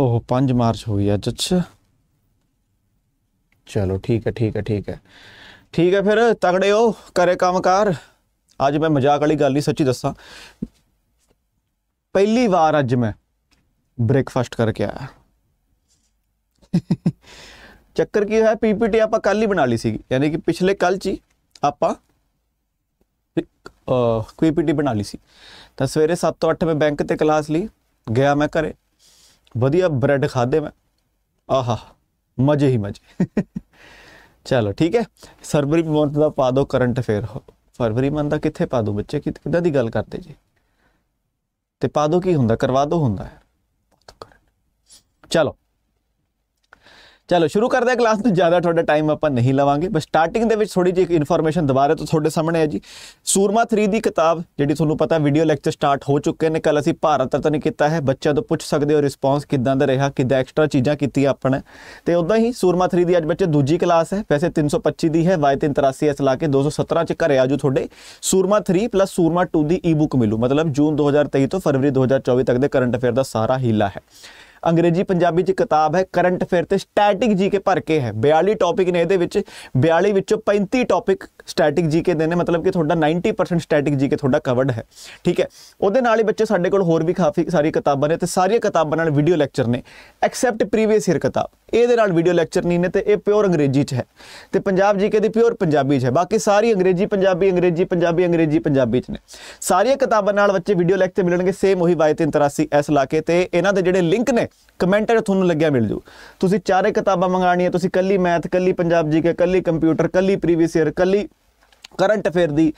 ਉਹ 5 ਮਾਰਚ ਹੋ ਗਈ ਅੱਜ ਅੱਛਾ ਚਲੋ ਠੀਕ ਹੈ ਠੀਕ ਹੈ ਠੀਕ ਹੈ ਠੀਕ ਹੈ ਫਿਰ ਤਗੜੇ ਹੋ ਕਰੇ ਕੰਮਕਾਰ ਅੱਜ ਮੈਂ ਮਜ਼ਾਕ ਵਾਲੀ ਗੱਲ ਨਹੀਂ ਸੱਚੀ ਦੱਸਾਂ ਪਹਿਲੀ ਵਾਰ ਅੱਜ ਮੈਂ ਬ੍ਰੇਕਫਾਸਟ ਕਰਕੇ ਆਇਆ ਚੱਕਰ ਕੀ ਹੋਇਆ ਪੀਪੀਟੀ ਆਪਾਂ ਕੱਲ ਹੀ ਬਣਾ ਲਈ ਸੀ ਯਾਨੀ ਕਿ ਪਿਛਲੇ ਕੱਲ ਚ ਆਪਾਂ ਪੀਪੀਟੀ ਬਣਾ ਲਈ ਸੀ ਤਾਂ ਸਵੇਰੇ 7 ਤੋਂ 8 ਮੈਂ ਬੈਂਕ ਤੇ ਕਲਾਸ ਲਈ ਗਿਆ ਮੈਂ ਘਰੇ ਵਧੀਆ ਬ੍ਰੈਡ ਖਾਦੇ ਮੈਂ ਆਹਾ ਮਜ਼ੇ ਹੀ ਮਜ਼ੇ ਚਲੋ ਠੀਕ ਹੈ ਸਰਵਰੀ ਮੰਥ ਦਾ ਪਾ ਦੋ ਕਰੰਟ ਅਫੇਅਰ ਫਰਵਰੀ ਮੰਥ ਦਾ ਕਿੱਥੇ ਪਾ ਦੋ ਬੱਚੇ ਕਿੱਦਾਂ ਦੀ ਗੱਲ ਕਰਦੇ ਜੀ ਤੇ ਪਾ ਦੋ ਕੀ ਹੁੰਦਾ ਕਰਵਾ ਦੋ ਹੁੰਦਾ ਹੈ ਚਲੋ ਚਲੋ ਸ਼ੁਰੂ ਕਰਦੇ ਹਾਂ ਕਲਾਸ ਨੂੰ ਜ਼ਿਆਦਾ ਤੁਹਾਡਾ ਟਾਈਮ ਆਪਾਂ ਨਹੀਂ ਲਵਾਂਗੇ ਬਸ ਸਟਾਰਟਿੰਗ ਦੇ ਵਿੱਚ ਥੋੜੀ ਜਿਹੀ ਇਨਫੋਰਮੇਸ਼ਨ ਦੁਬਾਰਾ ਤੋਂ ਤੁਹਾਡੇ ਸਾਹਮਣੇ ਹੈ ਜੀ ਸੂਰਮਾ 3 ਦੀ ਕਿਤਾਬ ਜਿਹੜੀ ਤੁਹਾਨੂੰ ਪਤਾ ਵੀਡੀਓ ਲੈਕਚਰ ਸਟਾਰਟ ਹੋ ਚੁੱਕੇ ਨੇ ਕੱਲ ਅਸੀਂ ਭਾਰਤ ਰਤਨ ਕੀਤਾ ਹੈ ਬੱਚਿਆਂ ਤੋਂ ਪੁੱਛ ਸਕਦੇ ਹੋ ਰਿਸਪੌਂਸ ਕਿਦਾਂ ਦਾ ਰਿਹਾ ਕਿਦਾਂ ਐਕਸਟਰਾ ਚੀਜ਼ਾਂ ਕੀਤੀ ਆਪਣਾ ਤੇ ਉਦਾਂ ਹੀ ਸੂਰਮਾ 3 ਦੀ ਅੱਜ ਬੱਚੇ ਦੂਜੀ ਕਲਾਸ ਹੈ ਵੈਸੇ 325 ਦੀ ਹੈ Y383 ਐਸ ਲਾ ਕੇ 217 ਚ ਘਰੇ ਆਜੂ ਤੁਹਾਡੇ ਸੂਰਮਾ 3 ਪਲੱਸ ਸੂਰਮਾ 2 ਦੀ ਈ-ਬੁੱਕ ਮਿਲੂ ਮਤਲਬ ਜੂਨ 2023 ਤੋਂ ਫਰਵਰੀ 2024 ਤੱਕ ਦੇ ਕਰੰਟ ਅਫੇਅਰ ਦਾ ਸਾਰਾ ਹੀਲਾ ਹੈ ਅੰਗਰੇਜ਼ੀ ਪੰਜਾਬੀ 'ਚ ਕਿਤਾਬ ਹੈ ਕਰੰਟ ਅਫੇਅਰ ਤੇ ਸਟੈਟਿਕ ਜੀਕੇ ਭਰ ਕੇ ਹੈ 42 ਟੌਪਿਕ ਨੇ ਇਹਦੇ ਵਿੱਚ 42 ਵਿੱਚੋਂ 35 ਟੌਪਿਕ ਸਟੈਟਿਕ ਜੀਕੇ ਦੇ ਨੇ ਮਤਲਬ ਕਿ ਤੁਹਾਡਾ 90% ਸਟੈਟਿਕ ਜੀਕੇ ਤੁਹਾਡਾ ਕਵਰਡ ਹੈ ਠੀਕ ਹੈ ਉਹਦੇ ਨਾਲ ਹੀ ਬੱਚੇ ਸਾਡੇ ਕੋਲ ਹੋਰ ਵੀ ਕਾਫੀ ਸਾਰੀ ਕਿਤਾਬਾਂ ਨੇ ਤੇ ਸਾਰੀਆਂ ਕਿਤਾਬਾਂ ਨਾਲ ਵੀਡੀਓ ਲੈਕਚਰ ਨੇ ਐਕਸੈਪਟ ਪ੍ਰੀਵੀਅਸ ਈਅਰ ਕਿਤਾਬ ਇਹਦੇ ਨਾਲ ਵੀਡੀਓ ਲੈਕਚਰ ਨਹੀਂ ਨੇ ਤੇ ਇਹ ਪਿਓਰ ਅੰਗਰੇਜ਼ੀ 'ਚ ਹੈ ਤੇ ਪੰਜਾਬ ਜੀਕੇ ਦੀ ਪਿਓਰ ਪੰਜਾਬੀ 'ਚ ਹੈ ਬਾਕੀ ਸਾਰੀ ਅੰਗਰੇਜ਼ੀ ਪੰਜਾਬੀ ਅੰਗਰੇਜ਼ੀ ਪੰਜਾਬੀ ਅੰਗਰੇਜ਼ੀ ਪੰਜਾਬੀ 'ਚ ਨੇ ਸਾਰੀਆਂ ਕਿਤਾਬਾਂ ਨਾਲ ਬੱਚੇ ਵੀਡੀਓ ਲੈਕਚਰ ਮਿਲਣਗੇ ਸੇਮ ਉਹੀ 383 ਐਸ ਲਾ ਕੇ ਤੇ ਇਹਨਾਂ ਦੇ ਜਿਹੜੇ ਲਿੰਕ ਨੇ ਕਮੈਂਟ ਜੋ ਤੁਹਾਨੂੰ ਲੱਗਿਆ ਮਿਲ ਜੂ ਤੁਸੀਂ ਚਾਰੇ ਕਿਤਾਬਾਂ ਮੰਗਾਣੀਆਂ ਤੁਸੀਂ ਕੱਲੀ ਮੈਥ ਕੱਲੀ ਪੰਜਾਬ ਜੀਕੇ ਕੱਲੀ ਕੰਪਿਊਟਰ ਕੱਲੀ ਪ੍ਰੀਵੀਅਸ ਈਅਰ ਕੱਲੀ ਕਰੰਟ ਅਫੇਅਰ ਦੀ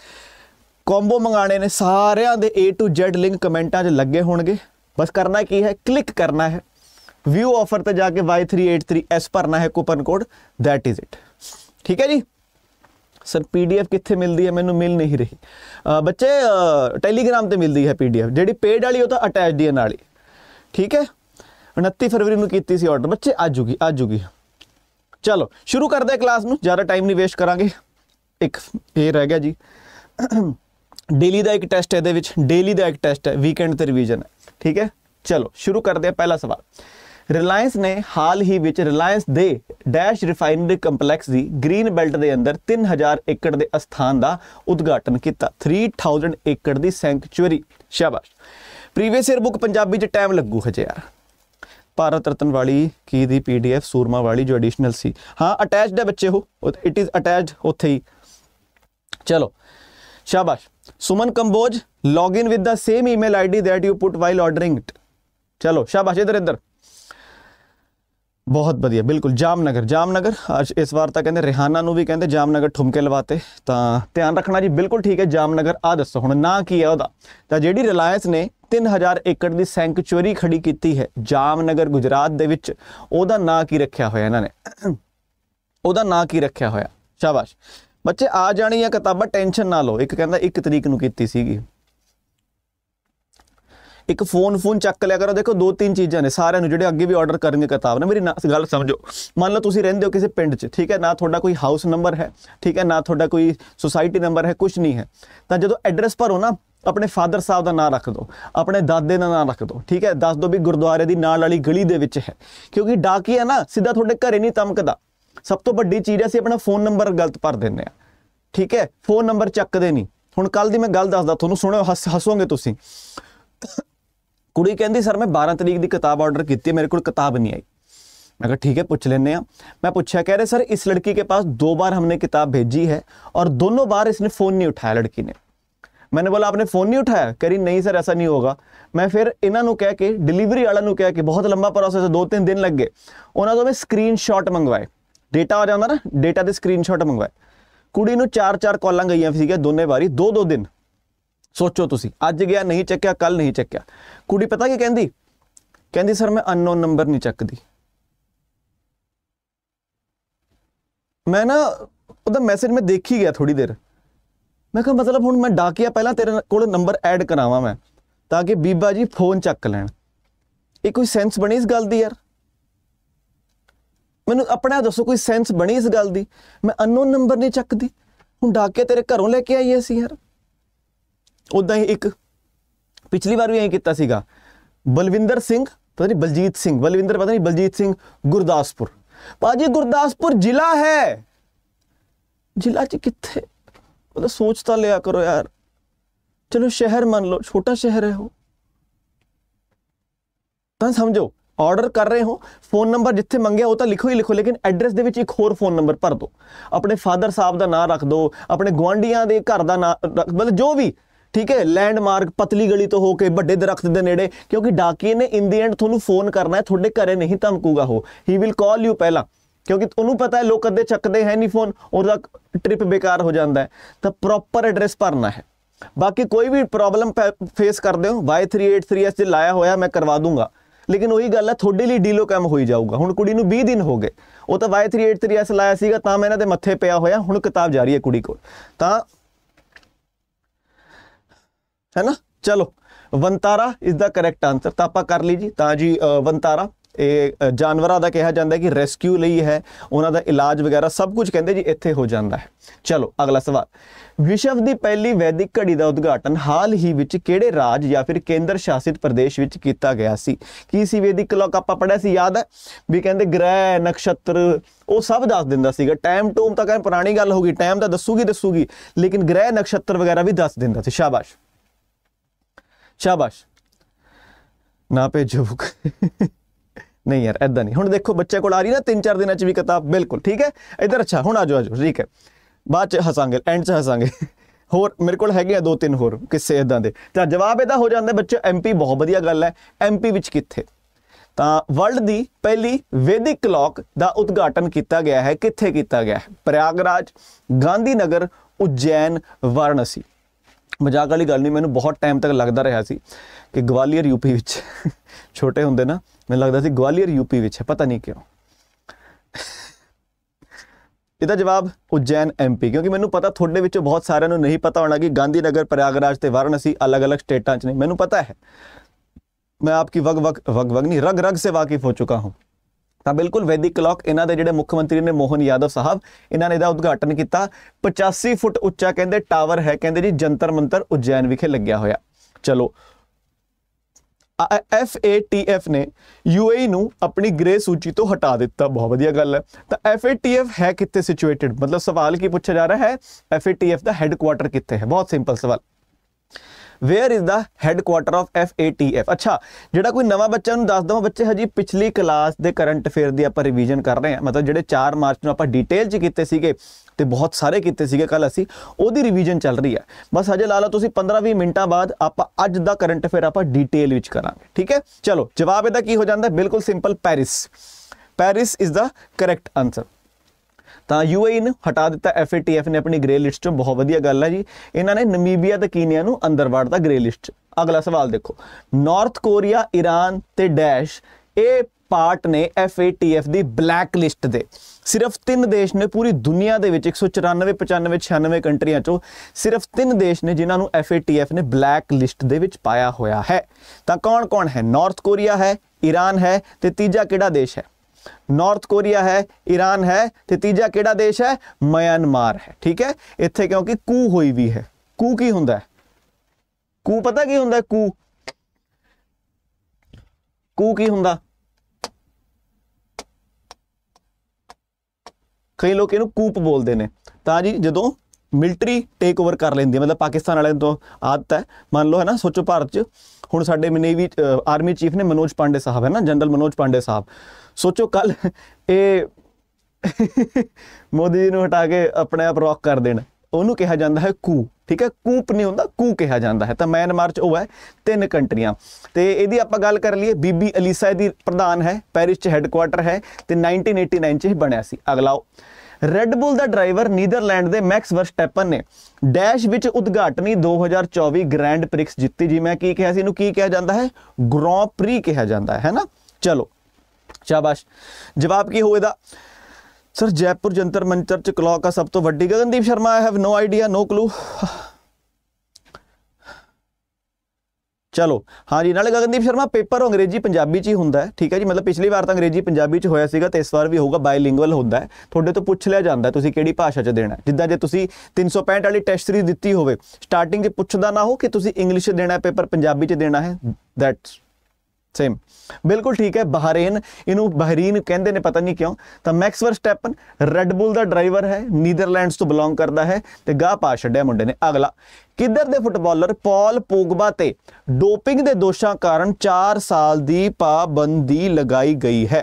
ਕੰਬੋ ਮੰਗਾਣੇ ਨੇ ਸਾਰਿਆਂ ਦੇ A to Z ਲਿੰਕ ਕਮੈਂਟਾਂ 'ਚ ਲੱਗੇ ਹੋਣਗੇ ਬਸ ਕਰਨਾ ਕੀ ਹੈ ਕਲਿੱਕ ਕਰਨਾ ਹੈ ਵਿਊ ਆਫਰ ਤੇ ਜਾ ਕੇ Y383S ਭਰਨਾ ਹੈ coupon code that is it ਠੀਕ ਹੈ ਜੀ ਸਰ ਪੀਡੀਐਫ ਕਿੱਥੇ ਮਿਲਦੀ ਹੈ ਮੈਨੂੰ ਮਿਲ ਨਹੀਂ ਰਹੀ ਬੱਚੇ ਟੈਲੀਗ੍ਰਾਮ ਤੇ ਮਿਲਦੀ ਹੈ ਪੀਡੀਐਫ ਜਿਹੜੀ ਪੇਡ ਵਾਲੀ ਉਹ ਤਾਂ ਅਟੈਚਡ ਹੀ ਹੈ ਨਾਲ ਹੀ ਠੀਕ ਹੈ 29 ਫਰਵਰੀ ਨੂੰ ਕੀਤੀ ਸੀ ਆਰਡਰ ਬੱਚੇ ਆ ਜੂਗੀ ਆ ਜੂਗੀ ਚਲੋ ਸ਼ੁਰੂ ਕਰਦੇ ਆ ਕਲਾਸ ਨੂੰ ਜ਼ਿਆਦਾ ਟਾਈਮ ਨਹੀਂ ਵੇਸਟ ਕਰਾਂਗੇ ਇੱਕ ਇਹ ਰਹਿ ਗਿਆ ਜੀ ਡੇਲੀ ਦਾ ਇੱਕ ਟੈਸਟ ਹੈ ਇਹਦੇ ਵਿੱਚ ਡੇਲੀ ਦਾ ਇੱਕ ਟੈਸਟ ਹੈ ਵੀਕਐਂਡ ਤੇ ਰਿਵੀਜ਼ਨ ਹੈ ਠੀਕ ਹੈ ਚਲੋ ਸ਼ੁਰੂ ਕਰਦੇ ਆ ਪਹਿਲਾ ਸਵਾਲ ਰਿਲਾਇੰਸ ਨੇ ਹਾਲ ਹੀ ਵਿੱਚ ਰਿਲਾਇੰਸ ਦੇ ਡੈਸ਼ ਰਿਫਾਈਨਰੀ ਕੰਪਲੈਕਸ ਦੀ ਗ੍ਰੀਨ ਬੈਲਟ ਦੇ ਅੰਦਰ 3000 ਏਕੜ ਦੇ ਸਥਾਨ ਦਾ ਉਦਘਾਟਨ ਕੀਤਾ 3000 ਏਕੜ ਦੀ ਸੈਂਕਚੂਰੀ ਸ਼ਾਬਾਸ਼ ਪ੍ਰੀਵੀਅਸ ਈਅਰ ਬੁੱਕ ਪੰਜਾਬੀ ਚ ਟਾਈਮ ਲੱਗੂ ਹਜੇ ਯਾਰ ਭਾਰਤ ਰਤਨ ਵਾਲੀ ਕੀ ਦੀ ਪੀਡੀਐਫ ਸੂਰਮਾ ਵਾਲੀ ਜੋ ਐਡੀਸ਼ਨਲ ਸੀ ਹਾਂ ਅਟੈਚਡ ਹੈ ਬੱਚੇ ਉਹ ਇਟ ਇਜ਼ ਅਟੈਚਡ ਉੱਥੇ ਹੀ ਚਲੋ ਸ਼ਾਬਾਸ਼ Suman Kamboj log in with the same email ID that you put while ordering it चलो शाबाश इधर इधर ਬਹੁਤ ਵਧੀਆ ਬਿਲਕੁਲ ਜਾਮਨਗਰ ਜਾਮਨਗਰ ਅੱਜ ਇਸ ਵਾਰ ਤਾਂ ਕਹਿੰਦੇ ਰਿਹਾਨਾ ਨੂੰ ਵੀ ਕਹਿੰਦੇ ਜਾਮਨਗਰ ਠੁਮਕੇ ਲਵਾਤੇ ਤਾਂ ਧਿਆਨ ਰੱਖਣਾ ਜੀ ਬਿਲਕੁਲ ਠੀਕ ਹੈ ਜਾਮਨਗਰ ਆ ਦੱਸੋ ਹੁਣ ਨਾ ਕੀ ਹੈ ਉਹਦਾ ਤਾਂ ਜਿਹੜੀ ਰਿਲਾਇੰਸ ਨੇ 3000 ਏਕੜ ਦੀ ਸੈਂਕਚੂਰੀ ਖੜੀ ਕੀਤੀ ਹੈ ਜਾਮਨਗਰ ਗੁਜਰਾਤ ਦੇ ਵਿੱਚ ਉਹਦਾ ਨਾਂ ਕੀ ਰੱਖਿਆ ਹੋਇਆ ਇਹਨਾਂ ਨੇ ਉਹਦਾ ਨਾਂ ਕੀ ਰੱਖਿਆ ਹੋਇਆ ਸ਼ਾਬਾਸ਼ ਬੱਚੇ ਆ ਜਾਣੀ ਹੈ ਕਿਤਾਬਾਂ ਟੈਨਸ਼ਨ ਨਾ ਲਓ ਇੱਕ ਕਹਿੰਦਾ ਇੱਕ ਤਰੀਕ ਨੂੰ ਕੀਤੀ ਸੀਗੀ ਇੱਕ ਫੋਨ ਫੋਨ ਚੱਕ ਲਿਆ ਕਰੋ ਦੇਖੋ ਦੋ ਤਿੰਨ ਚੀਜ਼ਾਂ ਨੇ ਸਾਰਿਆਂ ਨੂੰ ਜਿਹੜੇ ਅੱਗੇ ਵੀ ਆਰਡਰ ਕਰਨਗੇ ਕਿਤਾਬ ਨਾ ਮੇਰੀ ਗੱਲ ਸਮਝੋ ਮੰਨ ਲਓ ਤੁਸੀਂ ਰਹਿੰਦੇ ਹੋ ਕਿਸੇ ਪਿੰਡ 'ਚ ਠੀਕ ਹੈ ਨਾ ਤੁਹਾਡਾ ਕੋਈ ਹਾਊਸ ਨੰਬਰ ਹੈ ਠੀਕ ਹੈ ਨਾ ਤੁਹਾਡਾ ਕੋਈ ਸੁਸਾਇਟੀ ਨੰਬਰ ਹੈ ਕੁਝ ਨਹੀਂ ਹੈ ਤਾਂ ਜਦੋਂ ਐਡਰੈਸ ਭਰੋ ਨਾ ਆਪਣੇ ਫਾਦਰ ਸਾਹਿਬ ਦਾ ਨਾਮ ਰੱਖ ਦਿਓ ਆਪਣੇ ਦਾਦੇ ਦਾ ਨਾਮ ਰੱਖ ਦਿਓ ਠੀਕ ਹੈ ਦੱਸ ਦਿਓ ਵੀ ਗੁਰਦੁਆਰੇ ਦੀ ਨਾਲ ਵਾਲੀ ਗਲੀ ਦੇ ਵਿੱਚ ਹੈ ਕਿਉਂਕਿ ਡਾਕੀ ਹੈ ਨਾ ਸਿੱਧਾ ਤੁਹਾਡੇ ਘਰੇ ਨਹੀਂ ਤਮਕਦਾ ਸਭ ਤੋਂ ਵੱਡੀ ਚੀਜ਼ ਹੈ ਅਸੀਂ ਆਪਣਾ ਫੋਨ ਨੰਬਰ ਗਲਤ ਭਰ ਦਿੰਦੇ ਆ ਠੀਕ ਹੈ ਫੋਨ ਨੰਬਰ ਚੱਕਦੇ ਨਹੀਂ ਹੁਣ ਕੱਲ ਦੀ ਮੈਂ ਗੱਲ ਦੱਸਦਾ ਤੁਹਾਨੂੰ ਸੁਣਿਓ ਹੱਸੋਗੇ ਤੁਸੀਂ ਕੁੜੀ ਕਹਿੰਦੀ ਸਰ ਮੈਂ 12 ਤਰੀਕ ਦੀ ਕਿਤਾਬ ਆਰਡਰ ਕੀਤੀ ਮੇਰੇ ਕੋਲ ਕਿਤਾਬ ਨਹੀਂ ਆਈ मैं कहा ठीक है पूछ लेने हैं मैं पूछा कह रहे सर इस लड़की के पास दो बार हमने किताब भेजी है और दोनों बार इसने फ़ोन नहीं उठाया लड़की ने मैंने बोला आपने फ़ोन नहीं उठाया कह रही नहीं सर ऐसा नहीं होगा मैं फिर इन्होंने कह के डिलीवरी वाला कह के बहुत लंबा प्रोसेस दो तीन दिन लग गए उन्होंने तो मैं स्क्रीनशॉट मंगवाए ਡੇਟਾ ਆ ਜਾਂਦਾ ਨਾ ਡੇਟਾ ਦੇ ਸਕਰੀਨਸ਼ਾਟ ਮੰਗਵਾਏ ਕੁੜੀ ਨੂੰ ਚਾਰ ਚਾਰ ਕਾਲਾਂ ਗਈਆਂ ਸੀਗੀਆਂ ਦੋਨੇ ਵਾਰੀ ਦੋ ਦੋ ਦਿਨ ਸੋਚੋ ਤੁਸੀਂ ਅੱਜ ਗਿਆ ਨਹੀਂ ਚੱਕਿਆ ਕੱਲ ਨਹੀਂ ਚੱਕਿਆ ਕੁੜੀ ਪਤਾ ਕੀ ਕਹਿੰਦੀ ਕਹਿੰਦੀ ਸਰ ਮੈਂ ਅਨਨੋਨ ਨੰਬਰ ਨਹੀਂ ਚੱਕਦੀ ਮੈਂ ਨਾ ਉਹਦਾ ਮੈਸੇਜ ਮੈਂ ਦੇਖ ਹੀ ਗਿਆ ਥੋੜੀ ਦੇਰ ਮੈਂ ਕਿਹਾ ਮਤਲਬ ਹੁਣ ਮੈਂ ਡਾਕਿਆ ਪਹਿਲਾਂ ਤੇਰੇ ਕੋਲ ਨੰਬਰ ਐਡ ਕਰਾਵਾਂ ਮੈਂ ਤਾਂ ਕਿ ਬੀਬਾ ਜੀ ਫੋਨ ਚੱਕ ਲੈਣ ਇਹ ਕੋਈ ਸੈਂਸ ਬਣੀ ਇਸ ਗੱਲ ਦੀ ਯਾਰ ਮੈਨੂੰ ਆਪਣਾ ਦੱਸੋ ਕੋਈ ਸੈਂਸ ਬਣੀ ਇਸ ਗੱਲ ਦੀ ਮੈਂ ਅਨਨੋਨ ਨੰਬਰ ਨਹੀਂ ਚੱਕਦੀ ਹੁਣ ਡਾਕਿਆ ਤੇਰੇ ਘਰੋਂ ਲੈ ਕੇ ਆਈ ਐ ਸੀ ਯਾਰ ਉਦਾਂ ਹੀ ਇੱਕ ਪਿਛਲੀ ਵਾਰ ਵੀ ਐਂ ਕੀਤਾ ਸੀਗਾ ਬਲਵਿੰਦਰ ਸਿੰਘ ਪਤਾ ਨਹੀਂ ਬਲਜੀਤ ਸਿੰਘ ਬਲਵਿੰਦਰ ਪਤਾ ਨਹੀਂ ਬਲਜੀਤ ਸਿੰਘ ਗੁਰਦਾਸਪੁਰ ਬਾਜੀ ਗੁਰਦਾਸਪੁਰ ਜ਼ਿਲ੍ਹਾ ਹੈ ਜ਼ਿਲ੍ਹਾ ਚ ਕਿੱਥੇ ਮਤਲਬ ਸੋਚ ਤਾਂ ਲਿਆ ਕਰੋ ਯਾਰ ਚਲੋ ਸ਼ਹਿਰ ਮੰਨ ਲਓ ਛੋਟਾ ਸ਼ਹਿਰ ਹੈ ਉਹ ਤਾਂ ਸਮਝੋ ਆਰਡਰ ਕਰ ਰਹੇ ਹੋ ਫੋਨ ਨੰਬਰ ਜਿੱਥੇ ਮੰਗਿਆ ਉਹ ਤਾਂ ਲਿਖੋ ਹੀ ਲਿਖੋ ਲੇਕਿਨ ਐਡਰੈਸ ਦੇ ਵਿੱਚ ਇੱਕ ਹੋਰ ਫੋਨ ਨੰਬਰ ਭਰ ਦਿਓ ਆਪਣੇ ਫਾਦਰ ਸਾਹਿਬ ਦਾ ਨਾਮ ਰੱਖ ਦਿਓ ਆਪਣੇ ਗਵਾਂਡੀਆਂ ਦੇ ਘਰ ਦਾ ਨਾਮ ਮਤਲਬ ਜੋ ਵੀ ਠੀਕ ਹੈ ਲੈਂਡਮਾਰਕ ਪਤਲੀ ਗਲੀ ਤੋਂ ਹੋ ਕੇ ਵੱਡੇ ਦਰਖਤ ਦੇ ਨੇੜੇ ਕਿਉਂਕਿ ਡਾਕੀਏ ਨੇ ਇਨ ਦੀ ਐਂਡ ਤੁਹਾਨੂੰ ਫੋਨ ਕਰਨਾ ਹੈ ਤੁਹਾਡੇ ਘਰੇ ਨਹੀਂ ਧਮਕੂਗਾ ਉਹ ਹੀ ਵਿਲ ਕਾਲ ਯੂ ਪਹਿਲਾਂ ਕਿਉਂਕਿ ਉਹਨੂੰ ਪਤਾ ਹੈ ਲੋਕ ਅੱਦੇ ਚੱਕਦੇ ਹੈ ਨਹੀਂ ਫੋਨ ਉਹਦਾ ਟ੍ਰਿਪ ਬੇਕਾਰ ਹੋ ਜਾਂਦਾ ਹੈ ਤਾਂ ਪ੍ਰੋਪਰ ਐਡਰੈਸ ਭਰਨਾ ਹੈ ਬਾਕੀ ਕੋਈ ਵੀ ਪ੍ਰੋਬਲਮ ਫੇਸ ਕਰਦੇ ਹੋ Y383S ਜੇ ਲਾਇਆ ਹੋਇਆ ਮੈਂ ਕਰਵਾ ਦੂੰਗਾ ਲੇਕਿਨ ਉਹੀ ਗੱਲ ਹੈ ਤੁਹਾਡੇ ਲਈ ਡੀਲੋ ਕੰਮ ਹੋਈ ਜਾਊਗਾ ਹੁਣ ਕੁੜੀ ਨੂੰ 20 ਦਿਨ ਹੋ ਗਏ ਉਹ ਤਾਂ Y383S ਲਾਇਆ ਸੀਗਾ ਤਾਂ ਮੈਂ ਇਹਨਾਂ ਦੇ ਮੱਥੇ ਪਿਆ ਹੋਇਆ ਹੁਣ ਕਿਤਾਬ ਜਾਰੀ ਹੈ ਕੁੜੀ ਕੋਲ ਤਾਂ ਹੈ ਨਾ ਚਲੋ ਵੰਤਾਰਾ ਇਸ ਦਾ ਕਰੈਕਟ ਆਨਸਰ ਤਾਂ ਆਪਾਂ ਕਰ ਲਈ ਜੀ ਤਾਂ ਜੀ ਵੰਤਾਰਾ ਇਹ ਜਾਨਵਰਾਂ ਦਾ ਕਿਹਾ ਜਾਂਦਾ ਕਿ ਰੈਸਕਿਊ ਲਈ ਹੈ ਉਹਨਾਂ ਦਾ ਇਲਾਜ ਵਗੈਰਾ ਸਭ ਕੁਝ ਕਹਿੰਦੇ ਜੀ ਇੱਥੇ ਹੋ ਜਾਂਦਾ ਹੈ ਚਲੋ ਅਗਲਾ ਸਵਾਲ ਵਿਸ਼ਵ ਦੀ ਪਹਿਲੀ ਵੈਦਿਕ ਘੜੀ ਦਾ ਉਦਘਾਟਨ ਹਾਲ ਹੀ ਵਿੱਚ ਕਿਹੜੇ ਰਾਜ ਜਾਂ ਫਿਰ ਕੇਂਦਰ ਸ਼ਾਸਿਤ ਪ੍ਰਦੇਸ਼ ਵਿੱਚ ਕੀਤਾ ਗਿਆ ਸੀ ਕੀ ਸੀ ਵੈਦਿਕ ਲੋਕ ਆਪਾਂ ਪੜਿਆ ਸੀ ਯਾਦ ਹੈ ਵੀ ਕਹਿੰਦੇ ਗ੍ਰਹਿ ਨਕਸ਼ਤਰ ਉਹ ਸਭ ਦੱਸ ਦਿੰਦਾ ਸੀਗਾ ਟਾਈਮ ਟੂਮ ਤਾਂ ਕਹਿੰਦੇ ਪੁਰਾਣੀ ਗੱਲ ਹੋ ਗਈ ਟਾਈਮ ਤਾਂ ਦੱਸੂਗੀ ਦੱਸੂਗੀ ਲੇਕਿਨ ਗ੍ਰਹਿ ਨਕਸ਼ਤਰ ਵਗੈਰਾ ਵੀ ਦੱਸ ਦਿੰਦਾ ਸੀ ਸ਼ਾਬਾਸ਼ ਸ਼ਾਬਾਸ਼ ਨਾ ਭੇਜੋ ਬੁੱਕ ਨਹੀਂ ਯਾਰ ਐਦਾਂ ਨਹੀਂ ਹੁਣ ਦੇਖੋ ਬੱਚੇ ਕੋਲ ਆ ਰਹੀ ਨਾ ਤਿੰਨ ਚਾਰ ਦਿਨਾਂ ਚ ਵੀ ਕਿਤਾਬ ਬਿਲਕੁਲ ਠੀਕ ਹੈ ਇਧਰ ਅੱਛਾ ਹੁਣ ਆਜੋ ਆਜੋ ਠੀਕ ਹੈ ਬਾਅਦ ਚ ਹਸਾਂਗੇ ਐਂਡ ਚ ਹਸਾਂਗੇ ਹੋਰ ਮੇਰੇ ਕੋਲ ਹੈਗੇ ਆ ਦੋ ਤਿੰਨ ਹੋਰ ਕਿਸੇ ਇਦਾਂ ਦੇ ਤਾਂ ਜਵਾਬ ਇਹਦਾ ਹੋ ਜਾਂਦਾ ਬੱਚੋ ਐਮਪੀ ਬਹੁਤ ਵਧੀਆ ਗੱਲ ਹੈ ਐਮਪੀ ਵਿੱਚ ਕਿੱਥੇ ਤਾਂ ਵਰਲਡ ਦੀ ਪਹਿਲੀ ਵੈਦਿਕ ਕਲੌਕ ਦਾ ਉਦਘਾਟਨ ਕੀਤਾ ਗਿਆ ਹੈ ਕਿੱਥੇ ਕੀਤਾ ਗਿਆ ਹੈ ਪ੍ਰਯਾਗਰਾਜ ਗਾਂਧੀ ਨਗਰ ਉਜੈਨ ਵਾਰਣਸੀ ਮਜ਼ਾਕ ਵਾਲੀ ਗੱਲ ਨਹੀਂ ਮੈਨੂੰ ਬਹੁਤ ਟਾਈਮ ਤੱਕ ਲੱਗਦਾ ਰਿਹਾ ਸੀ ਕਿ ਗਵਾਲੀਅਰ ਯੂਪੀ ਵਿੱਚ ਛੋਟੇ ਹੁੰਦੇ ਨਾ ਮੈਨੂੰ ਲੱਗਦਾ ਸੀ ਗਵਾਲੀਅਰ ਯੂਪੀ ਵਿੱਚ ਹੈ ਪਤਾ ਨਹੀਂ ਕਿਉਂ ਇਹਦਾ ਜਵਾਬ ਉਜੈਨ ਐਮਪੀ ਕਿਉਂਕਿ ਮੈਨੂੰ ਪਤਾ ਤੁਹਾਡੇ ਵਿੱਚੋਂ ਬਹੁਤ ਸਾਰਿਆਂ ਨੂੰ ਨਹੀਂ ਪਤਾ ਹੋਣਾ ਕਿ ਗਾਂਧੀ ਨਗਰ ਪ੍ਰਯਾਗਰਾਜ ਤੇ ਵਾਰਾਣਸੀ ਅਲੱਗ-ਅਲੱਗ ਸਟੇਟਾਂ 'ਚ ਨੇ ਮੈਨੂੰ ਪਤਾ ਹੈ ਮੈਂ ਆਪਕੀ ਵਗ ਵਗ ਵਗ ਵਗ ਨਹੀਂ ਰਗ ਰਗ ਸੇ ਵਾਕਿਫ ਹੋ ਚੁੱਕਾ ਹਾਂ ਤਾਂ ਬਿਲਕੁਲ ਵੈਦਿਕ ਕਲੌਕ ਇਹਨਾਂ ਦੇ ਜਿਹੜੇ ਮੁੱਖ ਮੰਤਰੀ ਨੇ ਮੋਹਨ ਯਾਦਵ ਸਾਹਿਬ ਇਹਨਾਂ ਨੇ ਇਹਦਾ ਉਦਘਾਟਨ ਕੀਤਾ 85 ਫੁੱਟ ਉੱਚਾ ਕਹਿੰਦੇ ਟਾਵਰ ਹੈ ਕਹਿੰਦੇ ਜੀ ਜੰਤਰ ਮੰਤਰ ਉਜੈਨ ਵਿਖੇ ਲੱਗਿਆ ਹੋਇਆ ਚਲੋ FATF ਨੇ UAE ਨੂੰ ਆਪਣੀ ਗ੍ਰੇ ਸੂਚੀ ਤੋਂ ਹਟਾ ਦਿੱਤਾ ਬਹੁਤ ਵਧੀਆ ਗੱਲ ਹੈ ਤਾਂ FATF ਹੈ ਕਿੱਥੇ ਸਿਚੁਏਟਡ ਮਤਲਬ ਸਵਾਲ ਕੀ ਪੁੱਛਿਆ ਜਾ ਰਿਹਾ ਹੈ FATF ਦਾ ਹੈੱਡਕੁਆਰਟਰ ਕਿੱਥੇ ਹੈ ਬਹੁਤ ਸਿੰਪਲ ਸਵਾਲ where is the headquarter of FATF ਅੱਛਾ ਜਿਹੜਾ ਕੋਈ ਨਵਾਂ ਬੱਚਾ ਨੂੰ ਦੱਸ ਦਵਾਂ ਬੱਚੇ ਹਜੀ ਪਿਛਲੀ ਕਲਾਸ ਦੇ ਕਰੰਟ ਅਫੇਅਰ ਦੀ ਆਪਾਂ ਰਿਵੀਜ਼ਨ ਕਰ ਰਹੇ ਹਾਂ ਮਤਲਬ ਜਿਹੜੇ 4 ਮਾਰਚ ਨੂੰ ਆਪਾਂ ਡਿਟੇਲ 'ਚ ਕੀਤੇ ਸੀਗੇ ਤੇ ਬਹੁਤ ਸਾਰੇ ਕੀਤੇ ਸੀਗੇ ਕੱਲ ਅਸੀਂ ਉਹਦੀ ਰਿਵੀਜ਼ਨ ਚੱਲ ਰਹੀ ਹੈ ਬਸ ਹਜੇ ਲਾ ਲਓ ਤੁਸੀਂ 15-20 ਮਿੰਟਾਂ ਬਾਅਦ ਆਪਾਂ ਅੱਜ ਦਾ ਕਰੰਟ ਅਫੇਅਰ ਆਪਾਂ ਡਿਟੇਲ ਵਿੱਚ ਕਰਾਂਗੇ ਠੀਕ ਹੈ ਚਲੋ ਜਵਾਬ ਇਹਦਾ ਕੀ ਹੋ ਜਾਂਦਾ ਬਿਲਕੁਲ simple Paris Paris is the correct answer ਤਾਂ ਯੂਏਈ e ਨੂੰ ਹਟਾ ਦਿੱਤਾ ਐਫਏਟੀਐਫ ਨੇ ਆਪਣੀ ਗ੍ਰੇ ਲਿਸਟ ਚੋਂ ਬਹੁਤ ਵਧੀਆ ਗੱਲ ਹੈ ਜੀ ਇਹਨਾਂ ਨੇ ਨਮੀਬੀਆ ਤੇ ਕੀਨੀਆ ਨੂੰ ਅੰਦਰ ਵੜਦਾ ਗ੍ਰੇ ਲਿਸਟ ਅਗਲਾ ਸਵਾਲ ਦੇਖੋ ਨਾਰਥ ਕੋਰੀਆ ਈਰਾਨ ਤੇ ਡੈਸ਼ ਇਹ ਪਾਰਟ ਨੇ FATF ਦੀ ਬਲੈਕ ਲਿਸਟ ਦੇ ਸਿਰਫ 3 ਦੇਸ਼ ਨੇ ਪੂਰੀ ਦੁਨੀਆ ਦੇ ਵਿੱਚ 194 95 96 ਕੰਟਰੀਆਂ ਚੋਂ ਸਿਰਫ 3 ਦੇਸ਼ ਨੇ ਜਿਨ੍ਹਾਂ ਨੂੰ FATF ਨੇ ਬਲੈਕ ਲਿਸਟ ਦੇ ਵਿੱਚ ਪਾਇਆ ਹੋਇਆ ਹੈ ਤਾਂ ਕੌਣ-ਕੌਣ ਹੈ ਨਾਰਥ ਕੋਰੀਆ ਹੈ ਈਰਾਨ ਹੈ ਤੇ ਤੀਜਾ ਕਿਹੜਾ ਦੇਸ਼ ਹੈ ਨਾਰਥ ਕੋਰੀਆ ਹੈ ਈਰਾਨ ਹੈ ਤੇ ਤੀਜਾ ਕਿਹੜਾ ਦੇਸ਼ ਹੈ ਮਿਆਂਮਾਰ ਹੈ ਠੀਕ ਹੈ ਇੱਥੇ ਕਿਉਂਕਿ ਕੂ ਹੋਈ ਵੀ ਹੈ ਕੂ ਕੀ ਹੁੰਦਾ ਹੈ ਕੂ ਪਤਾ ਕੀ ਹੁੰਦਾ ਕੂ ਕੂ ਕੀ ਹੁੰਦਾ ਕਈ ਲੋਕ ਇਹਨੂੰ ਕੂਪ ਬੋਲਦੇ ਨੇ ਤਾਂ ਜੀ ਜਦੋਂ ਮਿਲਟਰੀ ਟੇਕ ਓਵਰ ਕਰ ਲੈਂਦੀ ਹੈ ਮਤਲਬ ਪਾਕਿਸਤਾਨ ਵਾਲਿਆਂ ਤੋਂ ਆਦਤ ਹੈ ਮੰਨ ਲਓ ਹੈ ਨਾ ਸੋਚੋ ਭਾਰਤ 'ਚ ਹੁਣ ਸਾਡੇ ਮਨੇਵੀ ਆਰਮੀ ਚੀਫ ਨੇ ਮਨੋਜ ਪਾਂਡੇ ਸਾਹਿਬ ਹੈ ਨਾ ਜਨਰਲ ਮਨੋਜ ਪਾਂਡੇ ਸਾਹਿਬ ਸੋਚੋ ਕੱਲ ਇਹ ਮੋਦੀ ਜੀ ਨੂੰ ਹਟਾ ਕੇ ਆਪਣੇ ਆਪ ਰੌਕ ਕਰ ਦੇਣ ਉਹਨੂੰ ਕਿਹਾ ਜਾਂਦਾ ਹੈ ਕੂ ਠੀਕ ਹੈ ਕੂਪ ਨਹੀਂ ਹੁੰਦਾ ਕੂ ਕਿਹਾ ਜਾਂਦਾ ਹੈ ਤਾਂ ਮਿਆਂਮਾਰ ਚ ਉਹ ਹੈ ਤਿੰਨ ਕੰਟਰੀਆਂ ਤੇ ਇਹਦੀ ਆਪਾਂ ਗੱਲ ਕਰ ਲਈਏ ਬੀਬੀ ਅਲੀਸਾ ਦੀ ਪ੍ਰਧਾਨ ਹੈ ਪੈਰਿਸ ਚ ਹੈੱਡਕੁਆਟਰ ਹੈ ਤੇ 1989 ਚ ਹੀ ਬਣਿਆ ਸੀ ਅਗਲਾ ਰੈੱਡ ਬੁੱਲ ਦਾ ਡਰਾਈਵਰ ਨੀਦਰਲੈਂਡ ਦੇ ਮੈਕਸ ਵਰਸਟੈਪਨ ਨੇ ਡੈਸ਼ ਵਿੱਚ ਉਦਘਾਟਨੀ 2024 ਗ੍ਰੈਂਡ ਪ੍ਰਿਕਸ ਜਿੱਤੀ ਜੀ ਮੈਂ ਕੀ ਕਿਹਾ ਸੀ ਇਹਨੂੰ ਕੀ ਕਿਹਾ ਜਾਂਦਾ ਹੈ ਗ੍ਰਾਂ ਪ੍ਰੀ ਕਿਹਾ ਜਾਂਦਾ ਹੈ ਹੈਨਾ ਚਲੋ ਸ਼ਾਬਾਸ਼ ਜਵਾਬ ਕੀ ਹੋਏਗਾ ਸਰ ਜੈਪੁਰ ਜੰਤਰ ਮੰਤਰ ਚ ਕਲੌਕ ਆ ਸਭ ਤੋਂ ਵੱਡੀ Gagandeep Sharma I have no idea no clue ਚਲੋ ਹਾਂਜੀ ਨਾਲ ਗਗਨਦੀਪ ਸ਼ਰਮਾ ਪੇਪਰ ਅੰਗਰੇਜ਼ੀ ਪੰਜਾਬੀ ਚ ਹੀ ਹੁੰਦਾ ਹੈ ਠੀਕ ਹੈ ਜੀ ਮਤਲਬ ਪਿਛਲੀ ਵਾਰ ਤਾਂ ਅੰਗਰੇਜ਼ੀ ਪੰਜਾਬੀ ਚ ਹੋਇਆ ਸੀਗਾ ਤੇ ਇਸ ਵਾਰ ਵੀ ਹੋਊਗਾ ਬਾਈਲਿੰਗੁਅਲ ਹੁੰਦਾ ਹੈ ਤੁਹਾਡੇ ਤੋਂ ਪੁੱਛ ਲਿਆ ਜਾਂਦਾ ਤੁਸੀਂ ਕਿਹੜੀ ਭਾਸ਼ਾ ਚ ਦੇਣਾ ਜਿੱਦਾਂ ਜੇ ਤੁਸੀਂ 365 ਵਾਲੀ ਟੈਸਟ ਸੀਰੀਜ਼ ਦਿੱਤੀ ਹੋਵੇ ਸਟਾਰਟਿੰਗ 'ਚ ਪੁੱਛਦਾ ਨਾ ਹੋ ਕਿ ਤੁਸੀਂ ਇੰਗਲਿਸ਼ ਦੇਣਾ ਹੈ ਪੇਪਰ ਪੰਜਾਬੀ ਚ ਦੇਣਾ ਹੈ ਦੈਟਸ ਸੇਮ ਬਿਲਕੁਲ ਠੀਕ ਹੈ ਬਹਰੇਨ ਇਹਨੂੰ ਬਹਰੀਨ ਕਹਿੰਦੇ ਨੇ ਪਤਾ ਨਹੀਂ ਕਿਉਂ ਤਾਂ ਮੈਕਸ ਵਰਸਟੈਪਨ ਰੈੱਡ ਬੁੱਲ ਦਾ ਡਰਾਈਵਰ ਹੈ ਨੀਦਰਲੈਂਡਸ ਤੋਂ ਬਿਲੋਂਗ ਕਰਦਾ ਹੈ ਤੇ ਗਾਹ ਪਾ ਛੱਡਿਆ ਮੁੰਡੇ ਨੇ ਅਗਲਾ ਕਿੱਧਰ ਦੇ ਫੁੱਟਬਾਲਰ ਪੌਲ ਪੋਗਬਾ ਤੇ ਡੋਪਿੰਗ ਦੇ ਦੋਸ਼ਾਂ ਕਾਰਨ 4 ਸਾਲ ਦੀ ਪਾਬੰਦੀ ਲਗਾਈ ਗਈ ਹੈ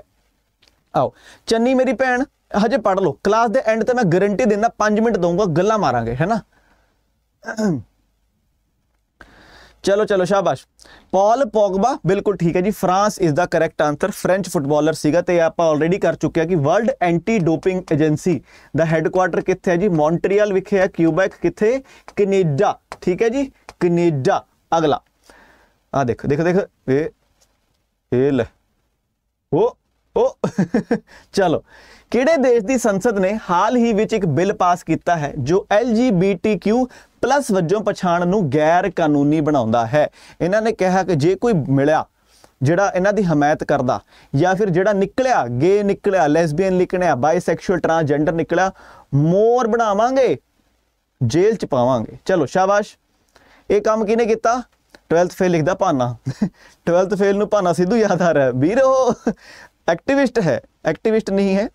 ਆਓ ਚੰਨੀ ਮੇਰੀ ਭੈਣ ਹਜੇ ਪੜ ਲਓ ਕਲਾਸ ਦੇ ਐਂਡ ਤੇ ਮੈਂ ਗਾਰੰਟੀ ਦਿੰਦਾ 5 ਮਿੰਟ ਦਊਂਗਾ ਗੱਲਾਂ ਮਾਰਾਂਗੇ ਹੈਨਾ ਚਲੋ ਚਲੋ ਸ਼ਾਬਾਸ਼ ਪੌਲ ਪੋਗਬਾ ਬਿਲਕੁਲ ਠੀਕ ਹੈ ਜੀ ਫਰਾਂਸ ਇਸ ਦਾ ਕਰੈਕਟ ਆਨਸਰ ਫ੍ਰੈਂਚ ਫੁੱਟਬਾਲਰ ਸੀਗਾ ਤੇ ਆਪਾਂ ਆਲਰੇਡੀ ਕਰ ਚੁੱਕੇ ਆ ਕਿ ਵਰਲਡ ਐਂਟੀ ਡੋਪਿੰਗ ਏਜੰਸੀ ਦਾ ਹੈੱਡਕੁਆਟਰ ਕਿੱਥੇ ਹੈ ਜੀ ਮੌਂਟਰੀਅਲ ਵਿਖੇ ਹੈ ਕਿਊਬੈਕ ਕਿੱਥੇ ਕੈਨੇਡਾ ਠੀਕ ਹੈ ਜੀ ਕੈਨੇਡਾ ਅਗਲਾ ਆ ਦੇਖ ਦੇਖ ਦੇਖ ਇਹ ਇਹ ਲੈ ਉਹ ਉਹ ਚਲੋ ਕਿਹੜੇ ਦੇਸ਼ ਦੀ ਸੰਸਦ ਨੇ ਹਾਲ ਹੀ ਵਿੱਚ ਇੱਕ ਬਿੱਲ ਪਾਸ ਕੀਤਾ ਹੈ ਜੋ ਐਲਜੀਬੀਟੀਕਿਊ ਪਲੱਸ ਵਜੋਂ ਪਛਾਣ ਨੂੰ ਗੈਰ ਕਾਨੂੰਨੀ ਬਣਾਉਂਦਾ ਹੈ ਇਹਨਾਂ ਨੇ ਕਿਹਾ ਕਿ ਜੇ ਕੋਈ ਮਿਲਿਆ ਜਿਹੜਾ ਇਹਨਾਂ ਦੀ ਹਮਾਇਤ ਕਰਦਾ ਜਾਂ ਫਿਰ ਜਿਹੜਾ ਨਿਕਲਿਆ ਗੇ ਨਿਕਲਿਆ ਲੈਸਬੀਅਨ ਨਿਕਲਿਆ ਬਾਈਸੈਕਸ਼ੂਅਲ ਟਰਾਂਸਜੈਂਡਰ ਨਿਕਲਿਆ ਮੋਰ ਬਣਾਵਾਂਗੇ ਜੇਲ੍ਹ ਚ ਪਾਵਾਂਗੇ ਚਲੋ ਸ਼ਾਬਾਸ਼ ਇਹ ਕੰਮ ਕਿਨੇ ਕੀਤਾ 12th ਫੇਲ ਲਿਖਦਾ ਪਾਨਾ 12th ਫੇਲ ਨੂੰ ਪਾਨਾ ਸਿੱਧੂ ਯਾਦ ਆ ਰਿਹਾ ਵੀਰ ਉਹ ਐਕਟਿਵਿਸਟ ਹੈ ਐਕਟਿਵਿਸਟ ਨਹੀਂ ਹੈ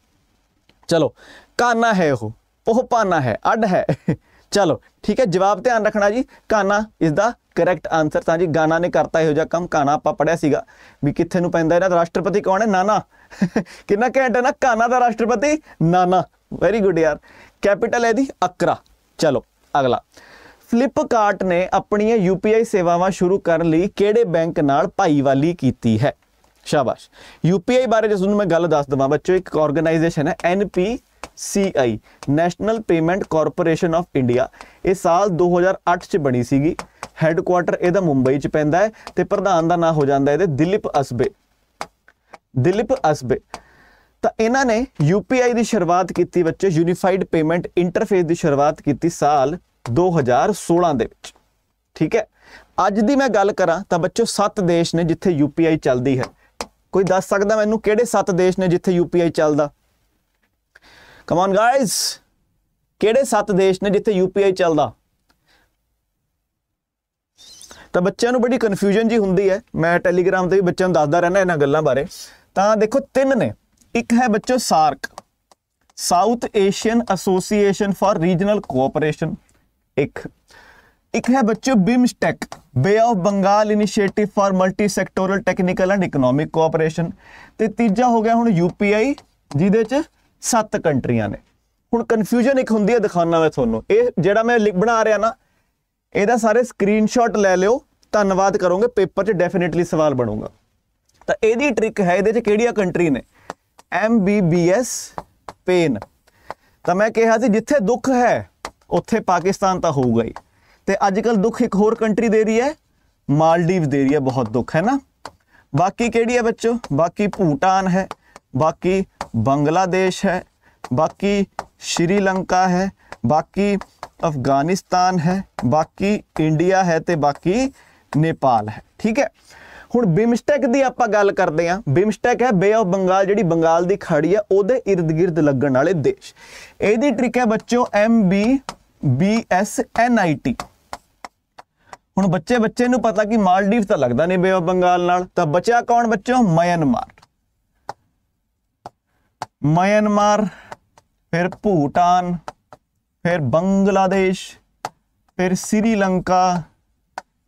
ਚਲੋ ਕਾਨਾ ਹੈ ਉਹ ਉਹ ਪਾਨਾ ਹੈ ਅੱਡ ਹੈ ਚਲੋ ਠੀਕ ਹੈ ਜਵਾਬ ਧਿਆਨ ਰੱਖਣਾ ਜੀ ਕਾਨਾ ਇਸ ਦਾ ਕਰੈਕਟ ਆਨਸਰ ਤਾਂ ਜੀ ਗਾਨਾ ਨੇ ਕਰਤਾ ਇਹੋ ਜਿਹਾ ਕੰਮ ਕਾਨਾ ਆਪਾਂ ਪੜਿਆ ਸੀਗਾ ਵੀ ਕਿੱਥੇ ਨੂੰ ਪੈਂਦਾ ਇਹਦਾ ਰਾਸ਼ਟਰਪਤੀ ਕੌਣ ਹੈ ਨਾਨਾ ਕਿੰਨਾ ਘੈਂਟ ਹੈ ਨਾ ਕਾਨਾ ਦਾ ਰਾਸ਼ਟਰਪਤੀ ਨਾਨਾ ਵੈਰੀ ਗੁੱਡ ਯਾਰ ਕੈਪੀਟਲ ਹੈ ਦੀ ਅਕਰਾ ਚਲੋ ਅਗਲਾ ਫਲਿੱਪਕਾਰਟ ਨੇ ਆਪਣੀਆਂ ਯੂਪੀਆਈ ਸੇਵਾਵਾਂ ਸ਼ੁਰੂ ਕਰਨ ਲਈ ਕਿਹੜੇ ਬੈਂਕ ਨਾਲ ਭਾਈਵਾਲੀ ਕੀਤੀ ਹੈ ਸ਼ਾਬਾਸ਼ ਯੂਪੀਆਈ ਬਾਰੇ ਜਿਸ ਨੂੰ ਮੈਂ ਗੱਲ ਦੱਸ ਦਵਾਂ ਬੱਚੋ ਇੱਕ ਆਰਗੇਨਾਈਜੇਸ਼ਨ ਹੈ NPCI National Payment Corporation of India ਇਹ ਸਾਲ 2008 ਚ ਬਣੀ ਸੀਗੀ ਹੈੱਡਕੁਆਟਰ ਇਹਦਾ ਮੁੰਬਈ ਚ ਪੈਂਦਾ ਹੈ ਤੇ ਪ੍ਰਧਾਨ ਦਾ ਨਾਮ ਹੋ ਜਾਂਦਾ ਇਹਦੇ ਦਿਲੀਪ ਅਸਬੇ ਦਿਲੀਪ ਅਸਬੇ ਤਾਂ ਇਹਨਾਂ ਨੇ ਯੂਪੀਆਈ ਦੀ ਸ਼ੁਰੂਆਤ ਕੀਤੀ ਬੱਚੇ ਯੂਨੀਫਾਈਡ ਪੇਮੈਂਟ ਇੰਟਰਫੇਸ ਦੀ ਸ਼ੁਰੂਆਤ ਕੀਤੀ ਸਾਲ 2016 ਦੇ ਵਿੱਚ ਠੀਕ ਹੈ ਅੱਜ ਦੀ ਮੈਂ ਗੱਲ ਕਰਾਂ ਤਾਂ ਬੱਚੋ 7 ਦੇਸ਼ ਨੇ ਜਿੱਥੇ ਯੂਪੀਆਈ ਚੱਲਦੀ ਹੈ ਕੋਈ ਦੱਸ ਸਕਦਾ ਮੈਨੂੰ ਕਿਹੜੇ 7 ਦੇਸ਼ ਨੇ ਜਿੱਥੇ ਯੂਪੀਆਈ ਚੱਲਦਾ ਕਮ ਔਨ ਗਾਇਜ਼ ਕਿਹੜੇ ਸੱਤ ਦੇਸ਼ ਨੇ ਜਿੱਥੇ ਯੂਪੀਆਈ ਚੱਲਦਾ ਤਾਂ ਬੱਚਿਆਂ ਨੂੰ ਬੜੀ ਕਨਫਿਊਜ਼ਨ ਜੀ ਹੁੰਦੀ ਹੈ ਮੈਂ ਟੈਲੀਗ੍ਰਾਮ ਤੇ ਵੀ ਬੱਚਿਆਂ ਨੂੰ ਦੱਸਦਾ ਰਹਿਣਾ ਇਹਨਾਂ ਗੱਲਾਂ ਬਾਰੇ ਤਾਂ ਦੇਖੋ ਤਿੰਨ ਨੇ ਇੱਕ ਹੈ ਬੱਚੋ SAARC South Asian Association for Regional Cooperation ਇੱਕ ਇੱਕ ਹੈ ਬੱਚੋ BIMSTEC Bay of Bengal Initiative for Multi Sectoral Technical and Economic Cooperation ਤੇ ਤੀਜਾ ਹੋ ਗਿਆ ਹੁਣ ਯੂਪੀਆਈ ਜਿਹਦੇ ਚ ਸੱਤ ਕੰਟਰੀਆਂ ਨੇ ਹੁਣ ਕਨਫਿਊਜ਼ਨ ਇੱਕ ਹੁੰਦੀ ਹੈ ਦਿਖਾਉਣਾ ਮੈਂ ਤੁਹਾਨੂੰ ਇਹ ਜਿਹੜਾ ਮੈਂ ਬਣਾ ਰਿਹਾ ਨਾ ਇਹਦਾ ਸਾਰੇ ਸਕਰੀਨਸ਼ਾਟ ਲੈ ਲਿਓ ਧੰਨਵਾਦ ਕਰੋਗੇ ਪੇਪਰ 'ਚ ਡੈਫੀਨਿਟਲੀ ਸਵਾਲ ਬਣੂਗਾ ਤਾਂ ਇਹਦੀ ਟ੍ਰਿਕ ਹੈ ਇਹਦੇ 'ਚ ਕਿਹੜੀਆਂ ਕੰਟਰੀ ਨੇ ਐਮ ਬੀ ਬੀ ਐਸ ਪੇਨ ਤਾਂ ਮੈਂ ਕਿਹਾ ਸੀ ਜਿੱਥੇ ਦੁੱਖ ਹੈ ਉੱਥੇ ਪਾਕਿਸਤਾਨ ਤਾਂ ਹੋਊਗਾ ਹੀ ਤੇ ਅੱਜ ਕੱਲ ਦੁੱਖ ਇੱਕ ਹੋਰ ਕੰਟਰੀ ਦੇ ਰਹੀ ਹੈ ਮਾਲਦੀਵ ਦੇ ਰਹੀ ਹੈ ਬਹੁਤ ਦੁੱਖ ਹੈ ਨਾ ਬਾਕੀ ਕਿਹੜੀ ਹੈ ਬੱਚੋ ਬਾਕੀ ਭੂਟਾਨ ਹੈ ਬਾਕੀ ਬੰਗਲਾਦੇਸ਼ ਹੈ ਬਾਕੀ ਸ਼੍ਰੀਲੰਕਾ ਹੈ ਬਾਕੀ ਅਫਗਾਨਿਸਤਾਨ ਹੈ ਬਾਕੀ ਇੰਡੀਆ ਹੈ ਤੇ ਬਾਕੀ ਨੇਪਾਲ ਹੈ ਠੀਕ ਹੈ ਹੁਣ ਬਿਮਸਟੈਕ ਦੀ ਆਪਾਂ ਗੱਲ ਕਰਦੇ ਆ ਬਿਮਸਟੈਕ ਹੈ ਬੇ ਆਫ ਬੰਗਾਲ ਜਿਹੜੀ ਬੰਗਾਲ ਦੀ ਖਾੜੀ ਹੈ ਉਹਦੇ ird-gird ਲੱਗਣ ਵਾਲੇ ਦੇਸ਼ ਇਹਦੀ ਟ੍ਰਿਕ ਹੈ ਬੱਚੋ M B B S N I T ਹੁਣ ਬੱਚੇ ਬੱਚੇ ਨੂੰ ਪਤਾ ਕਿ ਮਾਲਦੀਵ ਤਾਂ ਲੱਗਦਾ ਨਹੀਂ ਬੇ ਆਫ ਬੰਗਾਲ ਨਾਲ ਤਾਂ ਬਚਿਆ ਕੌਣ ਬੱਚੋ ਮਿਆਂਮਾਰ ਮਿਆਂਮਾਰ ਫਿਰ ਭੂਟਾਨ ਫਿਰ ਬੰਗਲਾਦੇਸ਼ ਫਿਰ ਸ੍ਰੀਲੰਕਾ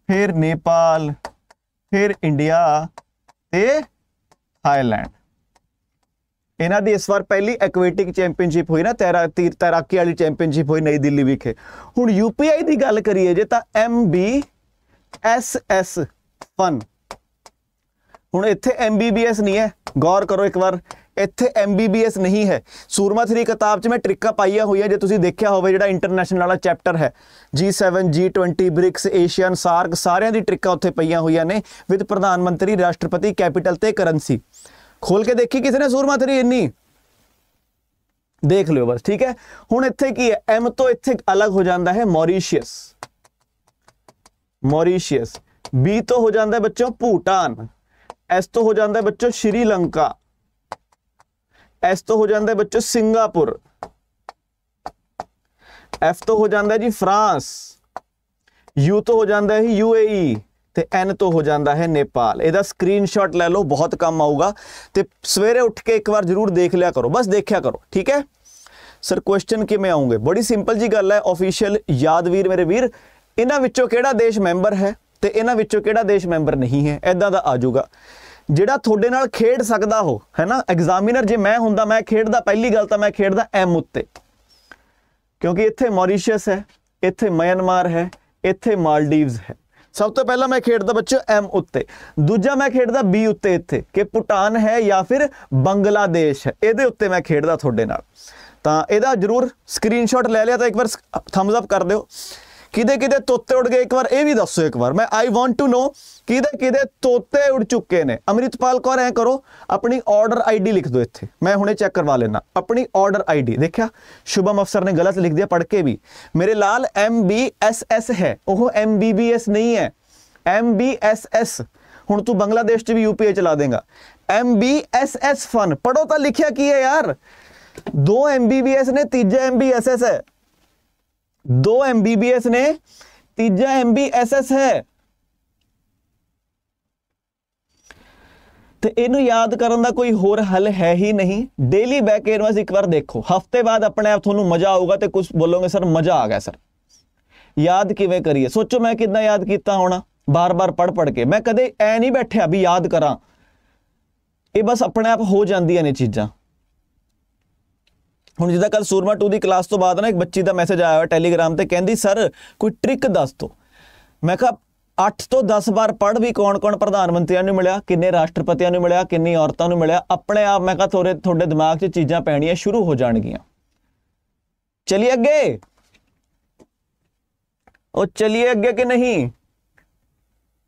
ਫਿਰ ਨੇਪਾਲ ਫਿਰ ਇੰਡੀਆ ਤੇ ਥਾਈਲੈਂਡ ਇਹਨਾਂ ਦੀ ਇਸ ਵਾਰ ਪਹਿਲੀ ਐਕਵੇਟਿਕ ਚੈਂਪੀਅਨਸ਼ਿਪ ਹੋਈ ਨਾ ਤੀਰ ਤੈਰਾਕੀ ਵਾਲੀ ਚੈਂਪੀਅਨਸ਼ਿਪ ਹੋਈ ਨਈ ਦਿੱਲੀ ਵਿਖੇ ਹੁਣ ਯੂਪੀਆਈ ਦੀ ਗੱਲ ਕਰੀਏ ਜੇ ਤਾਂ ਐਮਬੀ ਐਸਐਸ ਫਨ ਹੁਣ ਇੱਥੇ ਐਮਬੀਬੀਐਸ ਨਹੀਂ ਹੈ ਗੌਰ ਕਰੋ ਇੱਕ ਵਾਰ ਇੱਥੇ ਐਮਬੀਬੀਐਸ ਨਹੀਂ ਹੈ ਸੂਰਮਾ 3 ਕਿਤਾਬ 'ਚ ਮੈਂ ਟ੍ਰਿਕਾਂ ਪਾਈਆਂ ਹੋਈਆਂ ਜੇ ਤੁਸੀਂ ਦੇਖਿਆ ਹੋਵੇ ਜਿਹੜਾ ਇੰਟਰਨੈਸ਼ਨਲ ਵਾਲਾ ਚੈਪਟਰ ਹੈ G7 G20 BRICS Asian shark ਸਾਰਿਆਂ ਦੀ ਟ੍ਰਿਕਾਂ ਉੱਥੇ ਪਈਆਂ ਹੋਈਆਂ ਨੇ ਵਿਦ ਪ੍ਰਧਾਨ ਮੰਤਰੀ ਰਾਸ਼ਟਰਪਤੀ ਕੈਪੀਟਲ ਤੇ ਕਰੰਸੀ ਖੋਲ ਕੇ ਦੇਖੀ ਕਿਸੇ ਨੇ ਸੂਰਮਾ 3 ਇੰਨੀ ਦੇਖ ਲਿਓ ਬਸ ਠੀਕ ਹੈ ਹੁਣ ਇੱਥੇ ਕੀ ਹੈ ਐਮ ਤੋਂ ਇੱਥੇ ਅਲੱਗ ਹੋ ਜਾਂਦਾ ਹੈ ਮੌਰੀਸ਼ੀਅਸ ਮੌਰੀਸ਼ੀਅਸ ਬੀ ਤੋਂ ਹੋ ਜਾਂਦਾ ਹੈ ਬੱਚੋ ਭੂਟਾਨ ਐਸ ਤੋਂ ਹੋ ਜਾਂਦਾ ਹੈ ਬੱਚੋ ਸ਼੍ਰੀਲੰਕਾ ਐਸ ਤੋਂ ਹੋ ਜਾਂਦਾ ਹੈ ਬੱਚੋ ਸਿੰਗਾਪੁਰ ਐਫ ਤੋਂ ਹੋ ਜਾਂਦਾ ਹੈ ਜੀ ਫਰਾਂਸ ਯੂ ਤੋਂ ਹੋ ਜਾਂਦਾ ਹੈ ਯੂਏਈ ਤੇ ਐਨ ਤੋਂ ਹੋ ਜਾਂਦਾ ਹੈ ਨੇਪਾਲ ਇਹਦਾ ਸਕਰੀਨਸ਼ਾਟ ਲੈ ਲਓ ਬਹੁਤ ਕੰਮ ਆਊਗਾ ਤੇ ਸਵੇਰੇ ਉੱਠ ਕੇ ਇੱਕ ਵਾਰ ਜ਼ਰੂਰ ਦੇਖ ਲਿਆ ਕਰੋ ਬਸ ਦੇਖਿਆ ਕਰੋ ਠੀਕ ਹੈ ਸਰ ਕੁਐਸਚਨ ਕਿਵੇਂ ਆਉਂਗੇ ਬੜੀ ਸਿੰਪਲ ਜੀ ਗੱਲ ਹੈ ਅਫੀਸ਼ੀਅਲ ਯਾਦਵੀਰ ਮੇਰੇ ਵੀਰ ਇਹਨਾਂ ਵਿੱਚੋਂ ਕਿਹੜਾ ਦੇਸ਼ ਮੈਂਬਰ ਹੈ ਤੇ ਇਹਨਾਂ ਵਿੱਚੋਂ ਕਿਹੜਾ ਦੇਸ਼ ਮੈਂਬਰ ਨਹੀਂ ਹੈ ਐਦਾਂ ਦਾ ਆ ਜਾਊਗਾ ਜਿਹੜਾ ਤੁਹਾਡੇ ਨਾਲ ਖੇਡ ਸਕਦਾ ਹੋ ਹੈਨਾ ਐਗਜ਼ਾਮੀਨਰ ਜੇ ਮੈਂ ਹੁੰਦਾ ਮੈਂ ਖੇਡਦਾ ਪਹਿਲੀ ਗੱਲ ਤਾਂ ਮੈਂ ਖੇਡਦਾ ਐਮ ਉੱਤੇ ਕਿਉਂਕਿ ਇੱਥੇ ਮੌਰੀਸ਼ੀਅਸ ਹੈ ਇੱਥੇ ਮਿਆਂਮਾਰ ਹੈ ਇੱਥੇ ਮਾਲਦੀਵਸ ਹੈ ਸਭ ਤੋਂ ਪਹਿਲਾਂ ਮੈਂ ਖੇਡਦਾ ਬੱਚੋ ਐਮ ਉੱਤੇ ਦੂਜਾ ਮੈਂ ਖੇਡਦਾ ਬੀ ਉੱਤੇ ਇੱਥੇ ਕਿ ਪੁਟਾਨ ਹੈ ਜਾਂ ਫਿਰ ਬੰਗਲਾਦੇਸ਼ ਹੈ ਇਹਦੇ ਉੱਤੇ ਮੈਂ ਖੇਡਦਾ ਤੁਹਾਡੇ ਨਾਲ ਤਾਂ ਇਹਦਾ ਜਰੂਰ ਸਕਰੀਨਸ਼ਾਟ ਲੈ ਲਿਆ ਤਾਂ ਇੱਕ ਵਾਰ ਥੰਬਸ ਅਪ ਕਰ ਦਿਓ ਕਿਦੇ ਕਿਦੇ ਤੋਤੇ ਉੱਡ ਗਏ ਇੱਕ ਵਾਰ ਇਹ ਵੀ ਦੱਸੋ ਇੱਕ ਵਾਰ ਮੈਂ ਆਈ ਵਾਂਟ ਟੂ ਨੋ ਕਿਦੇ ਕਿਦੇ ਤੋਤੇ ਉੱਡ ਚੁੱਕੇ ਨੇ ਅਮਰਿਤਪਾਲ ਕੌਰ ਐ ਕਰੋ ਆਪਣੀ ਆਰਡਰ ਆਈਡੀ ਲਿਖ ਦਿਓ ਇੱਥੇ ਮੈਂ ਹੁਣੇ ਚੈੱਕ ਕਰਵਾ ਲੈਣਾ ਆਪਣੀ ਆਰਡਰ ਆਈਡੀ ਦੇਖਿਆ ਸ਼ੁਭਮ ਅਫਸਰ ਨੇ ਗਲਤ ਲਿਖ ਦਿਆ ਪੜ ਕੇ ਵੀ ਮੇਰੇ ਲਾਲ ਐਮ ਬੀ ਐਸ ਐਸ ਹੈ ਉਹ ਐਮ ਬੀ ਬੀ ਐਸ ਨਹੀਂ ਹੈ ਐਮ ਬੀ ਐਸ ਐਸ ਹੁਣ ਤੂੰ ਬੰਗਲਾਦੇਸ਼ 'ਚ ਵੀ ਯੂਪੀਏ ਚਲਾ ਦੇਗਾ M B S S fun ਪੜੋ ਤਾਂ ਲਿਖਿਆ ਕੀ ਹੈ ਯਾਰ ਦੋ ਐਮ ਬੀ ਬੀ ਐਸ ਨੇ ਤੀਜਾ ਐਮ ਬੀ ਐਸ ਐਸ ਹੈ ਦੋ एमबीबीएस ਨੇ ਤੀਜਾ MBSS ਹੈ ਤੇ ਇਹਨੂੰ ਯਾਦ ਕਰਨ ਦਾ ਕੋਈ ਹੋਰ ਹੱਲ ਹੈ ਹੀ ਨਹੀਂ ਡੇਲੀ ਬੈਕ ਕੈਨਵਸ ਇੱਕ ਵਾਰ ਦੇਖੋ ਹਫਤੇ ਬਾਅਦ ਆਪਣੇ ਆਪ ਤੁਹਾਨੂੰ ਮਜ਼ਾ ਆਊਗਾ ਤੇ ਕੁਝ ਬੋਲੋਗੇ ਸਰ ਮਜ਼ਾ ਆ ਗਿਆ ਸਰ ਯਾਦ ਕਿਵੇਂ ਕਰੀਏ ਸੋਚੋ ਮੈਂ ਕਿੰਨਾ ਯਾਦ ਕੀਤਾ ਹੋਣਾ ਬਾਰ-ਬਾਰ ਪੜ-ਪੜ ਕੇ ਮੈਂ ਕਦੇ ਐ ਨਹੀਂ ਬੈਠਿਆ ਵੀ ਯਾਦ ਕਰਾਂ ਇਹ ਬਸ ਆਪਣੇ ਆਪ ਹੋ ਜਾਂਦੀਆਂ ਨੇ ਚੀਜ਼ਾਂ ਹੁਣ ਜਿੱਦਾਂ ਕੱਲ ਸੂਰਮਾ 2 ਦੀ ਕਲਾਸ ਤੋਂ ਬਾਅਦ ਨਾ ਇੱਕ ਬੱਚੀ ਦਾ ਮੈਸੇਜ ਆਇਆ ਟੈਲੀਗ੍ਰਾਮ ਤੇ ਕਹਿੰਦੀ ਸਰ ਕੋਈ ਟ੍ਰਿਕ ਦੱਸ ਦਿਓ ਮੈਂ ਕਿਹਾ 8 ਤੋਂ 10 ਵਾਰ ਪੜ੍ਹ ਵੀ ਕੌਣ-ਕੌਣ ਪ੍ਰਧਾਨ ਮੰਤਰੀਆਂ ਨੂੰ ਮਿਲਿਆ ਕਿੰਨੇ ਰਾਸ਼ਟਰਪਤੀਆਂ ਨੂੰ ਮਿਲਿਆ ਕਿੰਨੀ ਔਰਤਾਂ ਨੂੰ ਮਿਲਿਆ ਆਪਣੇ ਆਪ ਮੈਂ ਕਿਹਾ ਥੋੜੇ ਤੁਹਾਡੇ ਦਿਮਾਗ 'ਚ ਚੀਜ਼ਾਂ ਪੈਣੀਆਂ ਸ਼ੁਰੂ ਹੋ ਜਾਣਗੀਆਂ ਚਲਿਏ ਅੱਗੇ ਉਹ ਚਲਿਏ ਅੱਗੇ ਕਿ ਨਹੀਂ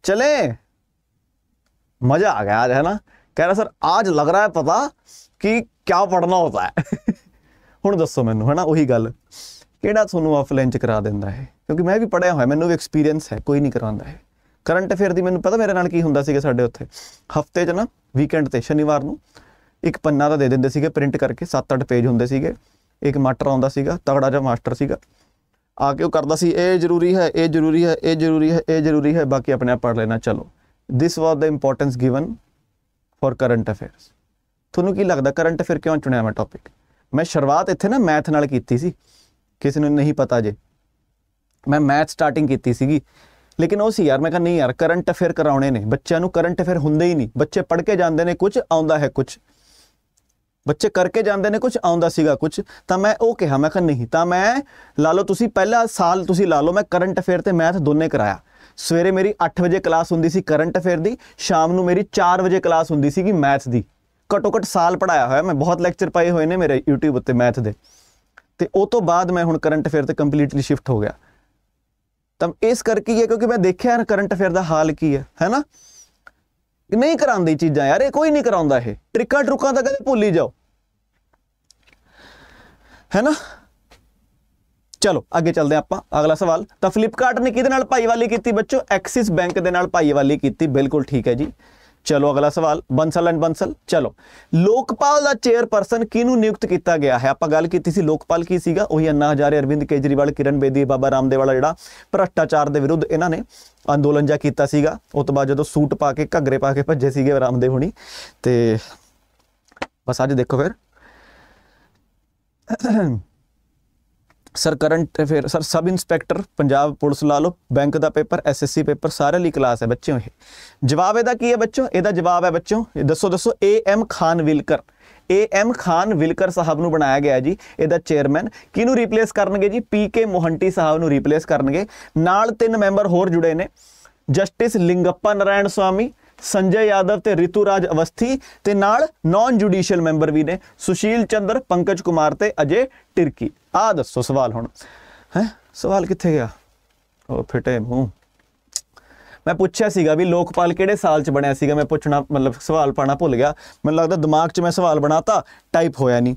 ਚਲੇ ਮਜ਼ਾ ਆ ਗਿਆ आज है ना कह रहा सर आज लग रहा है पता कि क्या पढ़ना होता है ਹੁਣ ਦੱਸੋ ਮੈਨੂੰ ਹਨਾ ਉਹੀ ਗੱਲ ਕਿਹੜਾ ਤੁਹਾਨੂੰ ਆਫਲਾਈਨ ਚ ਕਰਾ ਦਿੰਦਾ ਹੈ ਕਿਉਂਕਿ ਮੈਂ ਵੀ ਪੜਿਆ ਹੋਇਆ ਮੈਨੂੰ ਵੀ ਐਕਸਪੀਰੀਅੰਸ ਹੈ ਕੋਈ ਨਹੀਂ ਕਰਾਉਂਦਾ ਹੈ ਕਰੰਟ ਅਫੇਅਰ ਦੀ ਮੈਨੂੰ ਪਤਾ ਮੇਰੇ ਨਾਲ ਕੀ ਹੁੰਦਾ ਸੀਗਾ ਸਾਡੇ ਉੱਥੇ ਹਫਤੇ 'ਚ ਨਾ ਵੀਕਐਂਡ ਤੇ ਸ਼ਨੀਵਾਰ ਨੂੰ ਇੱਕ ਪੰਨਾ ਦਾ ਦੇ ਦਿੰਦੇ ਸੀਗੇ ਪ੍ਰਿੰਟ ਕਰਕੇ 7-8 ਪੇਜ ਹੁੰਦੇ ਸੀਗੇ ਇੱਕ ਮਾਸਟਰ ਆਉਂਦਾ ਸੀਗਾ ਤਗੜਾ ਜਿਹਾ ਮਾਸਟਰ ਸੀਗਾ ਆ ਕੇ ਉਹ ਕਰਦਾ ਸੀ ਇਹ ਜ਼ਰੂਰੀ ਹੈ ਇਹ ਜ਼ਰੂਰੀ ਹੈ ਇਹ ਜ਼ਰੂਰੀ ਹੈ ਇਹ ਜ਼ਰੂਰੀ ਹੈ ਬਾਕੀ ਆਪਣੇ ਆਪ ਪੜ ਲੈਣਾ ਚਲੋ this was the importance given for current affairs ਤੁਹਾਨੂੰ ਕੀ ਲੱਗਦਾ ਕਰੰਟ ਅਫੇਅਰ ਕਿਉਂ ਚੁਣਿਆ ਮੈਂ ਟੌਪਿਕ ਮੈਂ ਸ਼ੁਰੂਆਤ ਇੱਥੇ ਨਾ ਮੈਥ ਨਾਲ ਕੀਤੀ ਸੀ ਕਿਸੇ ਨੂੰ ਨਹੀਂ ਪਤਾ ਜੇ ਮੈਂ ਮੈਥ ਸਟਾਰਟਿੰਗ ਕੀਤੀ ਸੀਗੀ ਲੇਕਿਨ ਉਹ ਸੀ ਯਾਰ ਮੈਂ ਕਹਿੰਦਾ ਨਹੀਂ ਯਾਰ ਕਰੰਟ ਅਫੇਅਰ ਕਰਾਉਣੇ ਨੇ ਬੱਚਿਆਂ ਨੂੰ ਕਰੰਟ ਅਫੇਅਰ ਹੁੰਦੇ ਹੀ ਨਹੀਂ ਬੱਚੇ ਪੜ੍ਹ ਕੇ ਜਾਂਦੇ ਨੇ ਕੁਝ ਆਉਂਦਾ ਹੈ ਕੁਝ ਬੱਚੇ ਕਰਕੇ ਜਾਂਦੇ ਨੇ ਕੁਝ ਆਉਂਦਾ ਸੀਗਾ ਕੁਝ ਤਾਂ ਮੈਂ ਉਹ ਕਿਹਾ ਮੈਂ ਕਿਹਾ ਨਹੀਂ ਤਾਂ ਮੈਂ ਲਾ ਲਓ ਤੁਸੀਂ ਪਹਿਲਾ ਸਾਲ ਤੁਸੀਂ ਲਾ ਲਓ ਮੈਂ ਕਰੰਟ ਅਫੇਅਰ ਤੇ ਮੈਥ ਦੋਨੇ ਕਰਾਇਆ ਸਵੇਰੇ ਮੇਰੀ 8 ਵਜੇ ਕਲਾਸ ਹੁੰਦੀ ਸੀ ਕਰੰਟ ਅਫੇਅਰ ਦੀ ਸ਼ਾਮ ਨੂੰ ਮੇਰੀ 4 ਵਜੇ ਕਲਾਸ ਹੁੰਦੀ ਸੀਗੀ ਮੈਥ ਦੀ ਘਟੋ ਘਟ ਸਾਲ ਪੜਾਇਆ ਹੋਇਆ ਮੈਂ ਬਹੁਤ ਲੈਕਚਰ ਪਾਏ ਹੋਏ ਨੇ ਮੇਰੇ YouTube ਉੱਤੇ ਮੈਥ ਦੇ ਤੇ ਉਹ ਤੋਂ ਬਾਅਦ ਮੈਂ ਹੁਣ ਕਰੰਟ ਅਫੇਅਰ ਤੇ ਕੰਪਲੀਟਲੀ ਸ਼ਿਫਟ ਹੋ ਗਿਆ ਤਾਂ ਇਸ ਕਰਕੇ ਹੈ ਕਿਉਂਕਿ ਮੈਂ ਦੇਖਿਆ ਯਾਰ ਕਰੰਟ ਅਫੇਅਰ ਦਾ ਹਾਲ ਕੀ ਹੈ ਹੈਨਾ ਨਹੀਂ ਕਰਾਉਂਦੀ ਚੀਜ਼ਾਂ ਯਾਰ ਇਹ ਕੋਈ ਨਹੀਂ ਕਰਾਉਂਦਾ ਇਹ ਟ੍ਰਿਕਾਂ ਟਰੁਕਾਂ ਤਾਂ ਕਦੇ ਭੁੱਲ ਹੀ ਜਾਓ ਹੈਨਾ ਚਲੋ ਅੱਗੇ ਚੱਲਦੇ ਆਪਾਂ ਅਗਲਾ ਸਵਾਲ ਤਾਂ ਫਲਿੱਪਕਾਰਟ ਨੇ ਕਿਹਦੇ ਨਾਲ ਭਾਈਵਾਲੀ ਕੀਤੀ ਬੱਚੋ ਐਕਸਿਸ ਬੈਂਕ ਦੇ ਨਾਲ ਭਾਈਵਾਲੀ ਕੀਤੀ ਬਿਲਕੁਲ ਠੀਕ ਹੈ ਜੀ ਚਲੋ ਅਗਲਾ ਸਵਾਲ ਬੰਸਲ ਐਂਡ ਬੰਸਲ ਚਲੋ ਲੋਕਪਾਲ ਦਾ ਚੇਅਰਪਰਸਨ ਕਿਹਨੂੰ ਨਿਯੁਕਤ ਕੀਤਾ ਗਿਆ ਹੈ ਆਪਾਂ ਗੱਲ ਕੀਤੀ ਸੀ ਲੋਕਪਾਲ ਕੀ ਸੀਗਾ ਉਹੀ ਅੰਨਾ ਹਜ਼ਾਰੇ ਅਰਵਿੰਦ ਕੇਜਰੀਵਾਲ ਕਿਰਨ ਬੇਦੀ ਬਾਬਾ ਰਾਮਦੇਵ ਵਾਲਾ ਜਿਹੜਾ ਭ੍ਰਸ਼ਟਾਚਾਰ ਦੇ ਵਿਰੁੱਧ ਇਹਨਾਂ ਨੇ ਅੰਦੋਲਨ ਜਾ ਕੀਤਾ ਸੀਗਾ ਉਸ ਤੋਂ ਬਾਅਦ ਜਦੋਂ ਸੂਟ ਪਾ ਕੇ ਘੱਗਰੇ ਪਾ ਕੇ ਭੱਜੇ ਸੀਗੇ ਰਾਮਦੇਵ ਹੁਣੀ ਤੇ ਬਸ ਅੱਜ ਦੇਖੋ ਫਿਰ ਸਰ ਕਰੰਟ ਫਿਰ sir sub inspector Punjab police ਲਾ ਲਓ ਬੈਂਕ ਦਾ ਪੇਪਰ ਐਸਐਸਸੀ ਪੇਪਰ ਸਾਰੇ ਲਈ ਕਲਾਸ ਹੈ ਬੱਚਿਓ ਇਹ ਜਵਾਬ ਇਹਦਾ ਕੀ ਹੈ ਬੱਚਿਓ ਇਹਦਾ ਜਵਾਬ ਹੈ ਬੱਚਿਓ ਦੱਸੋ ਦੱਸੋ A M Khanwilkar A M Khanwilkar ਸਾਹਿਬ ਨੂੰ ਬਣਾਇਆ ਗਿਆ ਜੀ ਇਹਦਾ ਚੇਅਰਮੈਨ ਕਿਹਨੂੰ ਰਿਪਲੇਸ ਕਰਨਗੇ ਜੀ ਪੀ ਕੇ ਮੋਹੰਟੀ ਸਾਹਿਬ ਨੂੰ ਰਿਪਲੇਸ ਕਰਨਗੇ ਨਾਲ ਤਿੰਨ ਮੈਂਬਰ ਹੋਰ ਜੁੜੇ ਨੇ ਜਸਟਿਸ ਲਿੰਗੱਪਾ ਨਾਰਾਇਣ ਸਵਾਮੀ ਸੰਜੇ ਯਾਦਵ ਤੇ ਰਿਤੂਰਾਜ ਅਵਸਥੀ ਤੇ ਨਾਲ ਨਾਨ ਜੁਡੀਸ਼ੀਅਲ ਮੈਂਬਰ ਵੀ ਨੇ ਸੁਸ਼ੀਲ ਚੰਦਰ ਪੰਕਜ ਕੁਮਾਰ ਤੇ ਅਜੇ ਟਿਰਕੀ ਆ ਦੱਸੋ ਸਵਾਲ ਹੁਣ ਹੈ ਸਵਾਲ ਕਿੱਥੇ ਗਿਆ ਉਹ ਫਿਟੇ ਮੂੰਹ ਮੈਂ ਪੁੱਛਿਆ ਸੀਗਾ ਵੀ ਲੋਕਪਾਲ ਕਿਹੜੇ ਸਾਲ ਚ ਬਣਿਆ ਸੀਗਾ ਮੈਂ ਪੁੱਛਣਾ ਮਤਲਬ ਸਵਾਲ ਪਾਣਾ ਭੁੱਲ ਗਿਆ ਮੈਨੂੰ ਲੱਗਦਾ ਦਿਮਾਗ 'ਚ ਮੈਂ ਸਵਾਲ ਬਣਾਤਾ ਟਾਈਪ ਹੋਇਆ ਨਹੀਂ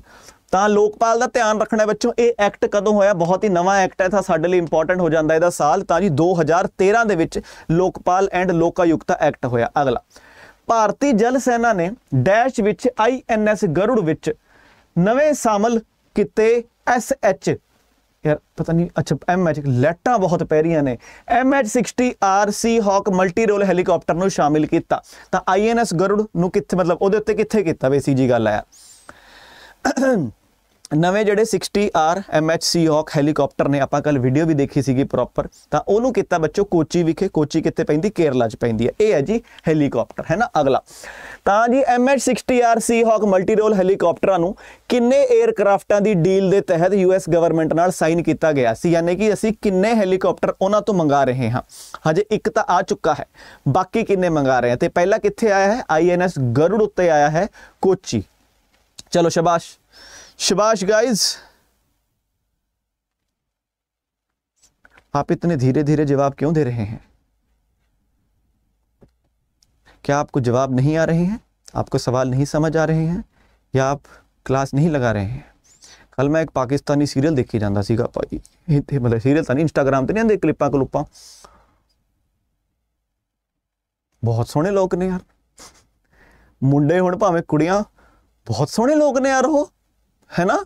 ਤਾਂ ਲੋਕਪਾਲ ਦਾ ਧਿਆਨ ਰੱਖਣਾ ਬੱਚੋ ਇਹ ਐਕਟ ਕਦੋਂ ਹੋਇਆ ਬਹੁਤ ਹੀ ਨਵਾਂ ਐਕਟ ਹੈ ਤਾਂ ਸਾਡੇ ਲਈ ਇੰਪੋਰਟੈਂਟ ਹੋ ਜਾਂਦਾ ਇਹਦਾ ਸਾਲ ਤਾਂ ਜੀ 2013 ਦੇ ਵਿੱਚ ਲੋਕਪਾਲ ਐਂਡ ਲੋਕਾਯੁਕਤਾ ਐਕਟ ਹੋਇਆ ਅਗਲਾ ਭਾਰਤੀ ਜਲ ਸੈਨਾ ਨੇ ਡੈਸ਼ ਵਿੱਚ ਆਈਐਨਐਸ ਗਰੁੜ ਵਿੱਚ ਨਵੇਂ ਸ਼ਾਮਲ ਕੀਤੇ ਐਸਐਚ ਯਾਰ ਪਤਾ ਨਹੀਂ ਅੱਛਾ ਐਮਐਚ ਲੈਟਾਂ ਬਹੁਤ ਪੈ ਰਹੀਆਂ ਨੇ MH 60 R Sea Hawk multi role helicopter ਨੂੰ ਸ਼ਾਮਿਲ ਕੀਤਾ ਤਾਂ ਆਈਐਨਐਸ ਗਰੁੜ ਨੂੰ ਕਿੱਥੇ ਮਤਲਬ ਉਹਦੇ ਉੱਤੇ ਕਿੱਥੇ ਕੀਤਾ ਵੇ ਜੀ ਗੱਲ ਆ ਨਵੇਂ ਜਿਹੜੇ 60R MHC ਹੌਕ ਹੈਲੀਕਾਪਟਰ ਨੇ ਆਪਾਂ ਕੱਲ ਵੀਡੀਓ ਵੀ ਦੇਖੀ ਸੀਗੀ ਪ੍ਰੋਪਰ ਤਾਂ ਉਹਨੂੰ ਕੀਤਾ ਬੱਚੋ ਕੋਚੀ ਵਿਖੇ ਕੋਚੀ ਕਿੱਥੇ ਪੈਂਦੀ ਕੇਰਲਾ 'ਚ ਪੈਂਦੀ ਹੈ ਇਹ ਹੈ ਜੀ ਹੈਲੀਕਾਪਟਰ ਹੈ ਨਾ ਅਗਲਾ ਤਾਂ ਜੀ MH-60R Sea Hawk multi role ਹੈਲੀਕਾਪਟਰਾਂ ਨੂੰ ਕਿੰਨੇ 에ਅਰਕ੍ਰਾਫਟਾਂ ਦੀ ਡੀਲ ਦੇ ਤਹਿਤ ਯੂਐਸ ਗਵਰਨਮੈਂਟ ਨਾਲ ਸਾਈਨ ਕੀਤਾ ਗਿਆ ਸੀ ਯਾਨੀ ਕਿ ਅਸੀਂ ਕਿੰਨੇ ਹੈਲੀਕਾਪਟਰ ਉਹਨਾਂ ਤੋਂ ਮੰਗਾ ਰਹੇ ਹਾਂ ਹਜੇ ਇੱਕ ਤਾਂ ਆ ਚੁੱਕਾ ਹੈ ਬਾਕੀ ਕਿੰਨੇ ਮੰਗਾ ਰਹੇ ਹਾਂ ਤੇ ਪਹਿਲਾ ਕਿੱਥੇ ਆਇਆ ਹੈ ਆਈਐਨਐਸ ਗਰੁੜ ਉੱਤੇ ਆਇਆ ਹੈ ਕੋਚੀ ਚਲੋ ਸ਼ਾਬਾਸ਼ शबाश गाइस आप इतने धीरे धीरे जवाब क्यों दे रहे हैं क्या आपको जवाब नहीं आ रहे हैं आपको सवाल नहीं समझ आ रहे हैं या आप क्लास नहीं लगा रहे हैं कल मैं एक पाकिस्तानी सीरियल देखी जाता सी मतलब सीरियल तो नहीं इंस्टाग्राम तो नहीं आते क्लिपा कलुपा बहुत सोहने लोग ने यार मुंडे हो भावे कुड़ियाँ बहुत सोहने लोग ने यार वो ਹੈ ਨਾ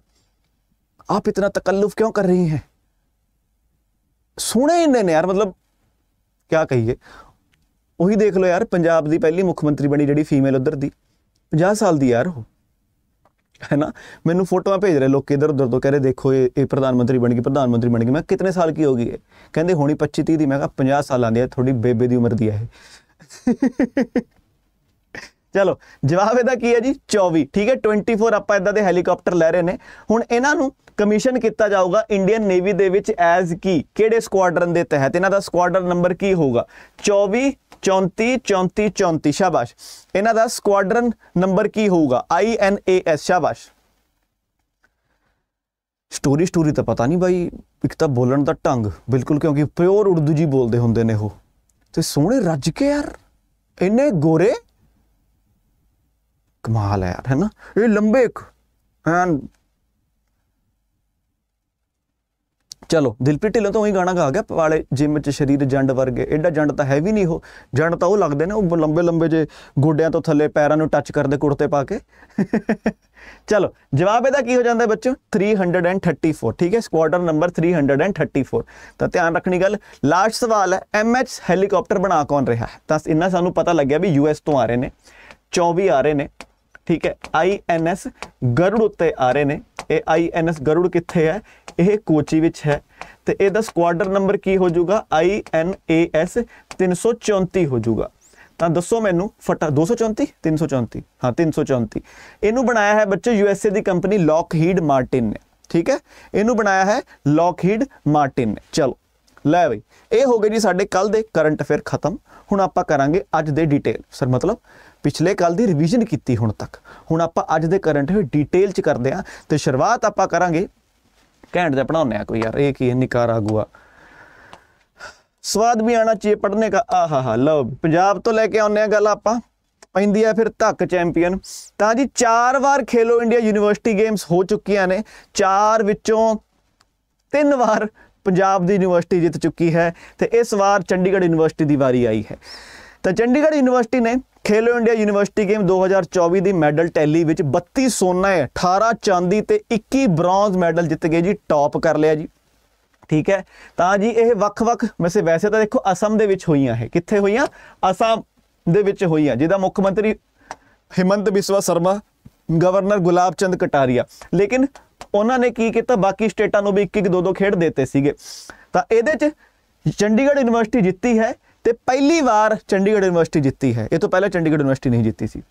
ਆਪ ਇਤਨਾ ਤਕੱਲਫ ਕਿਉਂ ਕਰ ਰਹੀ ਹੈ ਸੋਹਣੇ ਇੰਨੇ ਨੇ ਯਾਰ ਮਤਲਬ ਕੀ ਕਹੀਏ ਉਹੀ ਦੇਖ ਲਓ ਯਾਰ ਪੰਜਾਬ ਦੀ ਪਹਿਲੀ ਮੁੱਖ ਮੰਤਰੀ ਬਣੀ ਜਿਹੜੀ ਫੀਮੇਲ ਉਧਰ ਦੀ 50 ਸਾਲ ਦੀ ਯਾਰ ਉਹ ਹੈ ਨਾ ਮੈਨੂੰ ਫੋਟੋਆਂ ਭੇਜ ਰਹੇ ਲੋਕ ਇਧਰ ਉਧਰ ਤੋਂ ਕਹਿੰਦੇ ਰਹੇ ਦੇਖੋ ਇਹ ਇਹ ਪ੍ਰਧਾਨ ਮੰਤਰੀ ਬਣ ਗਈ ਪ੍ਰਧਾਨ ਮੰਤਰੀ ਬਣ ਗਈ ਮੈਂ ਕਿੰਨੇ ਸਾਲ ਕੀ ਹੋ ਗਈ ਹੈ ਕਹਿੰਦੇ ਹੋਣੀ 25 30 ਦੀ ਮੈਂ ਕਹਾ 50 ਸਾਲਾਂ ਦੀ ਹੈ ਥੋੜੀ ਬੇਬੇ ਦੀ ਉਮਰ ਦੀ ਹੈ ਚਲੋ ਜਵਾਬ ਇਹਦਾ ਕੀ ਹੈ ਜੀ 24 ਠੀਕ ਹੈ 24 ਆਪਾਂ ਇਦਾਂ ਦੇ ਹੈਲੀਕਾਪਟਰ ਲੈ ਰਹੇ ਨੇ ਹੁਣ ਇਹਨਾਂ ਨੂੰ ਕਮਿਸ਼ਨ ਕੀਤਾ ਜਾਊਗਾ ਇੰਡੀਅਨ ਨੇਵੀ ਦੇ ਵਿੱਚ ਐਜ਼ ਕੀ ਕਿਹੜੇ ਸਕੁਆਡਰਨ ਦੇ ਤਹਿਤ ਇਹਨਾਂ ਦਾ ਸਕੁਆਡਰ ਨੰਬਰ ਕੀ ਹੋਊਗਾ 24 34 34 34 ਸ਼ਾਬਾਸ਼ ਇਹਨਾਂ ਦਾ ਸਕੁਆਡਰਨ ਨੰਬਰ ਕੀ ਹੋਊਗਾ ਆਈ ਐਨ ਏ ਐਸ ਸ਼ਾਬਾਸ਼ ਸਟੋਰੀ ਸਟੋਰੀ ਤਾਂ ਪਤਾ ਨਹੀਂ ਬਾਈ ਇੱਕ ਤਾਂ ਬੋਲਣ ਦਾ ਢੰਗ ਬਿਲਕੁਲ ਕਿਉਂਕਿ ਪਿਓਰ ਉਰਦੂ ਜੀ ਬੋਲਦੇ ਹੁੰਦੇ ਨੇ ਉਹ ਤੇ ਸੋਹਣੇ ਰੱਜ ਕੇ ਯਾਰ ਇੰਨੇ ਗੋਰੇ कमाल ਹੈ यार है ਇਹ ਲੰਬੇ ਇੱਕ ਐਨ ਚਲੋ ਦਿਲਪ੍ਰੀਤ ਢਿੱਲੋਂ ਤਾਂ ਉਹੀ ਗਾਣਾ ਗਾ ਗਿਆ ਵਾਲੇ ਜਿਮ 'ਚ ਸਰੀਰ ਜੰਡ ਵਰਗੇ ਐਡਾ ਜੰਡ ਤਾਂ ਹੈ ਵੀ ਨਹੀਂ ਉਹ ਜੰਡ ਤਾਂ ਉਹ ਲੱਗਦੇ ਨੇ ਉਹ ਲੰਬੇ ਲੰਬੇ ਜੇ ਗੋਡਿਆਂ ਤੋਂ ਥੱਲੇ ਪੈਰਾਂ ਨੂੰ ਟੱਚ ਕਰਦੇ ਕੁੜਤੇ ਪਾ ਕੇ ਚਲੋ ਜਵਾਬ ਇਹਦਾ ਕੀ ਹੋ ਜਾਂਦਾ ਬੱਚੋ 334 ਠੀਕ ਹੈ ਸਕੁਆਡਰ ਨੰਬਰ 334 ਤਾਂ ਧਿਆਨ ਰੱਖਣੀ ਗੱਲ ਲਾਸਟ ਸਵਾਲ ਹੈ ਐਮਐਚ ਹੈਲੀਕਾਪਟਰ ਬਣਾ ਕੌਣ ਰਿਹਾ ਤਾਂ ਇੰਨਾ ਸਾਨੂੰ ਪਤਾ ਲੱਗਿਆ ਵੀ ਯੂਐਸ ਤੋਂ ਆ ਰਹੇ ਨੇ 24 ਆ ਰਹੇ ਨੇ ਠੀਕ ਹੈ ਆਈਐਨਐਸ ਗਰੁੜ ਉੱਤੇ ਆ ਰਹੇ ਨੇ ਇਹ ਆਈਐਨਐਸ ਗਰੁੜ ਕਿੱਥੇ ਹੈ ਇਹ ਕੋਚੀ ਵਿੱਚ ਹੈ ਤੇ ਇਹਦਾ ਸਕੁਆਡਰ ਨੰਬਰ ਕੀ ਹੋ ਜਾਊਗਾ ਆਈਐਨਏਐਸ 334 ਹੋ ਜਾਊਗਾ ਤਾਂ ਦੱਸੋ ਮੈਨੂੰ ਫਟਾ 234 334 ਹਾਂ 334 ਇਹਨੂੰ ਬਣਾਇਆ ਹੈ ਬੱਚੇ ਯੂਐਸਏ ਦੀ ਕੰਪਨੀ ਲੌਕਹੀਡ ਮਾਰਟਿਨ ਨੇ ਠੀਕ ਹੈ ਇਹਨੂੰ ਬਣਾਇਆ ਹੈ ਲੌਕਹੀਡ ਮਾਰਟਿਨ ਨੇ ਚਲੋ ਲੈ ਬਈ ਇਹ ਹੋ ਗਏ ਜੀ ਸਾਡੇ ਕੱਲ ਦੇ ਕਰੰਟ ਅਫੇਅਰ ਖਤਮ ਹੁਣ ਆਪਾਂ ਕਰਾਂਗੇ ਅੱਜ ਦੇ ਡਿਟੇਲ ਸਰ ਮਤਲਬ ਪਿਛਲੇ ਕੱਲ ਦੀ ਰਿਵੀਜ਼ਨ ਕੀਤੀ ਹੁਣ ਤੱਕ ਹੁਣ ਆਪਾਂ ਅੱਜ ਦੇ ਕਰੰਟ ਹੋਏ ਡਿਟੇਲ ਚ ਕਰਦੇ ਆ ਤੇ ਸ਼ੁਰੂਆਤ ਆਪਾਂ ਕਰਾਂਗੇ ਘੈਂਟ ਦੇ ਪੜਾਉਨੇ ਆ ਕੋਈ ਯਾਰ ਇਹ ਕੀ ਨਿਕਾਰਾ ਗੁਆ ਸਵਾਦ ਵੀ ਆਣਾ ਚਾਹੀਏ ਪੜਨੇ ਦਾ ਆਹਾਹਾ ਲਓ ਪੰਜਾਬ ਤੋਂ ਲੈ ਕੇ ਆਉਨੇ ਆ ਗੱਲ ਆਪਾਂ ਪੈਂਦੀ ਆ ਫਿਰ ਧੱਕ ਚੈਂਪੀਅਨ ਤਾਂ ਜੀ ਚਾਰ ਵਾਰ ਖੇਲੋ ਇੰਡੀਆ ਯੂਨੀਵਰਸਿਟੀ ਗੇਮਸ ਹੋ ਚੁੱਕੀਆਂ ਨੇ ਚਾਰ ਵਿੱਚੋਂ ਤਿੰਨ ਵਾਰ ਪੰਜਾਬ ਦੀ ਯੂਨੀਵਰਸਿਟੀ ਜਿੱਤ ਚੁੱਕੀ ਹੈ ਤੇ ਇਸ ਵਾਰ ਚੰਡੀਗੜ੍ਹ ਯੂਨੀਵਰਸਿਟੀ ਦੀ ਵਾਰੀ ਆਈ ਹੈ ਤਾਂ ਚੰਡੀਗੜ੍ਹ ਯੂਨੀਵਰਸਿਟੀ ਨੇ ਖੇਲੋ ਇੰਡੀਆ ਯੂਨੀਵਰਸਿਟੀ ਗੇਮ 2024 ਦੀ ਮੈਡਲ ਟੈਲੀ ਵਿੱਚ 32 ਸੋਨਾ 18 ਚਾਂਦੀ ਤੇ 21 ਬ੍ਰੌਂਜ਼ ਮੈਡਲ ਜਿੱਤ ਗਏ ਜੀ ਟਾਪ ਕਰ ਲਿਆ ਜੀ ਠੀਕ ਹੈ ਤਾਂ ਜੀ ਇਹ ਵੱਖ-ਵੱਖ ਵੈਸੇ ਵੈਸੇ ਤਾਂ ਦੇਖੋ ਅਸਮ ਦੇ ਵਿੱਚ ਹੋਈਆਂ ਹੈ ਕਿੱਥੇ ਹੋਈਆਂ ਅਸਮ ਦੇ ਵਿੱਚ ਹੋਈਆਂ ਜਿਹਦਾ ਮੁੱਖ ਮੰਤਰੀ ਹਿਮੰਤ ਬਿਸਵਾ ਸਰਮਾ ਗਵਰਨਰ ਗੁਲਾਬ ਚੰਦ ਕਟਾਰੀਆ ਲੇਕਿਨ ਉਹਨਾਂ ਨੇ ਕੀ ਕੀਤਾ ਬਾਕੀ ਸਟੇਟਾਂ ਨੂੰ ਵੀ ਇੱਕ ਇੱਕ ਦੋ ਦੋ ਖੇਡ ਦਿੱਤੇ ਸੀਗੇ ਤਾਂ ਇਹਦੇ 'ਚ ਚੰਡੀਗੜ੍ਹ ਯੂਨੀਵਰਸਿਟੀ ਜਿੱਤੀ ਹੈ ਤੇ ਪਹਿਲੀ ਵਾਰ ਚੰਡੀਗੜ੍ਹ ਯੂਨੀਵਰਸਿਟੀ ਜਿੱਤੀ ਹੈ ਇਹ ਤੋਂ ਪਹਿਲਾਂ ਚੰਡੀਗੜ੍ਹ ਯੂਨੀਵਰਸਿਟੀ ਨਹੀਂ ਜਿੱਤੀ ਸੀ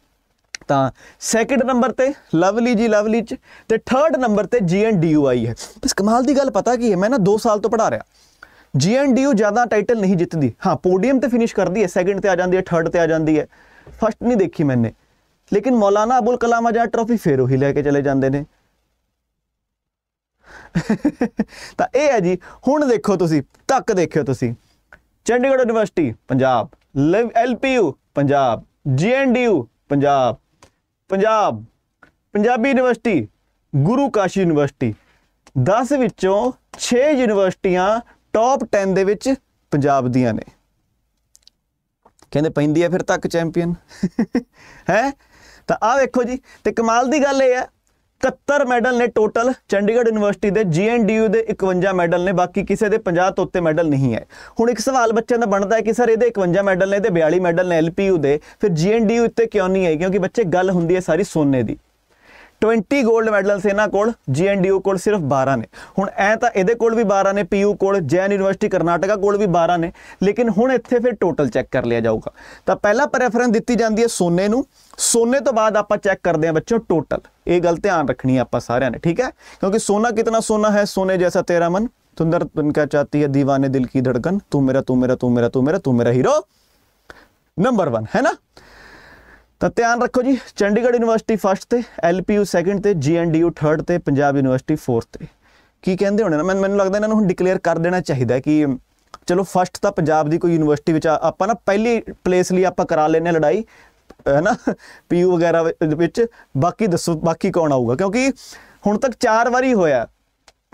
ਤਾਂ ਸੈਕੰਡ ਨੰਬਰ ਤੇ ਲਵਲੀ ਜੀ ਲਵਲੀ ਚ ਤੇ ਥਰਡ ਨੰਬਰ ਤੇ ਜੀਐਨਡੀਯੂਆਈ ਹੈ ਬਸ ਕਮਾਲ ਦੀ ਗੱਲ ਪਤਾ ਕੀ ਹੈ ਮੈਂ ਨਾ 2 ਸਾਲ ਤੋਂ ਪੜਾ ਰਿਹਾ ਜੀਐਨਡੀਯੂ ਜ਼ਿਆਦਾ ਟਾਈਟਲ ਨਹੀਂ ਜਿੱਤਦੀ ਹਾਂ ਪੋਡੀਅਮ ਤੇ ਫਿਨਿਸ਼ ਕਰਦੀ ਹੈ ਸੈਕੰਡ ਤੇ ਆ ਜਾਂਦੀ ਹੈ ਥਰਡ ਤੇ ਆ ਜਾਂਦੀ ਹੈ ਫਸਟ ਨਹੀਂ ਦੇਖੀ ਮੈਨੇ ਲੇਕਿਨ ਮੌਲਾਨਾ ਅਬੁਲ ਕਲਾਮ ਆਜ਼ਾਦ ਟਰੋਫੀ ਫੇਰ ਉਹੀ ਲੈ ਕੇ ਚਲੇ ਜਾਂਦੇ ਨੇ ਤਾਂ ਇਹ ਹੈ ਜੀ ਹੁਣ ਦੇਖੋ ਤੁਸੀਂ ਤੱਕ ਦੇਖਿਓ ਤੁਸੀਂ ਚੰਡੀਗੜ੍ਹ ਯੂਨੀਵਰਸਿਟੀ ਪੰਜਾਬ ਲਿਵ LPU Punjab GNDU Punjab Punjab Punjabi University Guru Kashi University 10 ਵਿੱਚੋਂ 6 ਯੂਨੀਵਰਸਿਟੀਆਂ ਟੌਪ 10 ਦੇ ਵਿੱਚ ਪੰਜਾਬ ਦੀਆਂ ਨੇ ਕਹਿੰਦੇ ਪੈਂਦੀ ਆ ਫਿਰ ਤੱਕ ਚੈਂਪੀਅਨ ਹੈ ਤਾਂ ਆ ਵੇਖੋ ਜੀ ਤੇ ਕਮਾਲ ਦੀ ਗੱਲ ਇਹ ਹੈ 71 ਮੈਡਲ ਨੇ ਟੋਟਲ ਚੰਡੀਗੜ੍ਹ ਯੂਨੀਵਰਸਿਟੀ ਦੇ ਜੀਐਨਡੀਯੂ ਦੇ 51 ਮੈਡਲ ਨੇ ਬਾਕੀ ਕਿਸੇ ਦੇ 50 ਤੋਂ ਉੱਤੇ ਮੈਡਲ ਨਹੀਂ ਹੈ ਹੁਣ ਇੱਕ ਸਵਾਲ ਬੱਚਿਆਂ ਦਾ ਬਣਦਾ ਹੈ ਕਿ ਸਰ ਇਹਦੇ 51 ਮੈਡਲ ਨੇ ਤੇ 42 ਮੈਡਲ ਨੇ ਐਲਪੀਯੂ ਦੇ ਫਿਰ ਜੀਐਨਡੀਯੂ ਉੱਤੇ ਕਿਉਂ ਨਹੀਂ ਹੈ ਕਿਉਂਕਿ ਬੱਚੇ ਗੱਲ ਹੁੰਦੀ ਹੈ ਸਾਰੀ ਸੋਨੇ ਦੀ 20 ਗੋਲਡ ਮੈਡਲਸ ਇਹਨਾਂ ਕੋਲ ਜੀਐਨਡੀਯੂ ਕੋਲ ਸਿਰਫ 12 ਨੇ ਹੁਣ ਐ ਤਾਂ ਇਹਦੇ ਕੋਲ ਵੀ 12 ਨੇ ਪੀਯੂ ਕੋਲ ਜੈਨ ਯੂਨੀਵਰਸਿਟੀ ਕਰਨਾਟਕਾ ਕੋਲ ਵੀ 12 ਨੇ ਲੇਕਿਨ ਹੁਣ ਇੱਥੇ ਫਿਰ ਟੋਟਲ ਚੈੱਕ ਕਰ ਲਿਆ ਜਾਊਗਾ ਤਾਂ ਪਹਿਲਾ ਪ੍ਰੈਫਰੈਂਸ ਦਿੱਤੀ ਜਾਂਦੀ ਹੈ ਸੋਨੇ ਨੂੰ ਸੋਨੇ ਤੋਂ ਬਾਅਦ ਆਪਾਂ ਚੈੱਕ ਕਰਦੇ ਹਾਂ ਬੱਚੋ ਟੋਟਲ ਇਹ ਗੱਲ ਧਿਆਨ ਰੱਖਣੀ ਹੈ ਆਪਾਂ ਸਾਰਿਆਂ ਨੇ ਠੀਕ ਹੈ ਕਿਉਂਕਿ ਸੋਨਾ ਕਿਤਨਾ ਸੋਨਾ ਹੈ ਸੋਨੇ ਜੈਸਾ ਤੇਰਾ ਮਨ ਤੁੰਦਰ ਤੁਨਕਾ ਚਾਹਤੀ ਹੈ دیਵਾਨੇ ਦਿਲ ਕੀ ਧੜਕਨ ਤੂੰ ਮੇਰਾ ਤੂੰ ਮੇਰਾ ਤੂੰ ਮੇਰਾ ਤੂੰ ਮੇਰਾ ਤੂੰ ਮੇਰਾ ਹੀਰੋ ਨੰਬਰ 1 ਹੈ ਨਾ ਤਾਂ ਧਿਆਨ ਰੱਖੋ ਜੀ ਚੰਡੀਗੜ੍ਹ ਯੂਨੀਵਰਸਿਟੀ ਫਸਟ ਤੇ ਐਲਪੀਯੂ ਸੈਕੰਡ ਤੇ ਜੀਐਨਡੀਯੂ ਥਰਡ ਤੇ ਪੰਜਾਬ ਯੂਨੀਵਰਸਿਟੀ ਫੋਰਥ ਤੇ ਕੀ ਕਹਿੰਦੇ ਹੋਣੇ ਨਾ ਮੈਨੂੰ ਲੱਗਦਾ ਇਹਨਾਂ ਨੂੰ ਹੁਣ ਡਿਕਲੇਅਰ ਕਰ ਦੇਣਾ ਚਾਹੀਦਾ ਕਿ ਚਲੋ ਫਸਟ ਤਾਂ ਪੰਜਾਬ ਦੀ ਕੋਈ ਯੂਨੀਵਰਸਿਟੀ ਵਿੱਚ ਆਪਾਂ ਨਾ ਪਹਿਲੀ ਪਲੇਸ ਲਈ ਆਪਾਂ ਕਰਾ ਲੈਨੇ ਲੜਾਈ ਹੈ ਨਾ ਪੀਯੂ ਵਗੈਰਾ ਵਿੱਚ ਬਾਕੀ ਦੱਸੋ ਬਾਕੀ ਕੌਣ ਆਊਗਾ ਕਿਉਂਕਿ ਹੁਣ ਤੱਕ 4 ਵਾਰੀ ਹੋਇਆ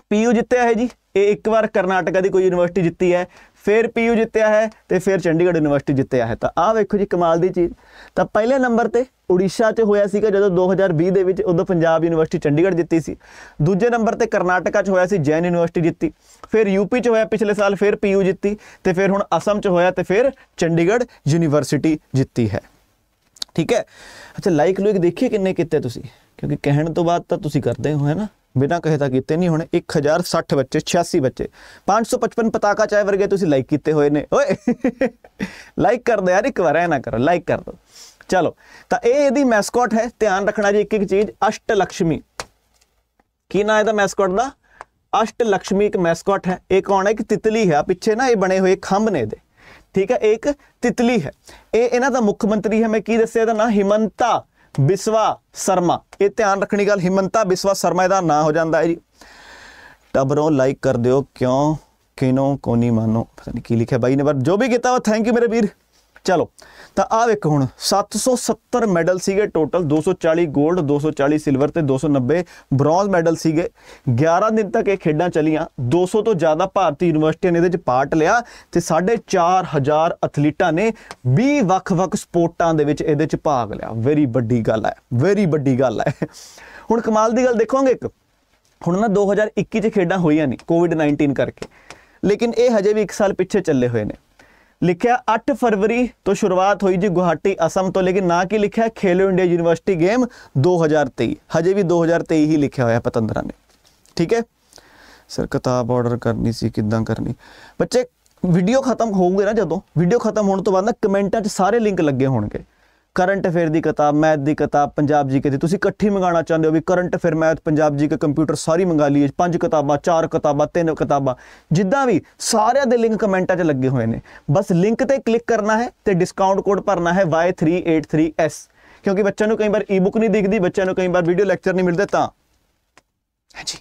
ਪੀਯੂ ਜਿੱਤਿਆ ਹੈ ਜੀ ਇਹ ਇੱਕ ਵਾਰ ਕਰਨਾਟਕਾ ਦੀ ਕੋਈ ਯੂਨੀਵਰਸਿਟੀ ਜਿੱਤੀ ਹੈ ਫਿਰ ਪੀਯੂ ਜਿੱਤਿਆ ਹੈ ਤੇ ਫਿਰ ਚੰਡੀਗੜ੍ਹ ਯੂਨੀਵਰਸਿਟੀ ਜਿੱਤਿਆ ਹੈ ਤਾਂ ਆਹ ਵੇਖੋ ਜੀ ਕਮਾਲ ਦੀ ਚੀਜ਼ ਤਾਂ ਪਹਿਲੇ ਨੰਬਰ ਤੇ ਉੜੀਸਾ 'ਚ ਹੋਇਆ ਸੀਗਾ ਜਦੋਂ 2020 ਦੇ ਵਿੱਚ ਉਦੋਂ ਪੰਜਾਬ ਯੂਨੀਵਰਸਿਟੀ ਚੰਡੀਗੜ੍ਹ ਜਿੱਤੀ ਸੀ ਦੂਜੇ ਨੰਬਰ ਤੇ ਕਰਨਾਟਕਾ 'ਚ ਹੋਇਆ ਸੀ ਜੈਨ ਯੂਨੀਵਰਸਿਟੀ ਜਿੱਤੀ ਫਿਰ ਯੂਪੀ 'ਚ ਹੋਇਆ ਪਿਛਲੇ ਸਾਲ ਫਿਰ ਪੀਯੂ ਜਿੱਤੀ ਤੇ ਫਿਰ ਹੁਣ ਅਸਮ 'ਚ ਹੋਇਆ ਤੇ ਫਿਰ ਚੰਡੀਗੜ੍ਹ ਯੂਨੀਵਰਸਿਟੀ ਜਿੱਤੀ ਹੈ ਠੀਕ ਹੈ ਅੱਛਾ ਲਾਈਕ ਲੂਇਕ ਦੇਖੀਏ ਕਿੰਨੇ ਕੀਤੇ ਤੁਸੀਂ ਕਿਉਂਕਿ ਕਹਿਣ ਤੋਂ ਬਾਅਦ ਤਾਂ ਤੁਸੀਂ ਕਰਦੇ ਹੋ ਹੈ ਨਾ ਬਿਨਾ ਕਹੇ ਤਾਂ ਕੀਤੇ ਨਹੀਂ ਹੁਣ 1060 ਬੱਚੇ 86 ਬੱਚੇ 555 ਪਤਾਕਾ ਚਾਹ ਵਰਗੇ ਤੁਸੀਂ ਲਾਈਕ ਕੀਤੇ ਹੋਏ ਨੇ ਓਏ ਲਾਈਕ ਕਰ ਦੇ ਯਾਰ ਇੱਕ ਵਾਰ ਐ ਨਾ ਕਰੋ ਲਾਈਕ ਕਰ ਦੋ ਚਲੋ ਤਾਂ ਇਹ ਇਹਦੀ ਮੈਸਕਟ ਹੈ ਧਿਆਨ ਰੱਖਣਾ ਜੀ ਇੱਕ ਇੱਕ ਚੀਜ਼ ਅਸ਼ਟ ਲక్ష్ਮੀ ਕੀ ਨਾਮ ਹੈ ਦਾ ਮੈਸਕਟ ਦਾ ਅਸ਼ਟ ਲక్ష్ਮੀ ਇੱਕ ਮੈਸਕਟ ਹੈ ਇਹ ਕੌਣ ਹੈ ਕਿ ਤਿਤਲੀ ਹੈ ਪਿੱਛੇ ਨਾ ਇਹ ਬਣੇ ਹੋਏ ਖੰਭ ਨੇ ਇਹਦੇ ਠੀਕ ਹੈ ਇੱਕ ਤਿਤਲੀ ਹੈ ਇਹ ਇਹਨਾਂ ਦਾ ਮੁੱਖ ਮੰਤਰੀ ਹੈ ਮੈਂ ਕੀ ਦੱਸਿਆ ਇਹਦਾ ਨਾਮ ਹਿਮੰਤਾ ਬਿਸਵਾ ਸ਼ਰਮਾ ਇਹ ਧਿਆਨ ਰੱਖਣੀ ਗੱਲ ਹਿਮੰਤਾ ਬਿਸਵਾ ਸ਼ਰਮਾ ਦਾ ਨਾਂ ਹੋ ਜਾਂਦਾ ਹੈ ਜੀ ਟਬਰੋਂ ਲਾਈਕ ਕਰ ਦਿਓ ਕਿਉਂ ਕਿਨੋਂ ਕੋਨੀ ਮਾਨੋ ਪਤਾ ਨਹੀਂ ਕੀ ਲਿਖਿਆ ਬਾਈ ਨੇ ਪਰ ਜੋ ਵੀ ਕੀਤਾ ਉਹ ਥੈਂਕ ਯੂ ਮੇਰੇ ਵੀਰ ਚਲੋ ਤਾਂ ਆ ਵੇਖੋ ਹੁਣ 770 ਮੈਡਲ ਸੀਗੇ ਟੋਟਲ 240 골ਡ 240 ਸਿਲਵਰ ਤੇ 290 ਬ੍ਰੌਂਜ਼ ਮੈਡਲ ਸੀਗੇ 11 ਦਿਨ ਤੱਕ ਇਹ ਖੇਡਾਂ ਚੱਲੀਆਂ 200 ਤੋਂ ਜ਼ਿਆਦਾ ਭਾਰਤੀ ਯੂਨੀਵਰਸਿਟੀਆਂ ਨੇ ਇਹਦੇ ਵਿੱਚ ਪਾਰਟ ਲਿਆ ਤੇ 4500 ਐਥਲੀਟਾਂ ਨੇ 20 ਵੱਖ-ਵੱਖ ਸਪੋਰਟਾਂ ਦੇ ਵਿੱਚ ਇਹਦੇ ਵਿੱਚ ਭਾਗ ਲਿਆ ਵੈਰੀ ਵੱਡੀ ਗੱਲ ਹੈ ਵੈਰੀ ਵੱਡੀ ਗੱਲ ਹੈ ਹੁਣ ਕਮਾਲ ਦੀ ਗੱਲ ਦੇਖੋਗੇ ਇੱਕ ਹੁਣ ਨਾ 2021 ਚ ਖੇਡਾਂ ਹੋਈਆਂ ਨਹੀਂ ਕੋਵਿਡ-19 ਕਰਕੇ ਲੇਕਿਨ ਇਹ ਹਜੇ ਵੀ 1 ਸਾਲ ਪਿੱਛੇ ਚੱਲੇ ਹੋਏ ਨੇ ਲਿਖਿਆ 8 ਫਰਵਰੀ ਤੋਂ ਸ਼ੁਰੂਆਤ ਹੋਈ ਜੀ ਗੁਹਾਟੀ ਅਸਮ ਤੋਂ ਲੇਕਿਨ ਨਾ ਕੀ ਲਿਖਿਆ ਖੇਲੋ ਇੰਡੀਆ ਯੂਨੀਵਰਸਿਟੀ ਗੇਮ 2023 ਹਜੇ ਵੀ 2023 ਹੀ ਲਿਖਿਆ ਹੋਇਆ ਪਤੰਦਰਾ ਨੇ ਠੀਕ ਹੈ ਸਰ ਕਿਤਾਬ ਆਰਡਰ ਕਰਨੀ ਸੀ ਕਿਦਾਂ ਕਰਨੀ ਬੱਚੇ ਵੀਡੀਓ ਖਤਮ ਹੋਊਗੇ ਨਾ ਜਦੋਂ ਵੀਡੀਓ ਖਤਮ ਹੋਣ ਤੋਂ ਬਾਅਦ ਨਾ ਕਮੈਂਟਾਂ 'ਚ ਸਾਰੇ ਲਿੰਕ ਲੱਗੇ ਹੋਣਗੇ ਕਰੰਟ ਅਫੇਅਰ ਦੀ ਕਿਤਾਬ ਮੈਥ ਦੀ ਕਿਤਾਬ ਪੰਜਾਬ ਜੀਕੇ ਦੀ ਤੁਸੀਂ ਇਕੱਠੀ ਮੰਗਾਉਣਾ ਚਾਹੁੰਦੇ ਹੋ ਵੀ current affair math Punjab GK computer ਸਾਰੀ ਮੰਗਾ ਲਈਏ ਪੰਜ ਕਿਤਾਬਾਂ ਚਾਰ ਕਿਤਾਬਾਂ ਤਿੰਨ ਕਿਤਾਬਾਂ ਜਿੱਦਾਂ ਵੀ ਸਾਰਿਆਂ ਦੇ ਲਿੰਕ ਕਮੈਂਟਾਂ 'ਚ ਲੱਗੇ ਹੋਏ ਨੇ ਬਸ ਲਿੰਕ ਤੇ ਕਲਿੱਕ ਕਰਨਾ ਹੈ ਤੇ ਡਿਸਕਾਊਂਟ ਕੋਡ ਭਰਨਾ ਹੈ Y383S ਕਿਉਂਕਿ ਬੱਚਿਆਂ ਨੂੰ ਕਈ ਵਾਰ ਈ-ਬੁੱਕ ਨਹੀਂ ਦਿਖਦੀ ਬੱਚਿਆਂ ਨੂੰ ਕਈ ਵਾਰ ਵੀਡੀਓ ਲੈਕਚਰ ਨਹੀਂ ਮਿਲਦੇ ਤਾਂ ਹਾਂਜੀ